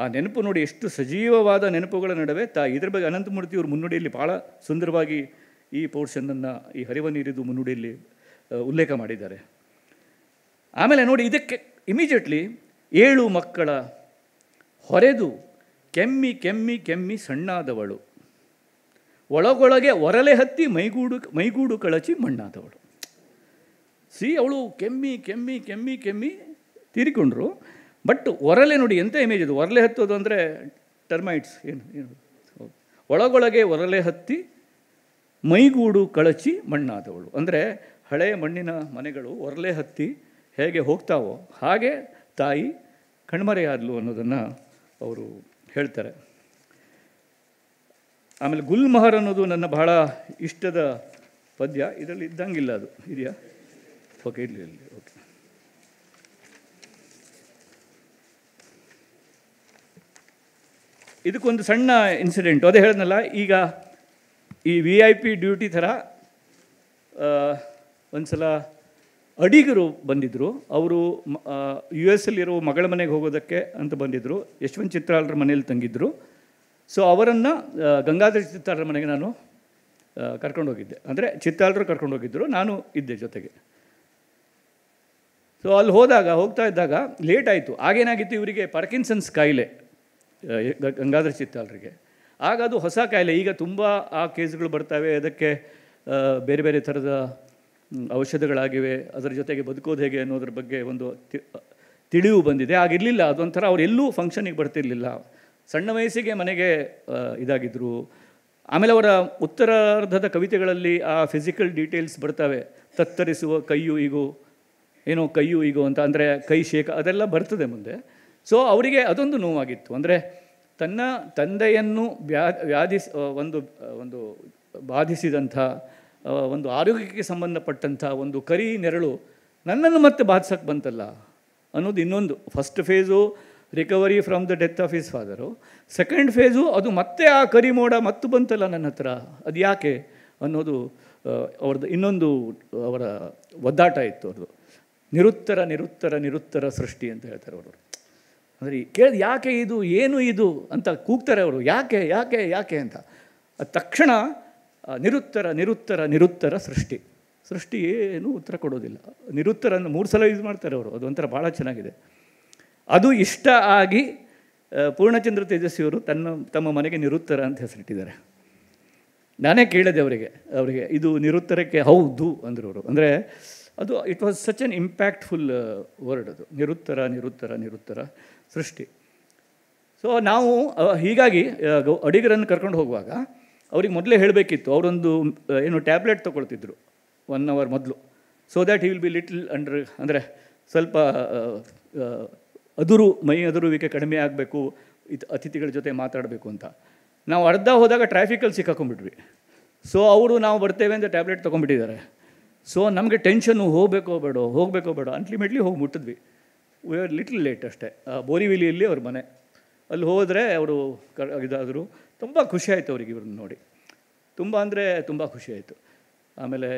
ಆ ನೆನಪು ನೋಡಿ ಎಷ್ಟು ಸಜೀವವಾದ ನೆನಪುಗಳ ನಡುವೆ ತಾ ಇದ್ರ ಬಗ್ಗೆ ಅನಂತಮೂರ್ತಿಯವ್ರ ಮುನ್ನುಡಿಯಲ್ಲಿ ಭಾಳ ಸುಂದರವಾಗಿ ಈ ಪೋರ್ಷನನ್ನು ಈ ಹರಿವ ನೀರಿದು ಮುನ್ನುಡಿಯಲ್ಲಿ ಉಲ್ಲೇಖ ಮಾಡಿದ್ದಾರೆ ಆಮೇಲೆ ನೋಡಿ ಇದಕ್ಕೆ ಇಮಿಡಿಯೇಟ್ಲಿ ಏಳು ಮಕ್ಕಳ ಹೊರೆದು ಕೆಮ್ಮಿ ಕೆಮ್ಮಿ ಕೆಮ್ಮಿ ಸಣ್ಣಾದವಳು ಒಳಗೊಳಗೆ ಒರಲೆ ಹತ್ತಿ ಮೈಗೂಡು ಮೈಗೂಡು ಕಳಚಿ ಮಣ್ಣಾದವಳು ಸಿ ಅವಳು ಕೆಮ್ಮಿ ಕೆಮ್ಮಿ ಕೆಮ್ಮಿ ಕೆಮ್ಮಿ ತೀರಿಕೊಂಡ್ರು ಬಟ್ ಒರಲೆ ನೋಡಿ ಎಂಥ ಇಮೇಜ್ ಇದು ಒರಲೆ ಹತ್ತೋದು ಅಂದರೆ ಟರ್ಮೈಟ್ಸ್ ಏನು ಏನು ಒಳಗೊಳಗೆ ಒರಲೆ ಹತ್ತಿ ಮೈಗೂಡು ಕಳಚಿ ಮಣ್ಣಾದವಳು ಅಂದರೆ ಹಳೆಯ ಮಣ್ಣಿನ ಮನೆಗಳು ಒರಲೆ ಹತ್ತಿ ಹೇಗೆ ಹೋಗ್ತಾವೋ ಹಾಗೆ ತಾಯಿ ಕಣ್ಮರೆಯಾದ್ಲು ಅನ್ನೋದನ್ನು ಅವರು ಹೇಳ್ತಾರೆ ಆಮೇಲೆ ಗುಲ್ಮಹರ್ ಅನ್ನೋದು ನನ್ನ ಬಹಳ ಇಷ್ಟದ ಪದ್ಯ ಇದರಲ್ಲಿ ಇದ್ದಂಗಿಲ್ಲ ಅದು ಇದೆಯಾ ಓಕೆ ಇಲ್ಲಿ ಇದಕ್ಕೊಂದು ಸಣ್ಣ ಇನ್ಸಿಡೆಂಟು ಅದೇ ಹೇಳಿದ್ನಲ್ಲ ಈಗ ಈ ವಿ ಐ ಪಿ ಡ್ಯೂಟಿ ಥರ ಒಂದು ಸಲ ಅಡಿಗರು ಬಂದಿದ್ದರು ಅವರು ಯು ಎಸ್ ಎಲ್ಲಿರೋ ಮಗಳ ಮನೆಗೆ ಹೋಗೋದಕ್ಕೆ ಅಂತ ಬಂದಿದ್ದರು ಯಶವಂತ್ ಚಿತ್ರಾಲರ ಮನೆಯಲ್ಲಿ ತಂಗಿದ್ದರು ಸೊ ಅವರನ್ನು ಗಂಗಾಧರ ಚಿತ್ರಾಲರ ಮನೆಗೆ ನಾನು ಕರ್ಕೊಂಡು ಹೋಗಿದ್ದೆ ಅಂದರೆ ಚಿತ್ರಾಲರು ಕರ್ಕೊಂಡು ಹೋಗಿದ್ದರು ನಾನು ಇದ್ದೆ ಜೊತೆಗೆ ಸೊ ಅಲ್ಲಿ ಹೋದಾಗ ಹೋಗ್ತಾ ಇದ್ದಾಗ ಲೇಟ್ ಆಯಿತು ಆಗೇನಾಗಿತ್ತು ಇವರಿಗೆ ಪಾರ್ಕಿನ್ಸನ್ಸ್ ಕಾಯಿಲೆ ಗಂಗಾಧರ ಚಿತ್ತಾಲ್ರಿಗೆ ಆಗ ಅದು ಹೊಸ ಕಾಯಿಲೆ ಈಗ ತುಂಬ ಆ ಕೇಸ್ಗಳು ಬರ್ತವೆ ಅದಕ್ಕೆ ಬೇರೆ ಬೇರೆ ಥರದ ಔಷಧಗಳಾಗಿವೆ ಅದರ ಜೊತೆಗೆ ಬದುಕೋದು ಹೇಗೆ ಅನ್ನೋದ್ರ ಬಗ್ಗೆ ಒಂದು ತಿಳಿವು ಬಂದಿದೆ ಆಗಿರಲಿಲ್ಲ ಅದೊಂಥರ ಅವರೆಲ್ಲೂ ಫಂಕ್ಷನಿಗೆ ಬರ್ತಿರ್ಲಿಲ್ಲ ಸಣ್ಣ ವಯಸ್ಸಿಗೆ ಮನೆಗೆ ಇದಾಗಿದ್ದರು ಆಮೇಲೆ ಅವರ ಉತ್ತರಾರ್ಧದ ಕವಿತೆಗಳಲ್ಲಿ ಆ ಫಿಸಿಕಲ್ ಡೀಟೇಲ್ಸ್ ಬರ್ತವೆ ತತ್ತರಿಸುವ ಕೈಯು ಈಗೋ ಏನೋ ಕೈಯು ಈಗೋ ಅಂತ ಅಂದರೆ ಕೈ ಶೇಖ ಅದೆಲ್ಲ ಬರ್ತದೆ ಮುಂದೆ ಸೊ ಅವರಿಗೆ ಅದೊಂದು ನೋವಾಗಿತ್ತು ಅಂದರೆ ತನ್ನ ತಂದೆಯನ್ನು ವ್ಯಾ ವ್ಯಾಧಿಸ್ ಒಂದು ಒಂದು ಬಾಧಿಸಿದಂಥ ಒಂದು ಆರೋಗ್ಯಕ್ಕೆ ಸಂಬಂಧಪಟ್ಟಂಥ ಒಂದು ಕರಿ ನೆರಳು ನನ್ನನ್ನು ಮತ್ತೆ ಬಾಧಿಸೋಕ್ಕೆ ಬಂತಲ್ಲ ಅನ್ನೋದು ಇನ್ನೊಂದು first phase recovery from the death of his father second phase ಅದು ಮತ್ತೆ ಆ ಕರಿ ಮೋಡ ಮತ್ತು ಬಂತಲ್ಲ ನನ್ನ ಹತ್ರ ಅದು ಯಾಕೆ ಅನ್ನೋದು ಅವ್ರದ್ದು ಇನ್ನೊಂದು ಅವರ ಒದ್ದಾಟ ಇತ್ತು ಅವ್ರದ್ದು ನಿರುತ್ತರ ನಿರುತ್ತರ ನಿರುತ್ತರ ಸೃಷ್ಟಿ ಅಂತ ಹೇಳ್ತಾರೆ ಅವರು ಅಂದರೆ ಕೇಳಿದ ಯಾಕೆ ಇದು ಏನು ಇದು ಅಂತ ಕೂಗ್ತಾರೆ ಅವರು ಯಾಕೆ ಯಾಕೆ ಯಾಕೆ ಅಂತ ತಕ್ಷಣ ನಿರುತ್ತರ ನಿರುತ್ತರ ನಿರುತ್ತರ ಸೃಷ್ಟಿ ಸೃಷ್ಟಿ ಏನೂ ಉತ್ತರ ಕೊಡೋದಿಲ್ಲ ನಿರುತ್ತರ ಮೂರು ಸಲ ಯೂಸ್ ಮಾಡ್ತಾರೆ ಅವರು ಅದು ಒಂಥರ ಭಾಳ ಚೆನ್ನಾಗಿದೆ ಅದು ಇಷ್ಟ ಆಗಿ ಪೂರ್ಣಚಂದ್ರ ತೇಜಸ್ವಿಯವರು ತನ್ನ ತಮ್ಮ ಮನೆಗೆ ನಿರುತ್ತರ ಅಂತ ಹೆಸರಿಟ್ಟಿದ್ದಾರೆ ನಾನೇ ಕೇಳಿದೆ ಅವರಿಗೆ ಅವರಿಗೆ ಇದು ನಿರುತ್ತರಕ್ಕೆ ಹೌದು ಅಂದರು ಅವರು ಅಂದರೆ ಅದು it was such an impactful word ಅದು ನಿರುತ್ತರ ನಿರುತ್ತರ ನಿರುತ್ತರ ಸೃಷ್ಟಿ ಸೊ ನಾವು ಹೀಗಾಗಿ ಅಡಿಗರನ್ನು ಕರ್ಕೊಂಡು ಹೋಗುವಾಗ ಅವ್ರಿಗೆ ಮೊದಲೇ ಹೇಳಬೇಕಿತ್ತು ಅವರೊಂದು ಏನು ಟ್ಯಾಬ್ಲೆಟ್ ತೊಗೊಳ್ತಿದ್ರು ಒನ್ ಅವರ್ ಮೊದಲು so that he will be little under ಅಂದರೆ ಸ್ವಲ್ಪ ಅದುರು ಮೈ ಅದುರುವಿಕೆ ಕಡಿಮೆ ಆಗಬೇಕು ಇತ್ ಅತಿಥಿಗಳ ಜೊತೆ ಮಾತಾಡಬೇಕು ಅಂತ ನಾವು ಅರ್ಧ ಹೋದಾಗ ಟ್ರಾಫಿಕಲ್ಲಿ ಸಿಕ್ಕಾಕೊಂಡ್ಬಿಟ್ವಿ ಸೊ ಅವರು ನಾವು ಬರ್ತೇವೆ ಅಂತ ಟ್ಯಾಬ್ಲೆಟ್ ತೊಗೊಂಡ್ಬಿಟ್ಟಿದ್ದಾರೆ ಸೊ ನಮಗೆ ಟೆನ್ಷನ್ನು ಹೋಗಬೇಕೋ ಬೇಡೋ ಹೋಗಬೇಕೋ ಬೇಡೋ ಅನ್ಲಿಮಿಟ್ಲಿ ಹೋಗಿ ಮುಟ್ಟಿದ್ವಿ ವಿ ಆರ್ ಲಿಟ್ಲ್ ಲೇಟ್ ಅಷ್ಟೇ ಬೋರಿವಿಲಿಯಲ್ಲಿ ಅವ್ರ ಮನೆ ಅಲ್ಲಿ ಹೋದರೆ ಅವರು ಕ ಇದಾದರು ತುಂಬ ಖುಷಿಯಾಯಿತು ಅವ್ರಿಗೆ ಇವ್ರನ್ನ ನೋಡಿ ತುಂಬ ಅಂದರೆ ತುಂಬ ಖುಷಿಯಾಯಿತು ಆಮೇಲೆ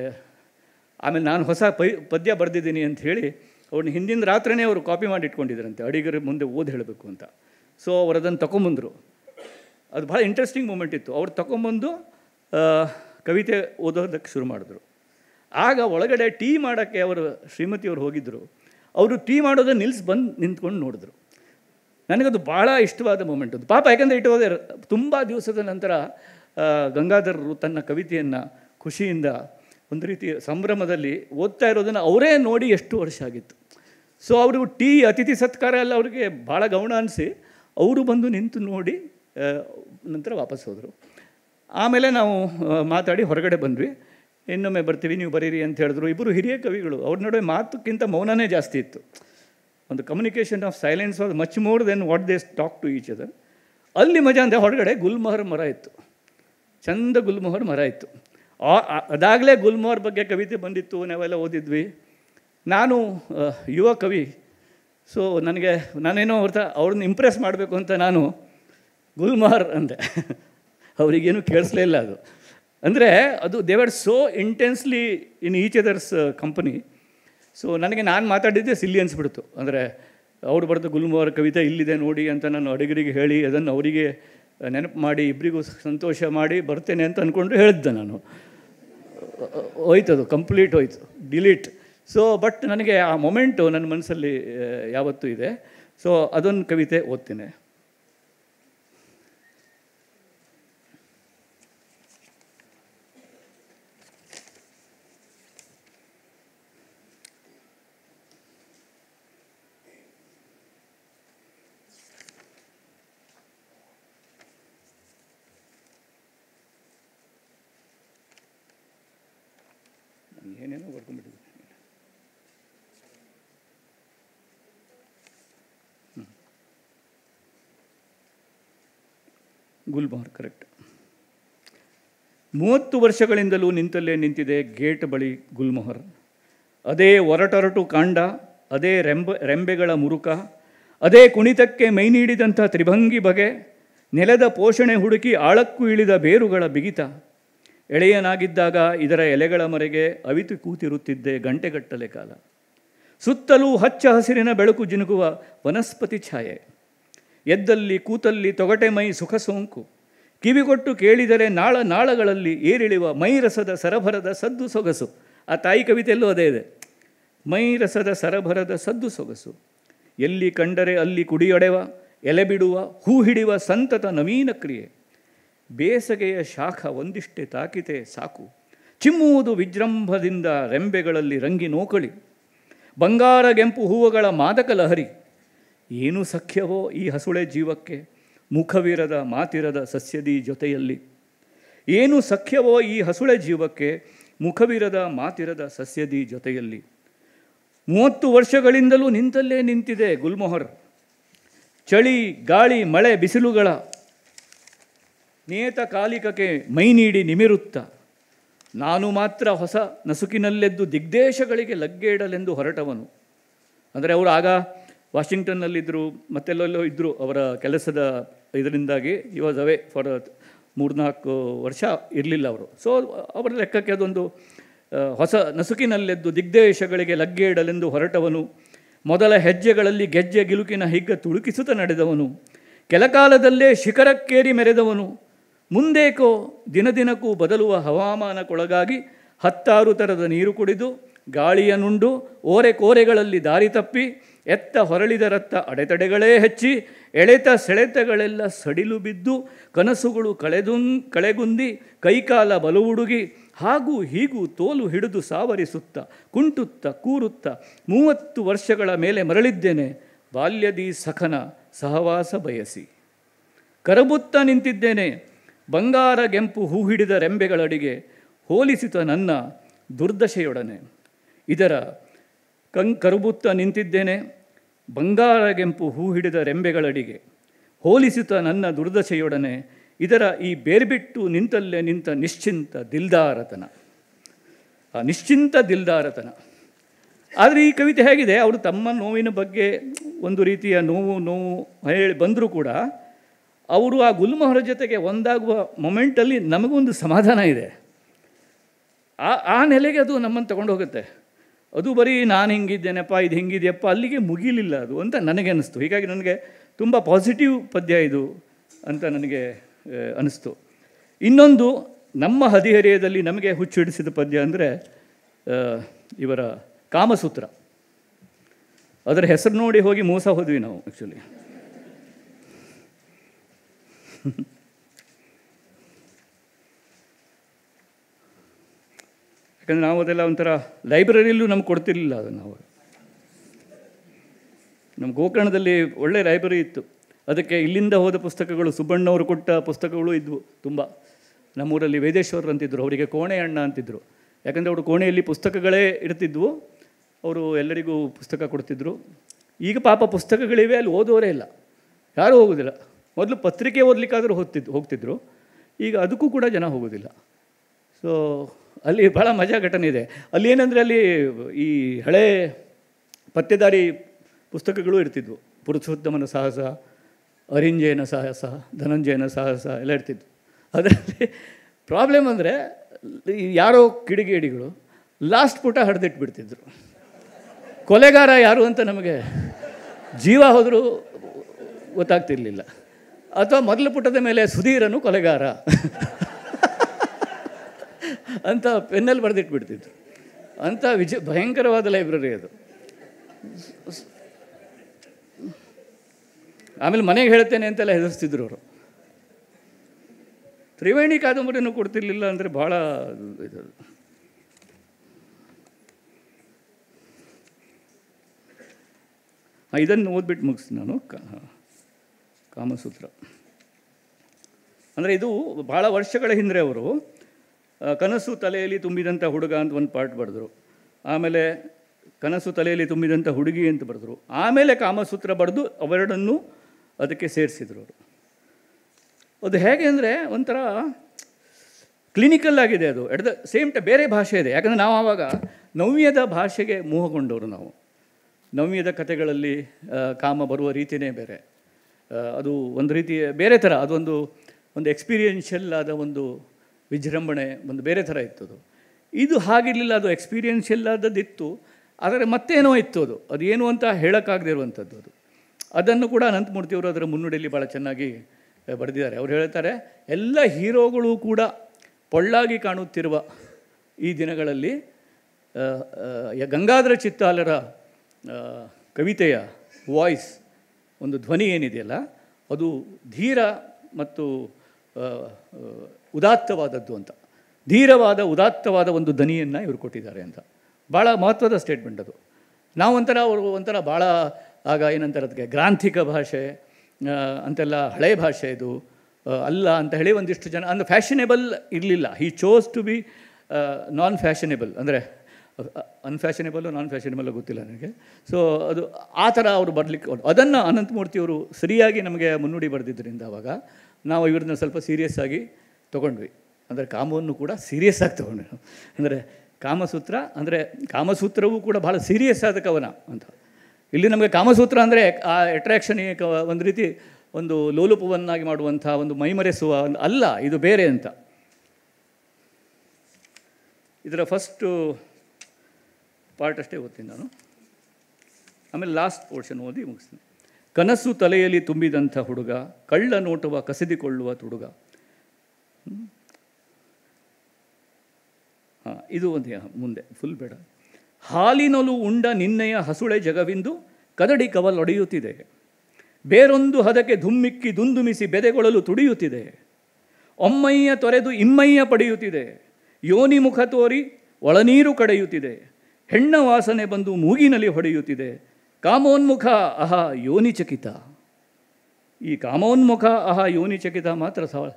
ಆಮೇಲೆ ನಾನು ಹೊಸ ಪೈ ಪದ್ಯ ಬರೆದಿದ್ದೀನಿ ಅಂತ ಹೇಳಿ ಅವ್ರನ್ನ ಹಿಂದಿನ ರಾತ್ರಿನೇ ಅವರು ಕಾಪಿ ಮಾಡಿ ಇಟ್ಕೊಂಡಿದ್ರಂತೆ ಅಡಿಗರ ಮುಂದೆ ಓದಿ ಹೇಳಬೇಕು ಅಂತ ಸೊ ಅವ್ರು ಅದನ್ನು ತೊಗೊಂಬಂದರು ಅದು ಭಾಳ ಇಂಟ್ರೆಸ್ಟಿಂಗ್ ಮೂಮೆಂಟ್ ಇತ್ತು ಅವ್ರು ತೊಗೊಂಬಂದು ಕವಿತೆ ಓದೋದಕ್ಕೆ ಶುರು ಮಾಡಿದ್ರು ಆಗ ಒಳಗಡೆ ಟೀ ಮಾಡೋಕ್ಕೆ ಅವರು ಶ್ರೀಮತಿಯವರು ಹೋಗಿದ್ದರು ಅವರು ಟೀ ಮಾಡೋದನ್ನು ನಿಲ್ಲಿಸಿ ಬಂದು ನಿಂತ್ಕೊಂಡು ನೋಡಿದ್ರು ನನಗದು ಭಾಳ ಇಷ್ಟವಾದ ಮೂಮೆಂಟ್ ಅದು ಪಾಪ ಯಾಕಂದರೆ ಇಟ್ಟು ವಾಸ್ ತುಂಬ ದಿವಸದ ನಂತರ ಗಂಗಾಧರರು ತನ್ನ ಕವಿತೆಯನ್ನು ಖುಷಿಯಿಂದ ಒಂದು ರೀತಿ ಸಂಭ್ರಮದಲ್ಲಿ ಓದ್ತಾ ಇರೋದನ್ನು ಅವರೇ ನೋಡಿ ಎಷ್ಟು ವರ್ಷ ಆಗಿತ್ತು ಸೊ ಅವರು ಟೀ ಅತಿಥಿ ಸತ್ಕಾರ ಎಲ್ಲ ಅವರಿಗೆ ಭಾಳ ಗೌಣ ಅನಿಸಿ ಅವರು ಬಂದು ನಿಂತು ನೋಡಿ ನಂತರ ವಾಪಸ್ ಹೋದರು ಆಮೇಲೆ ನಾವು ಮಾತಾಡಿ ಹೊರಗಡೆ ಬಂದ್ವಿ ಇನ್ನೊಮ್ಮೆ ಬರ್ತೀವಿ ನೀವು ಬರೀರಿ ಅಂತ ಹೇಳಿದ್ರು ಇಬ್ಬರು ಹಿರಿಯ ಕವಿಗಳು ಅವ್ರ ನಡುವೆ ಮಾತುಕ್ಕಿಂತ ಮೌನನೇ ಜಾಸ್ತಿ ಇತ್ತು ಒಂದು communication of silence was much more than what does talk to each other ಅಲ್ಲಿ ಮಜಾ ಅಂದರೆ ಹೊರಗಡೆ ಗುಲ್ಮೊಹರ್ ಮರ ಇತ್ತು ಚಂದ ಗುಲ್ಮೋಹರ್ ಮರ ಇತ್ತು ಅದಾಗಲೇ ಗುಲ್ಮೋಹರ್ ಬಗ್ಗೆ ಕವಿತೆ ಬಂದಿತ್ತು ನಾವೆಲ್ಲ ಓದಿದ್ವಿ ನಾನು ಯುವ ಕವಿ ಸೊ ನನಗೆ ನಾನೇನೋ ಹೊರತ ಅವ್ರನ್ನ ಇಂಪ್ರೆಸ್ ಮಾಡಬೇಕು ಅಂತ ನಾನು ಗುಲ್ಮೊಹರ್ ಅಂದೆ ಅವರಿಗೇನು ಕೇಳಿಸ್ಲೇ ಇಲ್ಲ ಅದು ಅಂದರೆ ಅದು they were so intensely in each other's company so ನನಗೆ ನಾನು ಮಾತಾಡಿದ್ದೆ ಸಿಲ್ಲಿ ಅನ್ಸ್ಬಿಡ್ತು ಅಂದರೆ ಅವ್ರು ಬರೆದು ಗುಲ್ಮ ಕವಿತೆ ಇಲ್ಲಿದೆ ನೋಡಿ ಅಂತ ನಾನು ಅಡುಗರಿಗೆ ಹೇಳಿ ಅದನ್ನು ಅವರಿಗೆ uh, ನೆನಪು ಮಾಡಿ ಇಬ್ಬರಿಗೂ ಸಂತೋಷ ಮಾಡಿ ಬರ್ತೇನೆ ಅಂತ ಅಂದ್ಕೊಂಡು ಹೇಳಿದ್ದೆ ನಾನು ಹೋಯ್ತು ಅದು ಕಂಪ್ಲೀಟ್ ಹೋಯ್ತು ಡಿಲೀಟ್ ಸೊ ಬಟ್ ನನಗೆ ಆ ಮೊಮೆಂಟು ನನ್ನ ಮನಸ್ಸಲ್ಲಿ uh, ಯಾವತ್ತೂ ಇದೆ ಸೊ ಅದೊಂದು ಕವಿತೆ ಓದ್ತೇನೆ ಗುಲ್ಬಾರ್ ಕರೆಕ್ಟ್ ಮೂವತ್ತು ವರ್ಷಗಳಿಂದಲೂ ನಿಂತಲ್ಲೇ ನಿಂತಿದೆ ಗೇಟ್ ಬಳಿ ಗುಲ್ಮೊಹರ್ ಅದೇ ಒರಟೊರಟು ಕಾಂಡ ಅದೇ ರೆಂಬ ರೆಂಬೆಗಳ ಮುರುಕ ಅದೇ ಕುಣಿತಕ್ಕೆ ಮೈ ನೀಡಿದಂಥ ತ್ರಿಭಂಗಿ ಬಗೆ ನೆಲದ ಪೋಷಣೆ ಹುಡುಕಿ ಆಳಕ್ಕೂ ಇಳಿದ ಬೇರುಗಳ ಬಿಗಿತ ಎಳೆಯನಾಗಿದ್ದಾಗ ಇದರ ಎಲೆಗಳ ಮರೆಗೆ ಅವಿತು ಕೂತಿರುತ್ತಿದ್ದೆ ಗಂಟೆಗಟ್ಟಲೆ ಕಾಲ ಸುತ್ತಲೂ ಹಚ್ಚ ಹಸಿರಿನ ಬೆಳಕು ಜಿನುಗುವ ವನಸ್ಪತಿ ಛಾಯೆ ಎದ್ದಲ್ಲಿ ಕೂತಲ್ಲಿ ತೊಗಟೆ ಮೈ ಸುಖ ಸೋಂಕು ಕಿವಿಗೊಟ್ಟು ಕೇಳಿದರೆ ನಾಳ ನಾಳಗಳಲ್ಲಿ ಏರಿಳಿವ ಮೈರಸದ ಸರಭರದ ಸದ್ದು ಸೊಗಸು ಆ ತಾಯಿ ಕವಿತೆಯಲ್ಲೂ ಅದೇ ಇದೆ ಮೈರಸದ ಸರಭರದ ಸದ್ದು ಸೊಗಸು ಎಲ್ಲಿ ಕಂಡರೆ ಅಲ್ಲಿ ಕುಡಿಯೊಡೆವ ಎಲೆ ಬಿಡುವ ಹೂ ಹಿಡಿಯುವ ಸಂತತ ನವೀನ ಕ್ರಿಯೆ ಬೇಸಗೆಯ ಶಾಖ ಒಂದಿಷ್ಟೇ ತಾಕಿತೆ ಸಾಕು ಚಿಮ್ಮುವುದು ವಿಜೃಂಭದಿಂದ ರೆಂಬೆಗಳಲ್ಲಿ ರಂಗಿ ನೋಕಳಿ ಬಂಗಾರಗೆಂಪು ಹೂವುಗಳ ಮಾದಕ ಲಹರಿ ಏನು ಸಖ್ಯವೋ ಈ ಹಸುಳೆ ಜೀವಕ್ಕೆ ಮುಖವಿರದ ಮಾತಿರದ ಸಸ್ಯದಿ ಜೊತೆಯಲ್ಲಿ ಏನು ಸಖ್ಯವೋ ಈ ಹಸುಳೆ ಜೀವಕ್ಕೆ ಮುಖವಿರದ ಮಾತಿರದ ಸಸ್ಯದಿ ಜೊತೆಯಲ್ಲಿ ಮೂವತ್ತು ವರ್ಷಗಳಿಂದಲೂ ನಿಂತಲ್ಲೇ ನಿಂತಿದೆ ಗುಲ್ಮೊಹರ್ ಚಳಿ ಗಾಳಿ ಮಳೆ ಬಿಸಿಲುಗಳ ನೇತಕಾಲಿಕಕ್ಕೆ ಮೈ ನೀಡಿ ನಿಮಿರುತ್ತ ನಾನು ಮಾತ್ರ ಹೊಸ ನಸುಕಿನಲ್ಲೆದ್ದು ದಿಗ್ದೇಶಗಳಿಗೆ ಲಗ್ಗೆ ಇಡಲೆಂದು ಹೊರಟವನು ಅಂದರೆ ಅವರು ಆಗ ವಾಷಿಂಗ್ಟನ್ನಲ್ಲಿದ್ದರು ಮತ್ತೆಲ್ಲೆಲ್ಲೋ ಇದ್ದರು ಅವರ ಕೆಲಸದ ಇದರಿಂದಾಗಿ ಇ ವಾಸ್ ಅವೇ ಫಾರ್ ಮೂರ್ನಾಲ್ಕು ವರ್ಷ ಇರಲಿಲ್ಲ ಅವರು ಸೊ ಅವರ ಲೆಕ್ಕಕ್ಕೆ ಅದೊಂದು ಹೊಸ ನಸುಕಿನಲ್ಲೆದ್ದು ದಿಗ್ದೇಶಗಳಿಗೆ ಲಗ್ಗೆ ಇಡಲೆಂದು ಹೊರಟವನು ಮೊದಲ ಹೆಜ್ಜೆಗಳಲ್ಲಿ ಗೆಜ್ಜೆ ಗಿಲುಕಿನ ಹಿಗ್ಗ ತುಳುಕಿಸುತ್ತ ನಡೆದವನು ಕೆಲಕಾಲದಲ್ಲೇ ಶಿಖರಕ್ಕೇರಿ ಮೆರೆದವನು ಮುಂದೇಕೋ ದಿನ ದಿನಕ್ಕೂ ಬದಲುವ ಹವಾಮಾನಕ್ಕೊಳಗಾಗಿ ಹತ್ತಾರು ಥರದ ನೀರು ಕುಡಿದು ನುಂಡು ಓರೆ ಕೋರೆಗಳಲ್ಲಿ ದಾರಿ ತಪ್ಪಿ ಎತ್ತ ಹೊರಳಿದ ರತ್ತ ಅಡೆತಡೆಗಳೇ ಹೆಚ್ಚಿ ಎಳೆತ ಸೆಳೆತಗಳೆಲ್ಲ ಸಡಿಲು ಬಿದ್ದು ಕನಸುಗಳು ಕಳೆದು ಕಳೆಗುಂದಿ ಕೈಕಾಲ ಉಡುಗಿ ಹಾಗೂ ಹೀಗೂ ತೋಲು ಹಿಡಿದು ಸಾವರಿಸುತ್ತ ಕುಂಟುತ್ತ ಕೂರುತ್ತ ಮೂವತ್ತು ವರ್ಷಗಳ ಮೇಲೆ ಮರಳಿದ್ದೇನೆ ಬಾಲ್ಯದಿ ಸಖನ ಸಹವಾಸ ಬಯಸಿ ಕರಬುತ್ತ ನಿಂತಿದ್ದೇನೆ ಬಂಗಾರ ಗೆಂಪು ಹೂ ಹಿಡಿದ ರೆಂಬೆಗಳಡಿಗೆ ಹೋಲಿಸಿತ ನನ್ನ ದುರ್ದಶೆಯೊಡನೆ ಇದರ ಕಂ ಕರುಬುತ್ತ ನಿಂತಿದ್ದೇನೆ ಬಂಗಾರಗೆಂಪು ಹೂ ಹಿಡಿದ ರೆಂಬೆಗಳಡಿಗೆ ಹೋಲಿಸುತ್ತ ನನ್ನ ದುರ್ದಶೆಯೊಡನೆ ಇದರ ಈ ಬೇರ್ಬಿಟ್ಟು ನಿಂತಲ್ಲೇ ನಿಂತ ನಿಶ್ಚಿಂತ ದಿಲ್ದಾರತನ ಆ ನಿಶ್ಚಿಂತ ದಿಲ್ದಾರತನ ಆದರೆ ಈ ಕವಿತೆ ಹೇಗಿದೆ ಅವರು ತಮ್ಮ ನೋವಿನ ಬಗ್ಗೆ ಒಂದು ರೀತಿಯ ನೋವು ನೋವು ಹೇಳಿ ಬಂದರೂ ಕೂಡ ಅವರು ಆ ಗುಲ್ಮೊಹರ ಜೊತೆಗೆ ಒಂದಾಗುವ ಮೊಮೆಂಟಲ್ಲಿ ನಮಗೊಂದು ಸಮಾಧಾನ ಇದೆ ಆ ಆ ನೆಲೆಗೆ ಅದು ನಮ್ಮನ್ನು ತಗೊಂಡು ಹೋಗುತ್ತೆ ಅದು ಬರೀ ನಾನು ಹಿಂಗಿದ್ದೇನಪ್ಪ ಇದು ಹೆಂಗಿದೆಯಪ್ಪ ಅಲ್ಲಿಗೆ ಮುಗಿಲಿಲ್ಲ ಅದು ಅಂತ ನನಗೆ ಅನ್ನಿಸ್ತು ಹೀಗಾಗಿ ನನಗೆ ತುಂಬ ಪಾಸಿಟಿವ್ ಪದ್ಯ ಇದು ಅಂತ ನನಗೆ ಅನ್ನಿಸ್ತು ಇನ್ನೊಂದು ನಮ್ಮ ಹದಿಹರೆಯದಲ್ಲಿ ನಮಗೆ ಹುಚ್ಚಿಡಿಸಿದ ಪದ್ಯ ಅಂದರೆ ಇವರ ಕಾಮಸೂತ್ರ ಅದರ ಹೆಸರು ನೋಡಿ ಹೋಗಿ ಮೋಸ ಹೋದ್ವಿ ನಾವು ಆ್ಯಕ್ಚುಲಿ ಯಾಕಂದರೆ ನಾವು ಅದೆಲ್ಲ ಒಂಥರ ಲೈಬ್ರರಿಯಲ್ಲೂ ನಮ್ಗೆ ಕೊಡ್ತಿರ್ಲಿಲ್ಲ ಅದನ್ನು ನಾವು ನಮ್ಮ ಗೋಕರ್ಣದಲ್ಲಿ ಒಳ್ಳೆ ಲೈಬ್ರರಿ ಇತ್ತು ಅದಕ್ಕೆ ಇಲ್ಲಿಂದ ಹೋದ ಪುಸ್ತಕಗಳು ಸುಬ್ಬಣ್ಣವರು ಕೊಟ್ಟ ಪುಸ್ತಕಗಳು ಇದ್ವು ತುಂಬ ನಮ್ಮೂರಲ್ಲಿ ವೇದೇಶ್ವರರು ಅಂತಿದ್ದರು ಅವರಿಗೆ ಕೋಣೆ ಅಣ್ಣ ಅಂತಿದ್ದರು ಯಾಕಂದರೆ ಅವರು ಕೋಣೆಯಲ್ಲಿ ಪುಸ್ತಕಗಳೇ ಇರ್ತಿದ್ವು ಅವರು ಎಲ್ಲರಿಗೂ ಪುಸ್ತಕ ಕೊಡ್ತಿದ್ರು ಈಗ ಪಾಪ ಪುಸ್ತಕಗಳಿವೆ ಅಲ್ಲಿ ಓದೋರೇ ಇಲ್ಲ ಯಾರೂ ಹೋಗೋದಿಲ್ಲ ಮೊದಲು ಪತ್ರಿಕೆ ಓದಲಿಕ್ಕಾದರೂ ಹೋಗ್ತಿದ್ದು ಹೋಗ್ತಿದ್ರು ಈಗ ಅದಕ್ಕೂ ಕೂಡ ಜನ ಹೋಗೋದಿಲ್ಲ ಸೊ ಅಲ್ಲಿ ಭಾಳ ಮಜಾ ಘಟನೆ ಇದೆ ಅಲ್ಲಿ ಏನಂದರೆ ಅಲ್ಲಿ ಈ ಹಳೆ ಪತ್ತೆದಾರಿ ಪುಸ್ತಕಗಳು ಇರ್ತಿದ್ವು ಪುರುಷೋತ್ತಮನ ಸಾಹಸ ಅರಿಂಜಯನ ಸಾಹಸ ಧನಂಜಯನ ಸಾಹಸ ಎಲ್ಲ ಇರ್ತಿದ್ವು ಅದರಲ್ಲಿ ಪ್ರಾಬ್ಲಮ್ ಅಂದರೆ ಯಾರೋ ಕಿಡಿಗೇಡಿಗಳು ಲಾಸ್ಟ್ ಪುಟ ಹಡ್ದಿಟ್ಬಿಡ್ತಿದ್ರು ಕೊಲೆಗಾರ ಯಾರು ಅಂತ ನಮಗೆ ಜೀವ ಹೋದರೂ ಗೊತ್ತಾಗ್ತಿರ್ಲಿಲ್ಲ ಅಥವಾ ಮೊದಲ ಪುಟದ ಮೇಲೆ ಸುಧೀರನು ಕೊಲೆಗಾರ ಅಂತ ಪೆನ್ನಲ್ಲಿ ಬರೆದಿಟ್ಬಿಡ್ತಿದ್ರು ಅಂಥ ವಿಜ ಭಯಂಕರವಾದ ಲೈಬ್ರರಿ ಅದು ಆಮೇಲೆ ಮನೆಗೆ ಹೇಳ್ತೇನೆ ಅಂತೆಲ್ಲ ಹೆದರ್ಸ್ತಿದ್ರು ಅವರು ತ್ರಿವೇಣಿ ಕಾದಂಬರಿನೂ ಕೊಡ್ತಿರ್ಲಿಲ್ಲ ಅಂದರೆ ಭಾಳ ಇದು ಇದನ್ನು ಓದ್ಬಿಟ್ಟು ಮುಗಿಸ್ತೀನಿ ನಾನು ಕಾಮಸೂತ್ರ ಅಂದರೆ ಇದು ಭಾಳ ವರ್ಷಗಳ ಹಿಂದೆ ಅವರು ಕನಸು ತಲೆಯಲ್ಲಿ ತುಂಬಿದಂಥ ಹುಡುಗ ಅಂತ ಒಂದು ಪಾರ್ಟ್ ಬರೆದರು ಆಮೇಲೆ ಕನಸು ತಲೆಯಲ್ಲಿ ತುಂಬಿದಂಥ ಹುಡುಗಿ ಅಂತ ಬರೆದರು ಆಮೇಲೆ ಕಾಮಸೂತ್ರ ಬರೆದು ಅವೆರಡನ್ನೂ ಅದಕ್ಕೆ ಸೇರಿಸಿದರು ಅವರು ಅದು ಹೇಗೆ ಅಂದರೆ ಒಂಥರ ಕ್ಲಿನಿಕಲ್ ಆಗಿದೆ ಅದು ಎಟ್ ದ ಸೇಮ್ ಟ ಬೇರೆ ಭಾಷೆ ಇದೆ ಯಾಕಂದರೆ ನಾವು ಆವಾಗ ನವ್ಯದ ಭಾಷೆಗೆ ಮೋಹಗೊಂಡವರು ನಾವು ನವ್ಯದ ಕಥೆಗಳಲ್ಲಿ ಕಾಮ ಬರುವ ರೀತಿಯೇ ಬೇರೆ ಅದು ಒಂದು ರೀತಿಯ ಬೇರೆ ಥರ ಅದೊಂದು ಒಂದು ಎಕ್ಸ್ಪೀರಿಯೆನ್ಷಿಯಲ್ ಆದ ಒಂದು ವಿಜೃಂಭಣೆ ಒಂದು ಬೇರೆ ಥರ ಇತ್ತು ಅದು ಇದು ಹಾಗಿರಲಿಲ್ಲ ಅದು ಎಕ್ಸ್ಪೀರಿಯನ್ಸ್ ಇಲ್ಲದದ್ದಿತ್ತು ಆದರೆ ಮತ್ತೇನೋ ಇತ್ತು ಅದು ಅದು ಏನು ಅಂತ ಹೇಳೋಕ್ಕಾಗದೇ ಇರುವಂಥದ್ದು ಅದು ಅದನ್ನು ಕೂಡ ಅನಂತಮೂರ್ತಿಯವರು ಅದರ ಮುನ್ನುಡಿಯಲ್ಲಿ ಭಾಳ ಚೆನ್ನಾಗಿ ಬರೆದಿದ್ದಾರೆ ಅವ್ರು ಹೇಳ್ತಾರೆ ಎಲ್ಲ ಹೀರೋಗಳು ಕೂಡ ಪೊಳ್ಳಾಗಿ ಕಾಣುತ್ತಿರುವ ಈ ದಿನಗಳಲ್ಲಿ ಗಂಗಾಧರ ಚಿತ್ತಾಲರ ಕವಿತೆಯ ವಾಯ್ಸ್ ಒಂದು ಧ್ವನಿ ಏನಿದೆಯಲ್ಲ ಅದು ಧೀರ ಮತ್ತು ಉದಾತ್ತವಾದದ್ದು ಅಂತ ಧೀರವಾದ ಉದಾತ್ತವಾದ ಒಂದು ದನಿಯನ್ನು ಇವರು ಕೊಟ್ಟಿದ್ದಾರೆ ಅಂತ ಭಾಳ ಮಹತ್ವದ ಸ್ಟೇಟ್ಮೆಂಟ್ ಅದು ಒಂಥರ ಅವರು ಒಂಥರ ಭಾಳ ಆಗ ಏನಂತಾರೆ ಅದಕ್ಕೆ ಗ್ರಾಂಥಿಕ ಭಾಷೆ ಅಂತೆಲ್ಲ ಹಳೆ ಭಾಷೆ ಇದು ಅಲ್ಲ ಅಂತ ಹೇಳಿ ಒಂದಿಷ್ಟು ಜನ ಅಂದರೆ ಫ್ಯಾಷನೇಬಲ್ ಇರಲಿಲ್ಲ he chose to be non fashionable ಅಂದರೆ ಅನ್ಫ್ಯಾಷನೇಬಲ್ ನಾನ್ ಫ್ಯಾಷನೇಬಲ್ಲು ಗೊತ್ತಿಲ್ಲ ನನಗೆ ಸೊ ಅದು ಆ ಥರ ಅವರು ಬರಲಿಕ್ಕೆ ಅದನ್ನು ಅನಂತಮೂರ್ತಿಯವರು ಸರಿಯಾಗಿ ನಮಗೆ ಮುನ್ನುಡಿ ಬರೆದಿದ್ದರಿಂದ ಅವಾಗ ನಾವು ಇವ್ರನ್ನ ಸ್ವಲ್ಪ ಸೀರಿಯಸ್ ಆಗಿ ತೊಗೊಂಡ್ವಿ ಅಂದರೆ ಕಾಮವನ್ನು ಕೂಡ ಸೀರಿಯಸ್ ಆಗಿ ತೊಗೊಂಡ್ವಿ ಅಂದರೆ ಕಾಮಸೂತ್ರ ಅಂದರೆ ಕಾಮಸೂತ್ರವೂ ಕೂಡ ಭಾಳ ಸೀರಿಯಸ್ ಆದ ಕವನ ಅಂತ ಇಲ್ಲಿ ನಮಗೆ ಕಾಮಸೂತ್ರ ಅಂದರೆ ಆ ಅಟ್ರ್ಯಾಕ್ಷನ್ ಒಂದು ರೀತಿ ಒಂದು ಲೋಲುಪವನ್ನಾಗಿ ಮಾಡುವಂಥ ಒಂದು ಮೈಮರೆಸುವ ಅಲ್ಲ ಇದು ಬೇರೆ ಅಂತ ಇದರ ಫಸ್ಟು ಪಾರ್ಟ್ ಅಷ್ಟೇ ಓದ್ತೀನಿ ನಾನು ಆಮೇಲೆ ಲಾಸ್ಟ್ ಪೋರ್ಷನ್ ಓದಿ ಮುಗಿಸ್ತೀನಿ ಕನಸು ತಲೆಯಲ್ಲಿ ತುಂಬಿದಂಥ ಹುಡುಗ ಕಳ್ಳ ನೋಟುವ ಕಸಿದುಕೊಳ್ಳುವ ತುಡುಗ ಇದು ಒಂದು ಮುಂದೆ ಫುಲ್ ಬೇಡ ಹಾಲಿನಲು ಉಂಡ ನಿನ್ನೆಯ ಹಸುಳೆ ಜಗವಿಂದು ಕದಡಿ ಕವಲೊಡೆಯುತ್ತಿದೆ ಬೇರೊಂದು ಹದಕ್ಕೆ ಧುಮ್ಮಿಕ್ಕಿ ದುಂದುಮಿಸಿ ಬೆದೆಗೊಳ್ಳಲು ತುಡಿಯುತ್ತಿದೆ ಒಮ್ಮಯ್ಯ ತೊರೆದು ಇಮ್ಮಯ್ಯ ಪಡೆಯುತ್ತಿದೆ ಯೋನಿ ಮುಖ ತೋರಿ ಒಳನೀರು ಕಡೆಯುತ್ತಿದೆ ಹೆಣ್ಣ ವಾಸನೆ ಬಂದು ಮೂಗಿನಲ್ಲಿ ಹೊಡೆಯುತ್ತಿದೆ ಕಾಮೋನ್ಮುಖ ಅಹ ಚಕಿತ ಈ ಕಾಮೋನ್ಮುಖ ಅಹ ಚಕಿತ ಮಾತ್ರ ಸಾಲ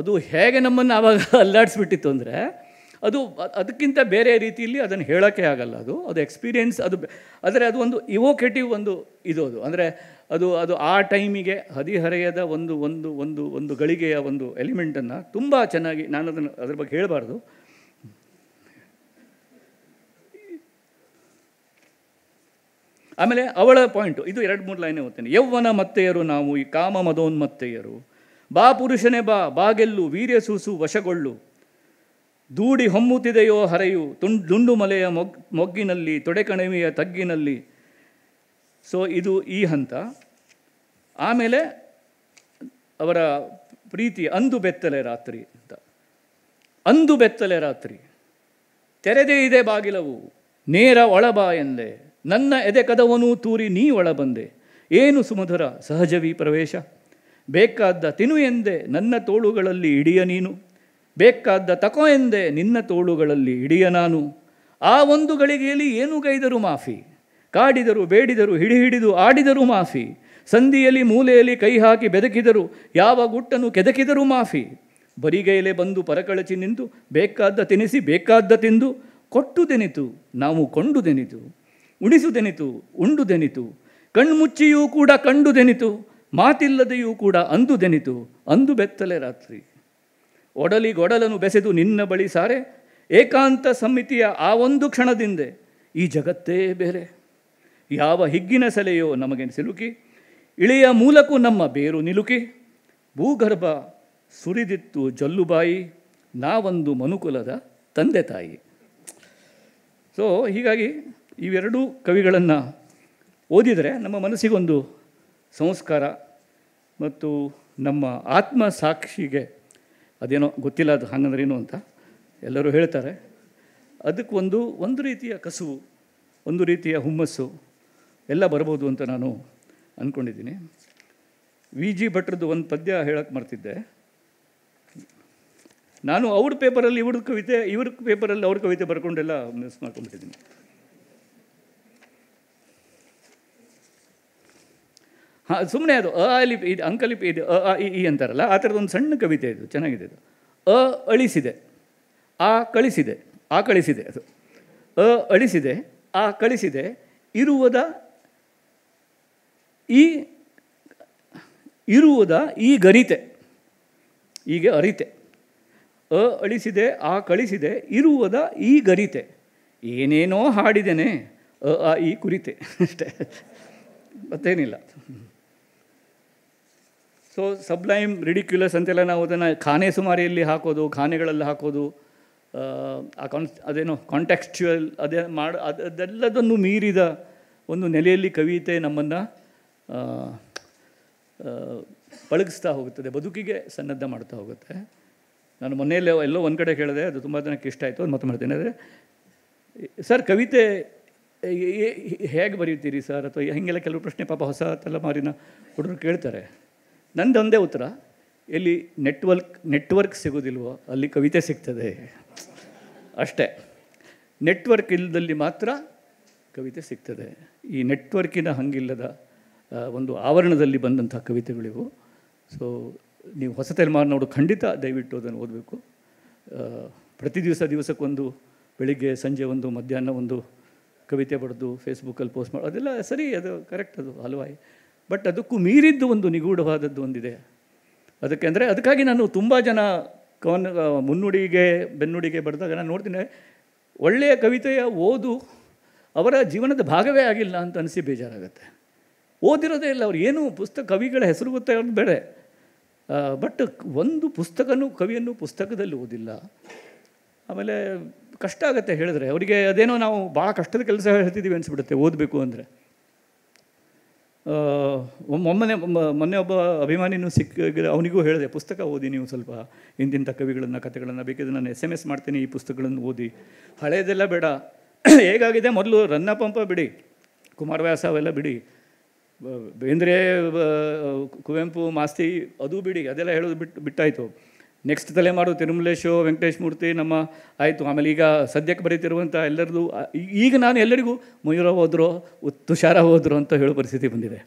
ಅದು ಹೇಗೆ ನಮ್ಮನ್ನು ಆವಾಗ ಅಲ್ಲಾಡಿಸ್ಬಿಟ್ಟಿತ್ತು ಅಂದರೆ ಅದು ಅದಕ್ಕಿಂತ ಬೇರೆ ರೀತಿಯಲ್ಲಿ ಅದನ್ನು ಹೇಳೋಕ್ಕೆ ಆಗಲ್ಲ ಅದು ಅದು ಎಕ್ಸ್ಪೀರಿಯೆನ್ಸ್ ಅದು ಆದರೆ ಅದು ಒಂದು ಇವೊಕೇಟಿವ್ ಒಂದು ಇದು ಅದು ಅಂದರೆ ಅದು ಅದು ಆ ಟೈಮಿಗೆ ಹದಿಹರೆಯದ ಒಂದು ಒಂದು ಒಂದು ಒಂದು ಗಳಿಗೆಯ ಒಂದು ಎಲಿಮೆಂಟನ್ನು ತುಂಬ ಚೆನ್ನಾಗಿ ನಾನು ಅದನ್ನು ಅದ್ರ ಬಗ್ಗೆ ಹೇಳಬಾರ್ದು ಆಮೇಲೆ ಅವಳ ಪಾಯಿಂಟು ಇದು ಎರಡು ಮೂರು ಲೈನೇ ಓದ್ತೇನೆ ಯೌವನ ಮತ್ತೆಯರು ನಾವು ಈ ಕಾಮ ಮದೋನ್ಮತ್ತೆಯರು ಬಾ ಪುರುಷನೇ ಬಾ ಬಾಗೆಲ್ಲು ಸೂಸು ವಶಗೊಳ್ಳು ದೂಡಿ ಹೊಮ್ಮುತ್ತಿದೆಯೋ ಹರೆಯು ತುಂಡು ಮಲೆಯ ಮೊಗ್ ಮೊಗ್ಗಿನಲ್ಲಿ ತೊಡೆಕಣಿವೆಯ ತಗ್ಗಿನಲ್ಲಿ ಸೊ ಇದು ಈ ಹಂತ ಆಮೇಲೆ ಅವರ ಪ್ರೀತಿ ಅಂದು ಬೆತ್ತಲೆ ರಾತ್ರಿ ಅಂತ ಅಂದು ಬೆತ್ತಲೆ ರಾತ್ರಿ ತೆರೆದೇ ಇದೆ ಬಾಗಿಲವು ನೇರ ಒಳಬ ಎಂದೆ ನನ್ನ ಎದೆ ಕದವನೂ ತೂರಿ ನೀ ಒಳಬಂದೆ ಏನು ಸುಮಧುರ ಸಹಜವಿ ಪ್ರವೇಶ ಬೇಕಾದ್ದ ತಿನು ಎಂದೆ ನನ್ನ ತೋಳುಗಳಲ್ಲಿ ಇಡಿಯ ನೀನು ಬೇಕಾದ ತಕೋ ಎಂದೆ ನಿನ್ನ ತೋಳುಗಳಲ್ಲಿ ಹಿಡಿಯ ನಾನು ಆ ಒಂದು ಗಳಿಗೆಯಲ್ಲಿ ಏನು ಗೈದರು ಮಾಫಿ ಕಾಡಿದರು ಬೇಡಿದರು ಹಿಡಿ ಹಿಡಿದು ಆಡಿದರು ಮಾಫಿ ಸಂದಿಯಲ್ಲಿ ಮೂಲೆಯಲ್ಲಿ ಕೈ ಹಾಕಿ ಬೆದಕಿದರು ಯಾವ ಗುಟ್ಟನ್ನು ಕೆದಕಿದರು ಮಾಫಿ ಬರಿಗೈಲೆ ಬಂದು ಪರಕಳಚಿ ನಿಂತು ಬೇಕಾದ್ದ ತಿನಿಸಿ ಬೇಕಾದ ತಿಂದು ಕೊಟ್ಟು ದೆನಿತು ನಾವು ಕೊಂಡು ದೆನಿತು ಉಣಿಸುದೆನಿತು ಉಂಡು ದೆನಿತು ಕಣ್ಮುಚ್ಚಿಯೂ ಕೂಡ ಕಂಡು ದೆನಿತು ಮಾತಿಲ್ಲದೆಯೂ ಕೂಡ ಅಂದು ದೆನಿತು ಅಂದು ಬೆತ್ತಲೆ ರಾತ್ರಿ ಒಡಲಿಗೊಡಲನ್ನು ಬೆಸೆದು ನಿನ್ನ ಬಳಿ ಸಾರೆ ಏಕಾಂತ ಸಮಿತಿಯ ಆ ಒಂದು ಕ್ಷಣದಿಂದೆ ಈ ಜಗತ್ತೇ ಬೇರೆ ಯಾವ ಹಿಗ್ಗಿನ ಸೆಲೆಯೋ ನಮಗೆ ಸಿಲುಕಿ ಇಳೆಯ ಮೂಲಕ್ಕೂ ನಮ್ಮ ಬೇರು ನಿಲುಕಿ ಭೂಗರ್ಭ ಸುರಿದಿತ್ತು ಜಲ್ಲುಬಾಯಿ ನಾವೊಂದು ಮನುಕುಲದ ತಂದೆ ತಾಯಿ ಸೊ ಹೀಗಾಗಿ ಇವೆರಡೂ ಕವಿಗಳನ್ನು ಓದಿದರೆ ನಮ್ಮ ಮನಸ್ಸಿಗೊಂದು ಸಂಸ್ಕಾರ ಮತ್ತು ನಮ್ಮ ಆತ್ಮ ಸಾಕ್ಷಿಗೆ ಅದೇನೋ ಗೊತ್ತಿಲ್ಲ ಅದು ಹಂಗಂದ್ರೆ ಏನು ಅಂತ ಎಲ್ಲರೂ ಹೇಳ್ತಾರೆ ಅದಕ್ಕೆ ಒಂದು ಒಂದು ರೀತಿಯ ಕಸುವು ಒಂದು ರೀತಿಯ ಹುಮ್ಮಸ್ಸು ಎಲ್ಲ ಬರ್ಬೋದು ಅಂತ ನಾನು ಅಂದ್ಕೊಂಡಿದ್ದೀನಿ ವಿ ಜಿ ಭಟ್ರದ್ದು ಒಂದು ಪದ್ಯ ಹೇಳಕ್ಕೆ ಮರ್ತಿದ್ದೆ ನಾನು ಅವ್ರ ಪೇಪರಲ್ಲಿ ಇವ್ರ ಕವಿತೆ ಇವ್ರ ಪೇಪರಲ್ಲಿ ಅವ್ರ ಕವಿತೆ ಬರ್ಕೊಂಡೆಲ್ಲ ಮಿಸ್ ಮಾಡ್ಕೊಂಡ್ಬಿಟ್ಟಿದ್ದೀನಿ ಹಾಂ ಸುಮ್ಮನೆ ಅದು ಅ ಅಲ್ಲಿ ಇದು ಅಂಕಲಿಪಿ ಇದು ಅ ಈ ಇ ಅಂತಾರಲ್ಲ ಆ ಥರದ್ದು ಒಂದು ಸಣ್ಣ ಕವಿತೆ ಇದು ಚೆನ್ನಾಗಿದೆ ಇದು ಅ ಅಳಿಸಿದೆ ಆ ಕಳಿಸಿದೆ ಆ ಕಳಿಸಿದೆ ಅದು ಅ ಅಳಿಸಿದೆ ಆ ಕಳಿಸಿದೆ ಇರುವುದ ಈ ಇರುವುದ ಈ ಗರಿತೆ ಈಗ ಅರಿತೆ ಅ ಅಳಿಸಿದೆ ಆ ಕಳಿಸಿದೆ ಇರುವುದ ಈ ಗರಿತೆ ಏನೇನೋ ಹಾಡಿದೇನೆ ಅ ಆ ಈ ಕುರಿತೆ ಅಷ್ಟೇ ಮತ್ತೇನಿಲ್ಲ ಸೊ ಸಬ್ಲೈಮ್ ರಿಡಿಕ್ಯುಲಸ್ ಅಂತೆಲ್ಲ ನಾವು ಅದನ್ನು ಖಾನೆ ಸುಮಾರಿಯಲ್ಲಿ ಹಾಕೋದು ಖಾನೆಗಳಲ್ಲಿ ಹಾಕೋದು ಆ ಕಾನ್ಸ್ ಅದೇನೋ ಕಾಂಟೆಕ್ಸ್ಚುಯಲ್ ಅದೇ ಮಾಡ ಅದೆಲ್ಲದನ್ನು ಮೀರಿದ ಒಂದು ನೆಲೆಯಲ್ಲಿ ಕವಿತೆ ನಮ್ಮನ್ನು ಪಳಗಿಸ್ತಾ ಹೋಗುತ್ತದೆ ಬದುಕಿಗೆ ಸನ್ನದ್ಧ ಮಾಡ್ತಾ ಹೋಗುತ್ತೆ ನಾನು ಮೊನ್ನೆಯಲ್ಲೇ ಎಲ್ಲೋ ಒಂದು ಕಡೆ ಕೇಳಿದೆ ಅದು ತುಂಬ ಜನಕ್ಕೆ ಇಷ್ಟ ಆಯಿತು ಅದು ಮತ್ತೆ ಮಾಡ್ತೇನೆ ಅಂದರೆ ಸರ್ ಕವಿತೆ ಹೇಗೆ ಬರೀತೀರಿ ಸರ್ ಅಥವಾ ಹೇಗೆಲ್ಲ ಕೆಲವು ಪ್ರಶ್ನೆ ಪಾಪ ಹೊಸ ತಲೆಮಾರಿನ ಹುಡುಗರು ಕೇಳ್ತಾರೆ ಒಂದೇ ಉತ್ತರ ಎಲ್ಲಿ ನೆಟ್ವರ್ಕ್ ನೆಟ್ವರ್ಕ್ ಸಿಗೋದಿಲ್ವೋ ಅಲ್ಲಿ ಕವಿತೆ ಸಿಗ್ತದೆ ಅಷ್ಟೇ ನೆಟ್ವರ್ಕ್ ಇಲ್ಲದಲ್ಲಿ ಮಾತ್ರ ಕವಿತೆ ಸಿಗ್ತದೆ ಈ ನೆಟ್ವರ್ಕಿನ ಹಂಗಿಲ್ಲದ ಒಂದು ಆವರಣದಲ್ಲಿ ಬಂದಂಥ ಕವಿತೆಗಳಿವು ಸೊ ನೀವು ಹೊಸ ನೋಡು ಖಂಡಿತ ದಯವಿಟ್ಟು ಅದನ್ನು ಓದಬೇಕು ಪ್ರತಿ ದಿವಸ ದಿವಸಕ್ಕೊಂದು ಬೆಳಿಗ್ಗೆ ಸಂಜೆ ಒಂದು ಮಧ್ಯಾಹ್ನ ಒಂದು ಕವಿತೆ ಪಡೆದು ಫೇಸ್ಬುಕ್ಕಲ್ಲಿ ಪೋಸ್ಟ್ ಮಾಡೋದೆಲ್ಲ ಅದೆಲ್ಲ ಸರಿ ಅದು ಕರೆಕ್ಟ್ ಅದು ಹಲವಾಯಿ ಬಟ್ ಅದಕ್ಕೂ ಮೀರಿದ್ದು ಒಂದು ನಿಗೂಢವಾದದ್ದು ಒಂದಿದೆ ಅದಕ್ಕೆ ಅಂದರೆ ಅದಕ್ಕಾಗಿ ನಾನು ತುಂಬ ಜನ ಕವನ ಮುನ್ನುಡಿಗೆ ಬೆನ್ನುಡಿಗೆ ಬರೆದಾಗ ನಾನು ನೋಡ್ತೀನಿ ಒಳ್ಳೆಯ ಕವಿತೆಯ ಓದು ಅವರ ಜೀವನದ ಭಾಗವೇ ಆಗಿಲ್ಲ ಅಂತ ಅನಿಸಿ ಬೇಜಾರಾಗುತ್ತೆ ಓದಿರೋದೇ ಇಲ್ಲ ಅವ್ರು ಏನು ಪುಸ್ತಕ ಕವಿಗಳ ಹೆಸರು ಗೊತ್ತೇ ಬೇಡ ಬಟ್ ಒಂದು ಪುಸ್ತಕನೂ ಕವಿಯನ್ನು ಪುಸ್ತಕದಲ್ಲಿ ಓದಿಲ್ಲ ಆಮೇಲೆ ಕಷ್ಟ ಆಗುತ್ತೆ ಹೇಳಿದ್ರೆ ಅವರಿಗೆ ಅದೇನೋ ನಾವು ಭಾಳ ಕಷ್ಟದ ಕೆಲಸ ಹೇಳ್ತಿದ್ದೀವಿ ಅನಿಸ್ಬಿಡುತ್ತೆ ಓದಬೇಕು ಅಂದರೆ ಮೊಮ್ಮನೆ ಮೊನ್ನೆ ಒಬ್ಬ ಅಭಿಮಾನಿನೂ ಸಿಕ್ಕ ಅವನಿಗೂ ಹೇಳಿದೆ ಪುಸ್ತಕ ಓದಿ ನೀವು ಸ್ವಲ್ಪ ಹಿಂದಿನ ಕವಿಗಳನ್ನು ಕಥೆಗಳನ್ನು ಬೇಕಿದ್ರೆ ನಾನು ಎಸ್ ಎಮ್ ಎಸ್ ಮಾಡ್ತೀನಿ ಈ ಪುಸ್ತಕಗಳನ್ನು ಓದಿ ಹಳೆಯದೆಲ್ಲ ಬೇಡ ಹೇಗಾಗಿದೆ ಮೊದಲು ರನ್ನ ಪಂಪ ಬಿಡಿ ಕುಮಾರವ್ಯಾಸ ಅವೆಲ್ಲ ಬಿಡಿ ಬೇಂದ್ರೆ ಕುವೆಂಪು ಮಾಸ್ತಿ ಅದು ಬಿಡಿ ಅದೆಲ್ಲ ಹೇಳೋದು ಬಿಟ್ಟು ಬಿಟ್ಟಾಯಿತು ನೆಕ್ಸ್ಟ್ ತಲೆಮಾರು ತಿರುಮಲೇಶು ವೆಂಕಟೇಶ್ ಮೂರ್ತಿ ನಮ್ಮ ಆಯಿತು ಆಮೇಲೆ ಈಗ ಸದ್ಯಕ್ಕೆ ಬರೀತಿರುವಂಥ ಎಲ್ಲರದು ಈಗ ನಾನು ಎಲ್ಲರಿಗೂ ಮಯೂರ ಹೋದರು ತುಷಾರ ಹೋದರು ಅಂತ ಹೇಳೋ ಪರಿಸ್ಥಿತಿ ಬಂದಿದೆ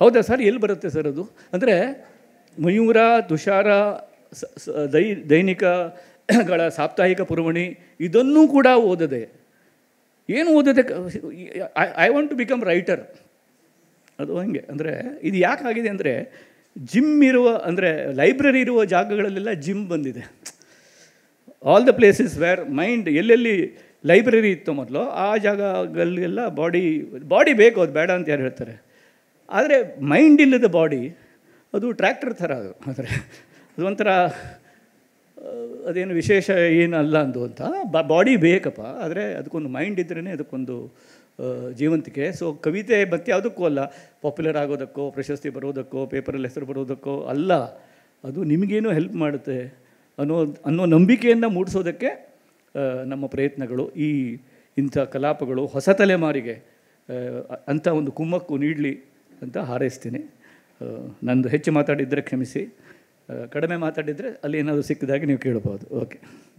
ಹೌದಾ ಸರ್ ಎಲ್ಲಿ ಬರುತ್ತೆ ಸರ್ ಅದು ಅಂದರೆ ಮಯೂರ ತುಷಾರ ದೈ ದೈನಿಕಗಳ ಸಾಪ್ತಾಹಿಕ ಪುರವಣಿ ಇದನ್ನೂ ಕೂಡ ಓದದೆ ಏನು ಓದದೆ I want to become writer ಅದು ಹಂಗೆ ಅಂದರೆ ಇದು ಆಗಿದೆ ಅಂದರೆ ಜಿಮ್ ಇರುವ ಅಂದರೆ ಲೈಬ್ರರಿ ಇರುವ ಜಾಗಗಳಲ್ಲೆಲ್ಲ ಜಿಮ್ ಬಂದಿದೆ all the places where mind ಎಲ್ಲೆಲ್ಲಿ ಲೈಬ್ರರಿ ಇತ್ತು ಮೊದಲು ಆ ಜಾಗಗಳಿಗೆಲ್ಲ ಬಾಡಿ ಬಾಡಿ ಬೇಕು ಅದು ಬೇಡ ಅಂತ ಯಾರು ಹೇಳ್ತಾರೆ ಆದರೆ ಮೈಂಡ್ ಇಲ್ಲದ ಬಾಡಿ ಅದು ಟ್ರ್ಯಾಕ್ಟರ್ ಥರ ಅದು ಅಂದರೆ ಅದೊಂಥರ ಅದೇನು ವಿಶೇಷ ಏನಲ್ಲ ಅಂದು ಅಂತ ಬಾಡಿ ಬೇಕಪ್ಪ ಆದರೆ ಅದಕ್ಕೊಂದು ಮೈಂಡ್ ಇದ್ರೇ ಅದಕ್ಕೊಂದು ಜೀವಂತಿಕೆ ಸೊ ಕವಿತೆ ಮತ್ತೆ ಯಾವುದಕ್ಕೂ ಅಲ್ಲ ಪಾಪ್ಯುಲರ್ ಆಗೋದಕ್ಕೋ ಪ್ರಶಸ್ತಿ ಬರೋದಕ್ಕೋ ಪೇಪರಲ್ಲಿ ಹೆಸರು ಬರೋದಕ್ಕೋ ಅಲ್ಲ ಅದು ನಿಮಗೇನು ಹೆಲ್ಪ್ ಮಾಡುತ್ತೆ ಅನ್ನೋ ಅನ್ನೋ ನಂಬಿಕೆಯನ್ನು ಮೂಡಿಸೋದಕ್ಕೆ ನಮ್ಮ ಪ್ರಯತ್ನಗಳು ಈ ಇಂಥ ಕಲಾಪಗಳು ಹೊಸ ತಲೆಮಾರಿಗೆ ಅಂಥ ಒಂದು ಕುಮ್ಮಕ್ಕು ನೀಡಲಿ ಅಂತ ಹಾರೈಸ್ತೀನಿ ನಂದು ಹೆಚ್ಚು ಮಾತಾಡಿದರೆ ಕ್ಷಮಿಸಿ ಕಡಿಮೆ ಮಾತಾಡಿದರೆ ಅಲ್ಲಿ ಏನಾದರೂ ಸಿಕ್ಕಿದಾಗ ನೀವು ಕೇಳಬಹುದು ಓಕೆ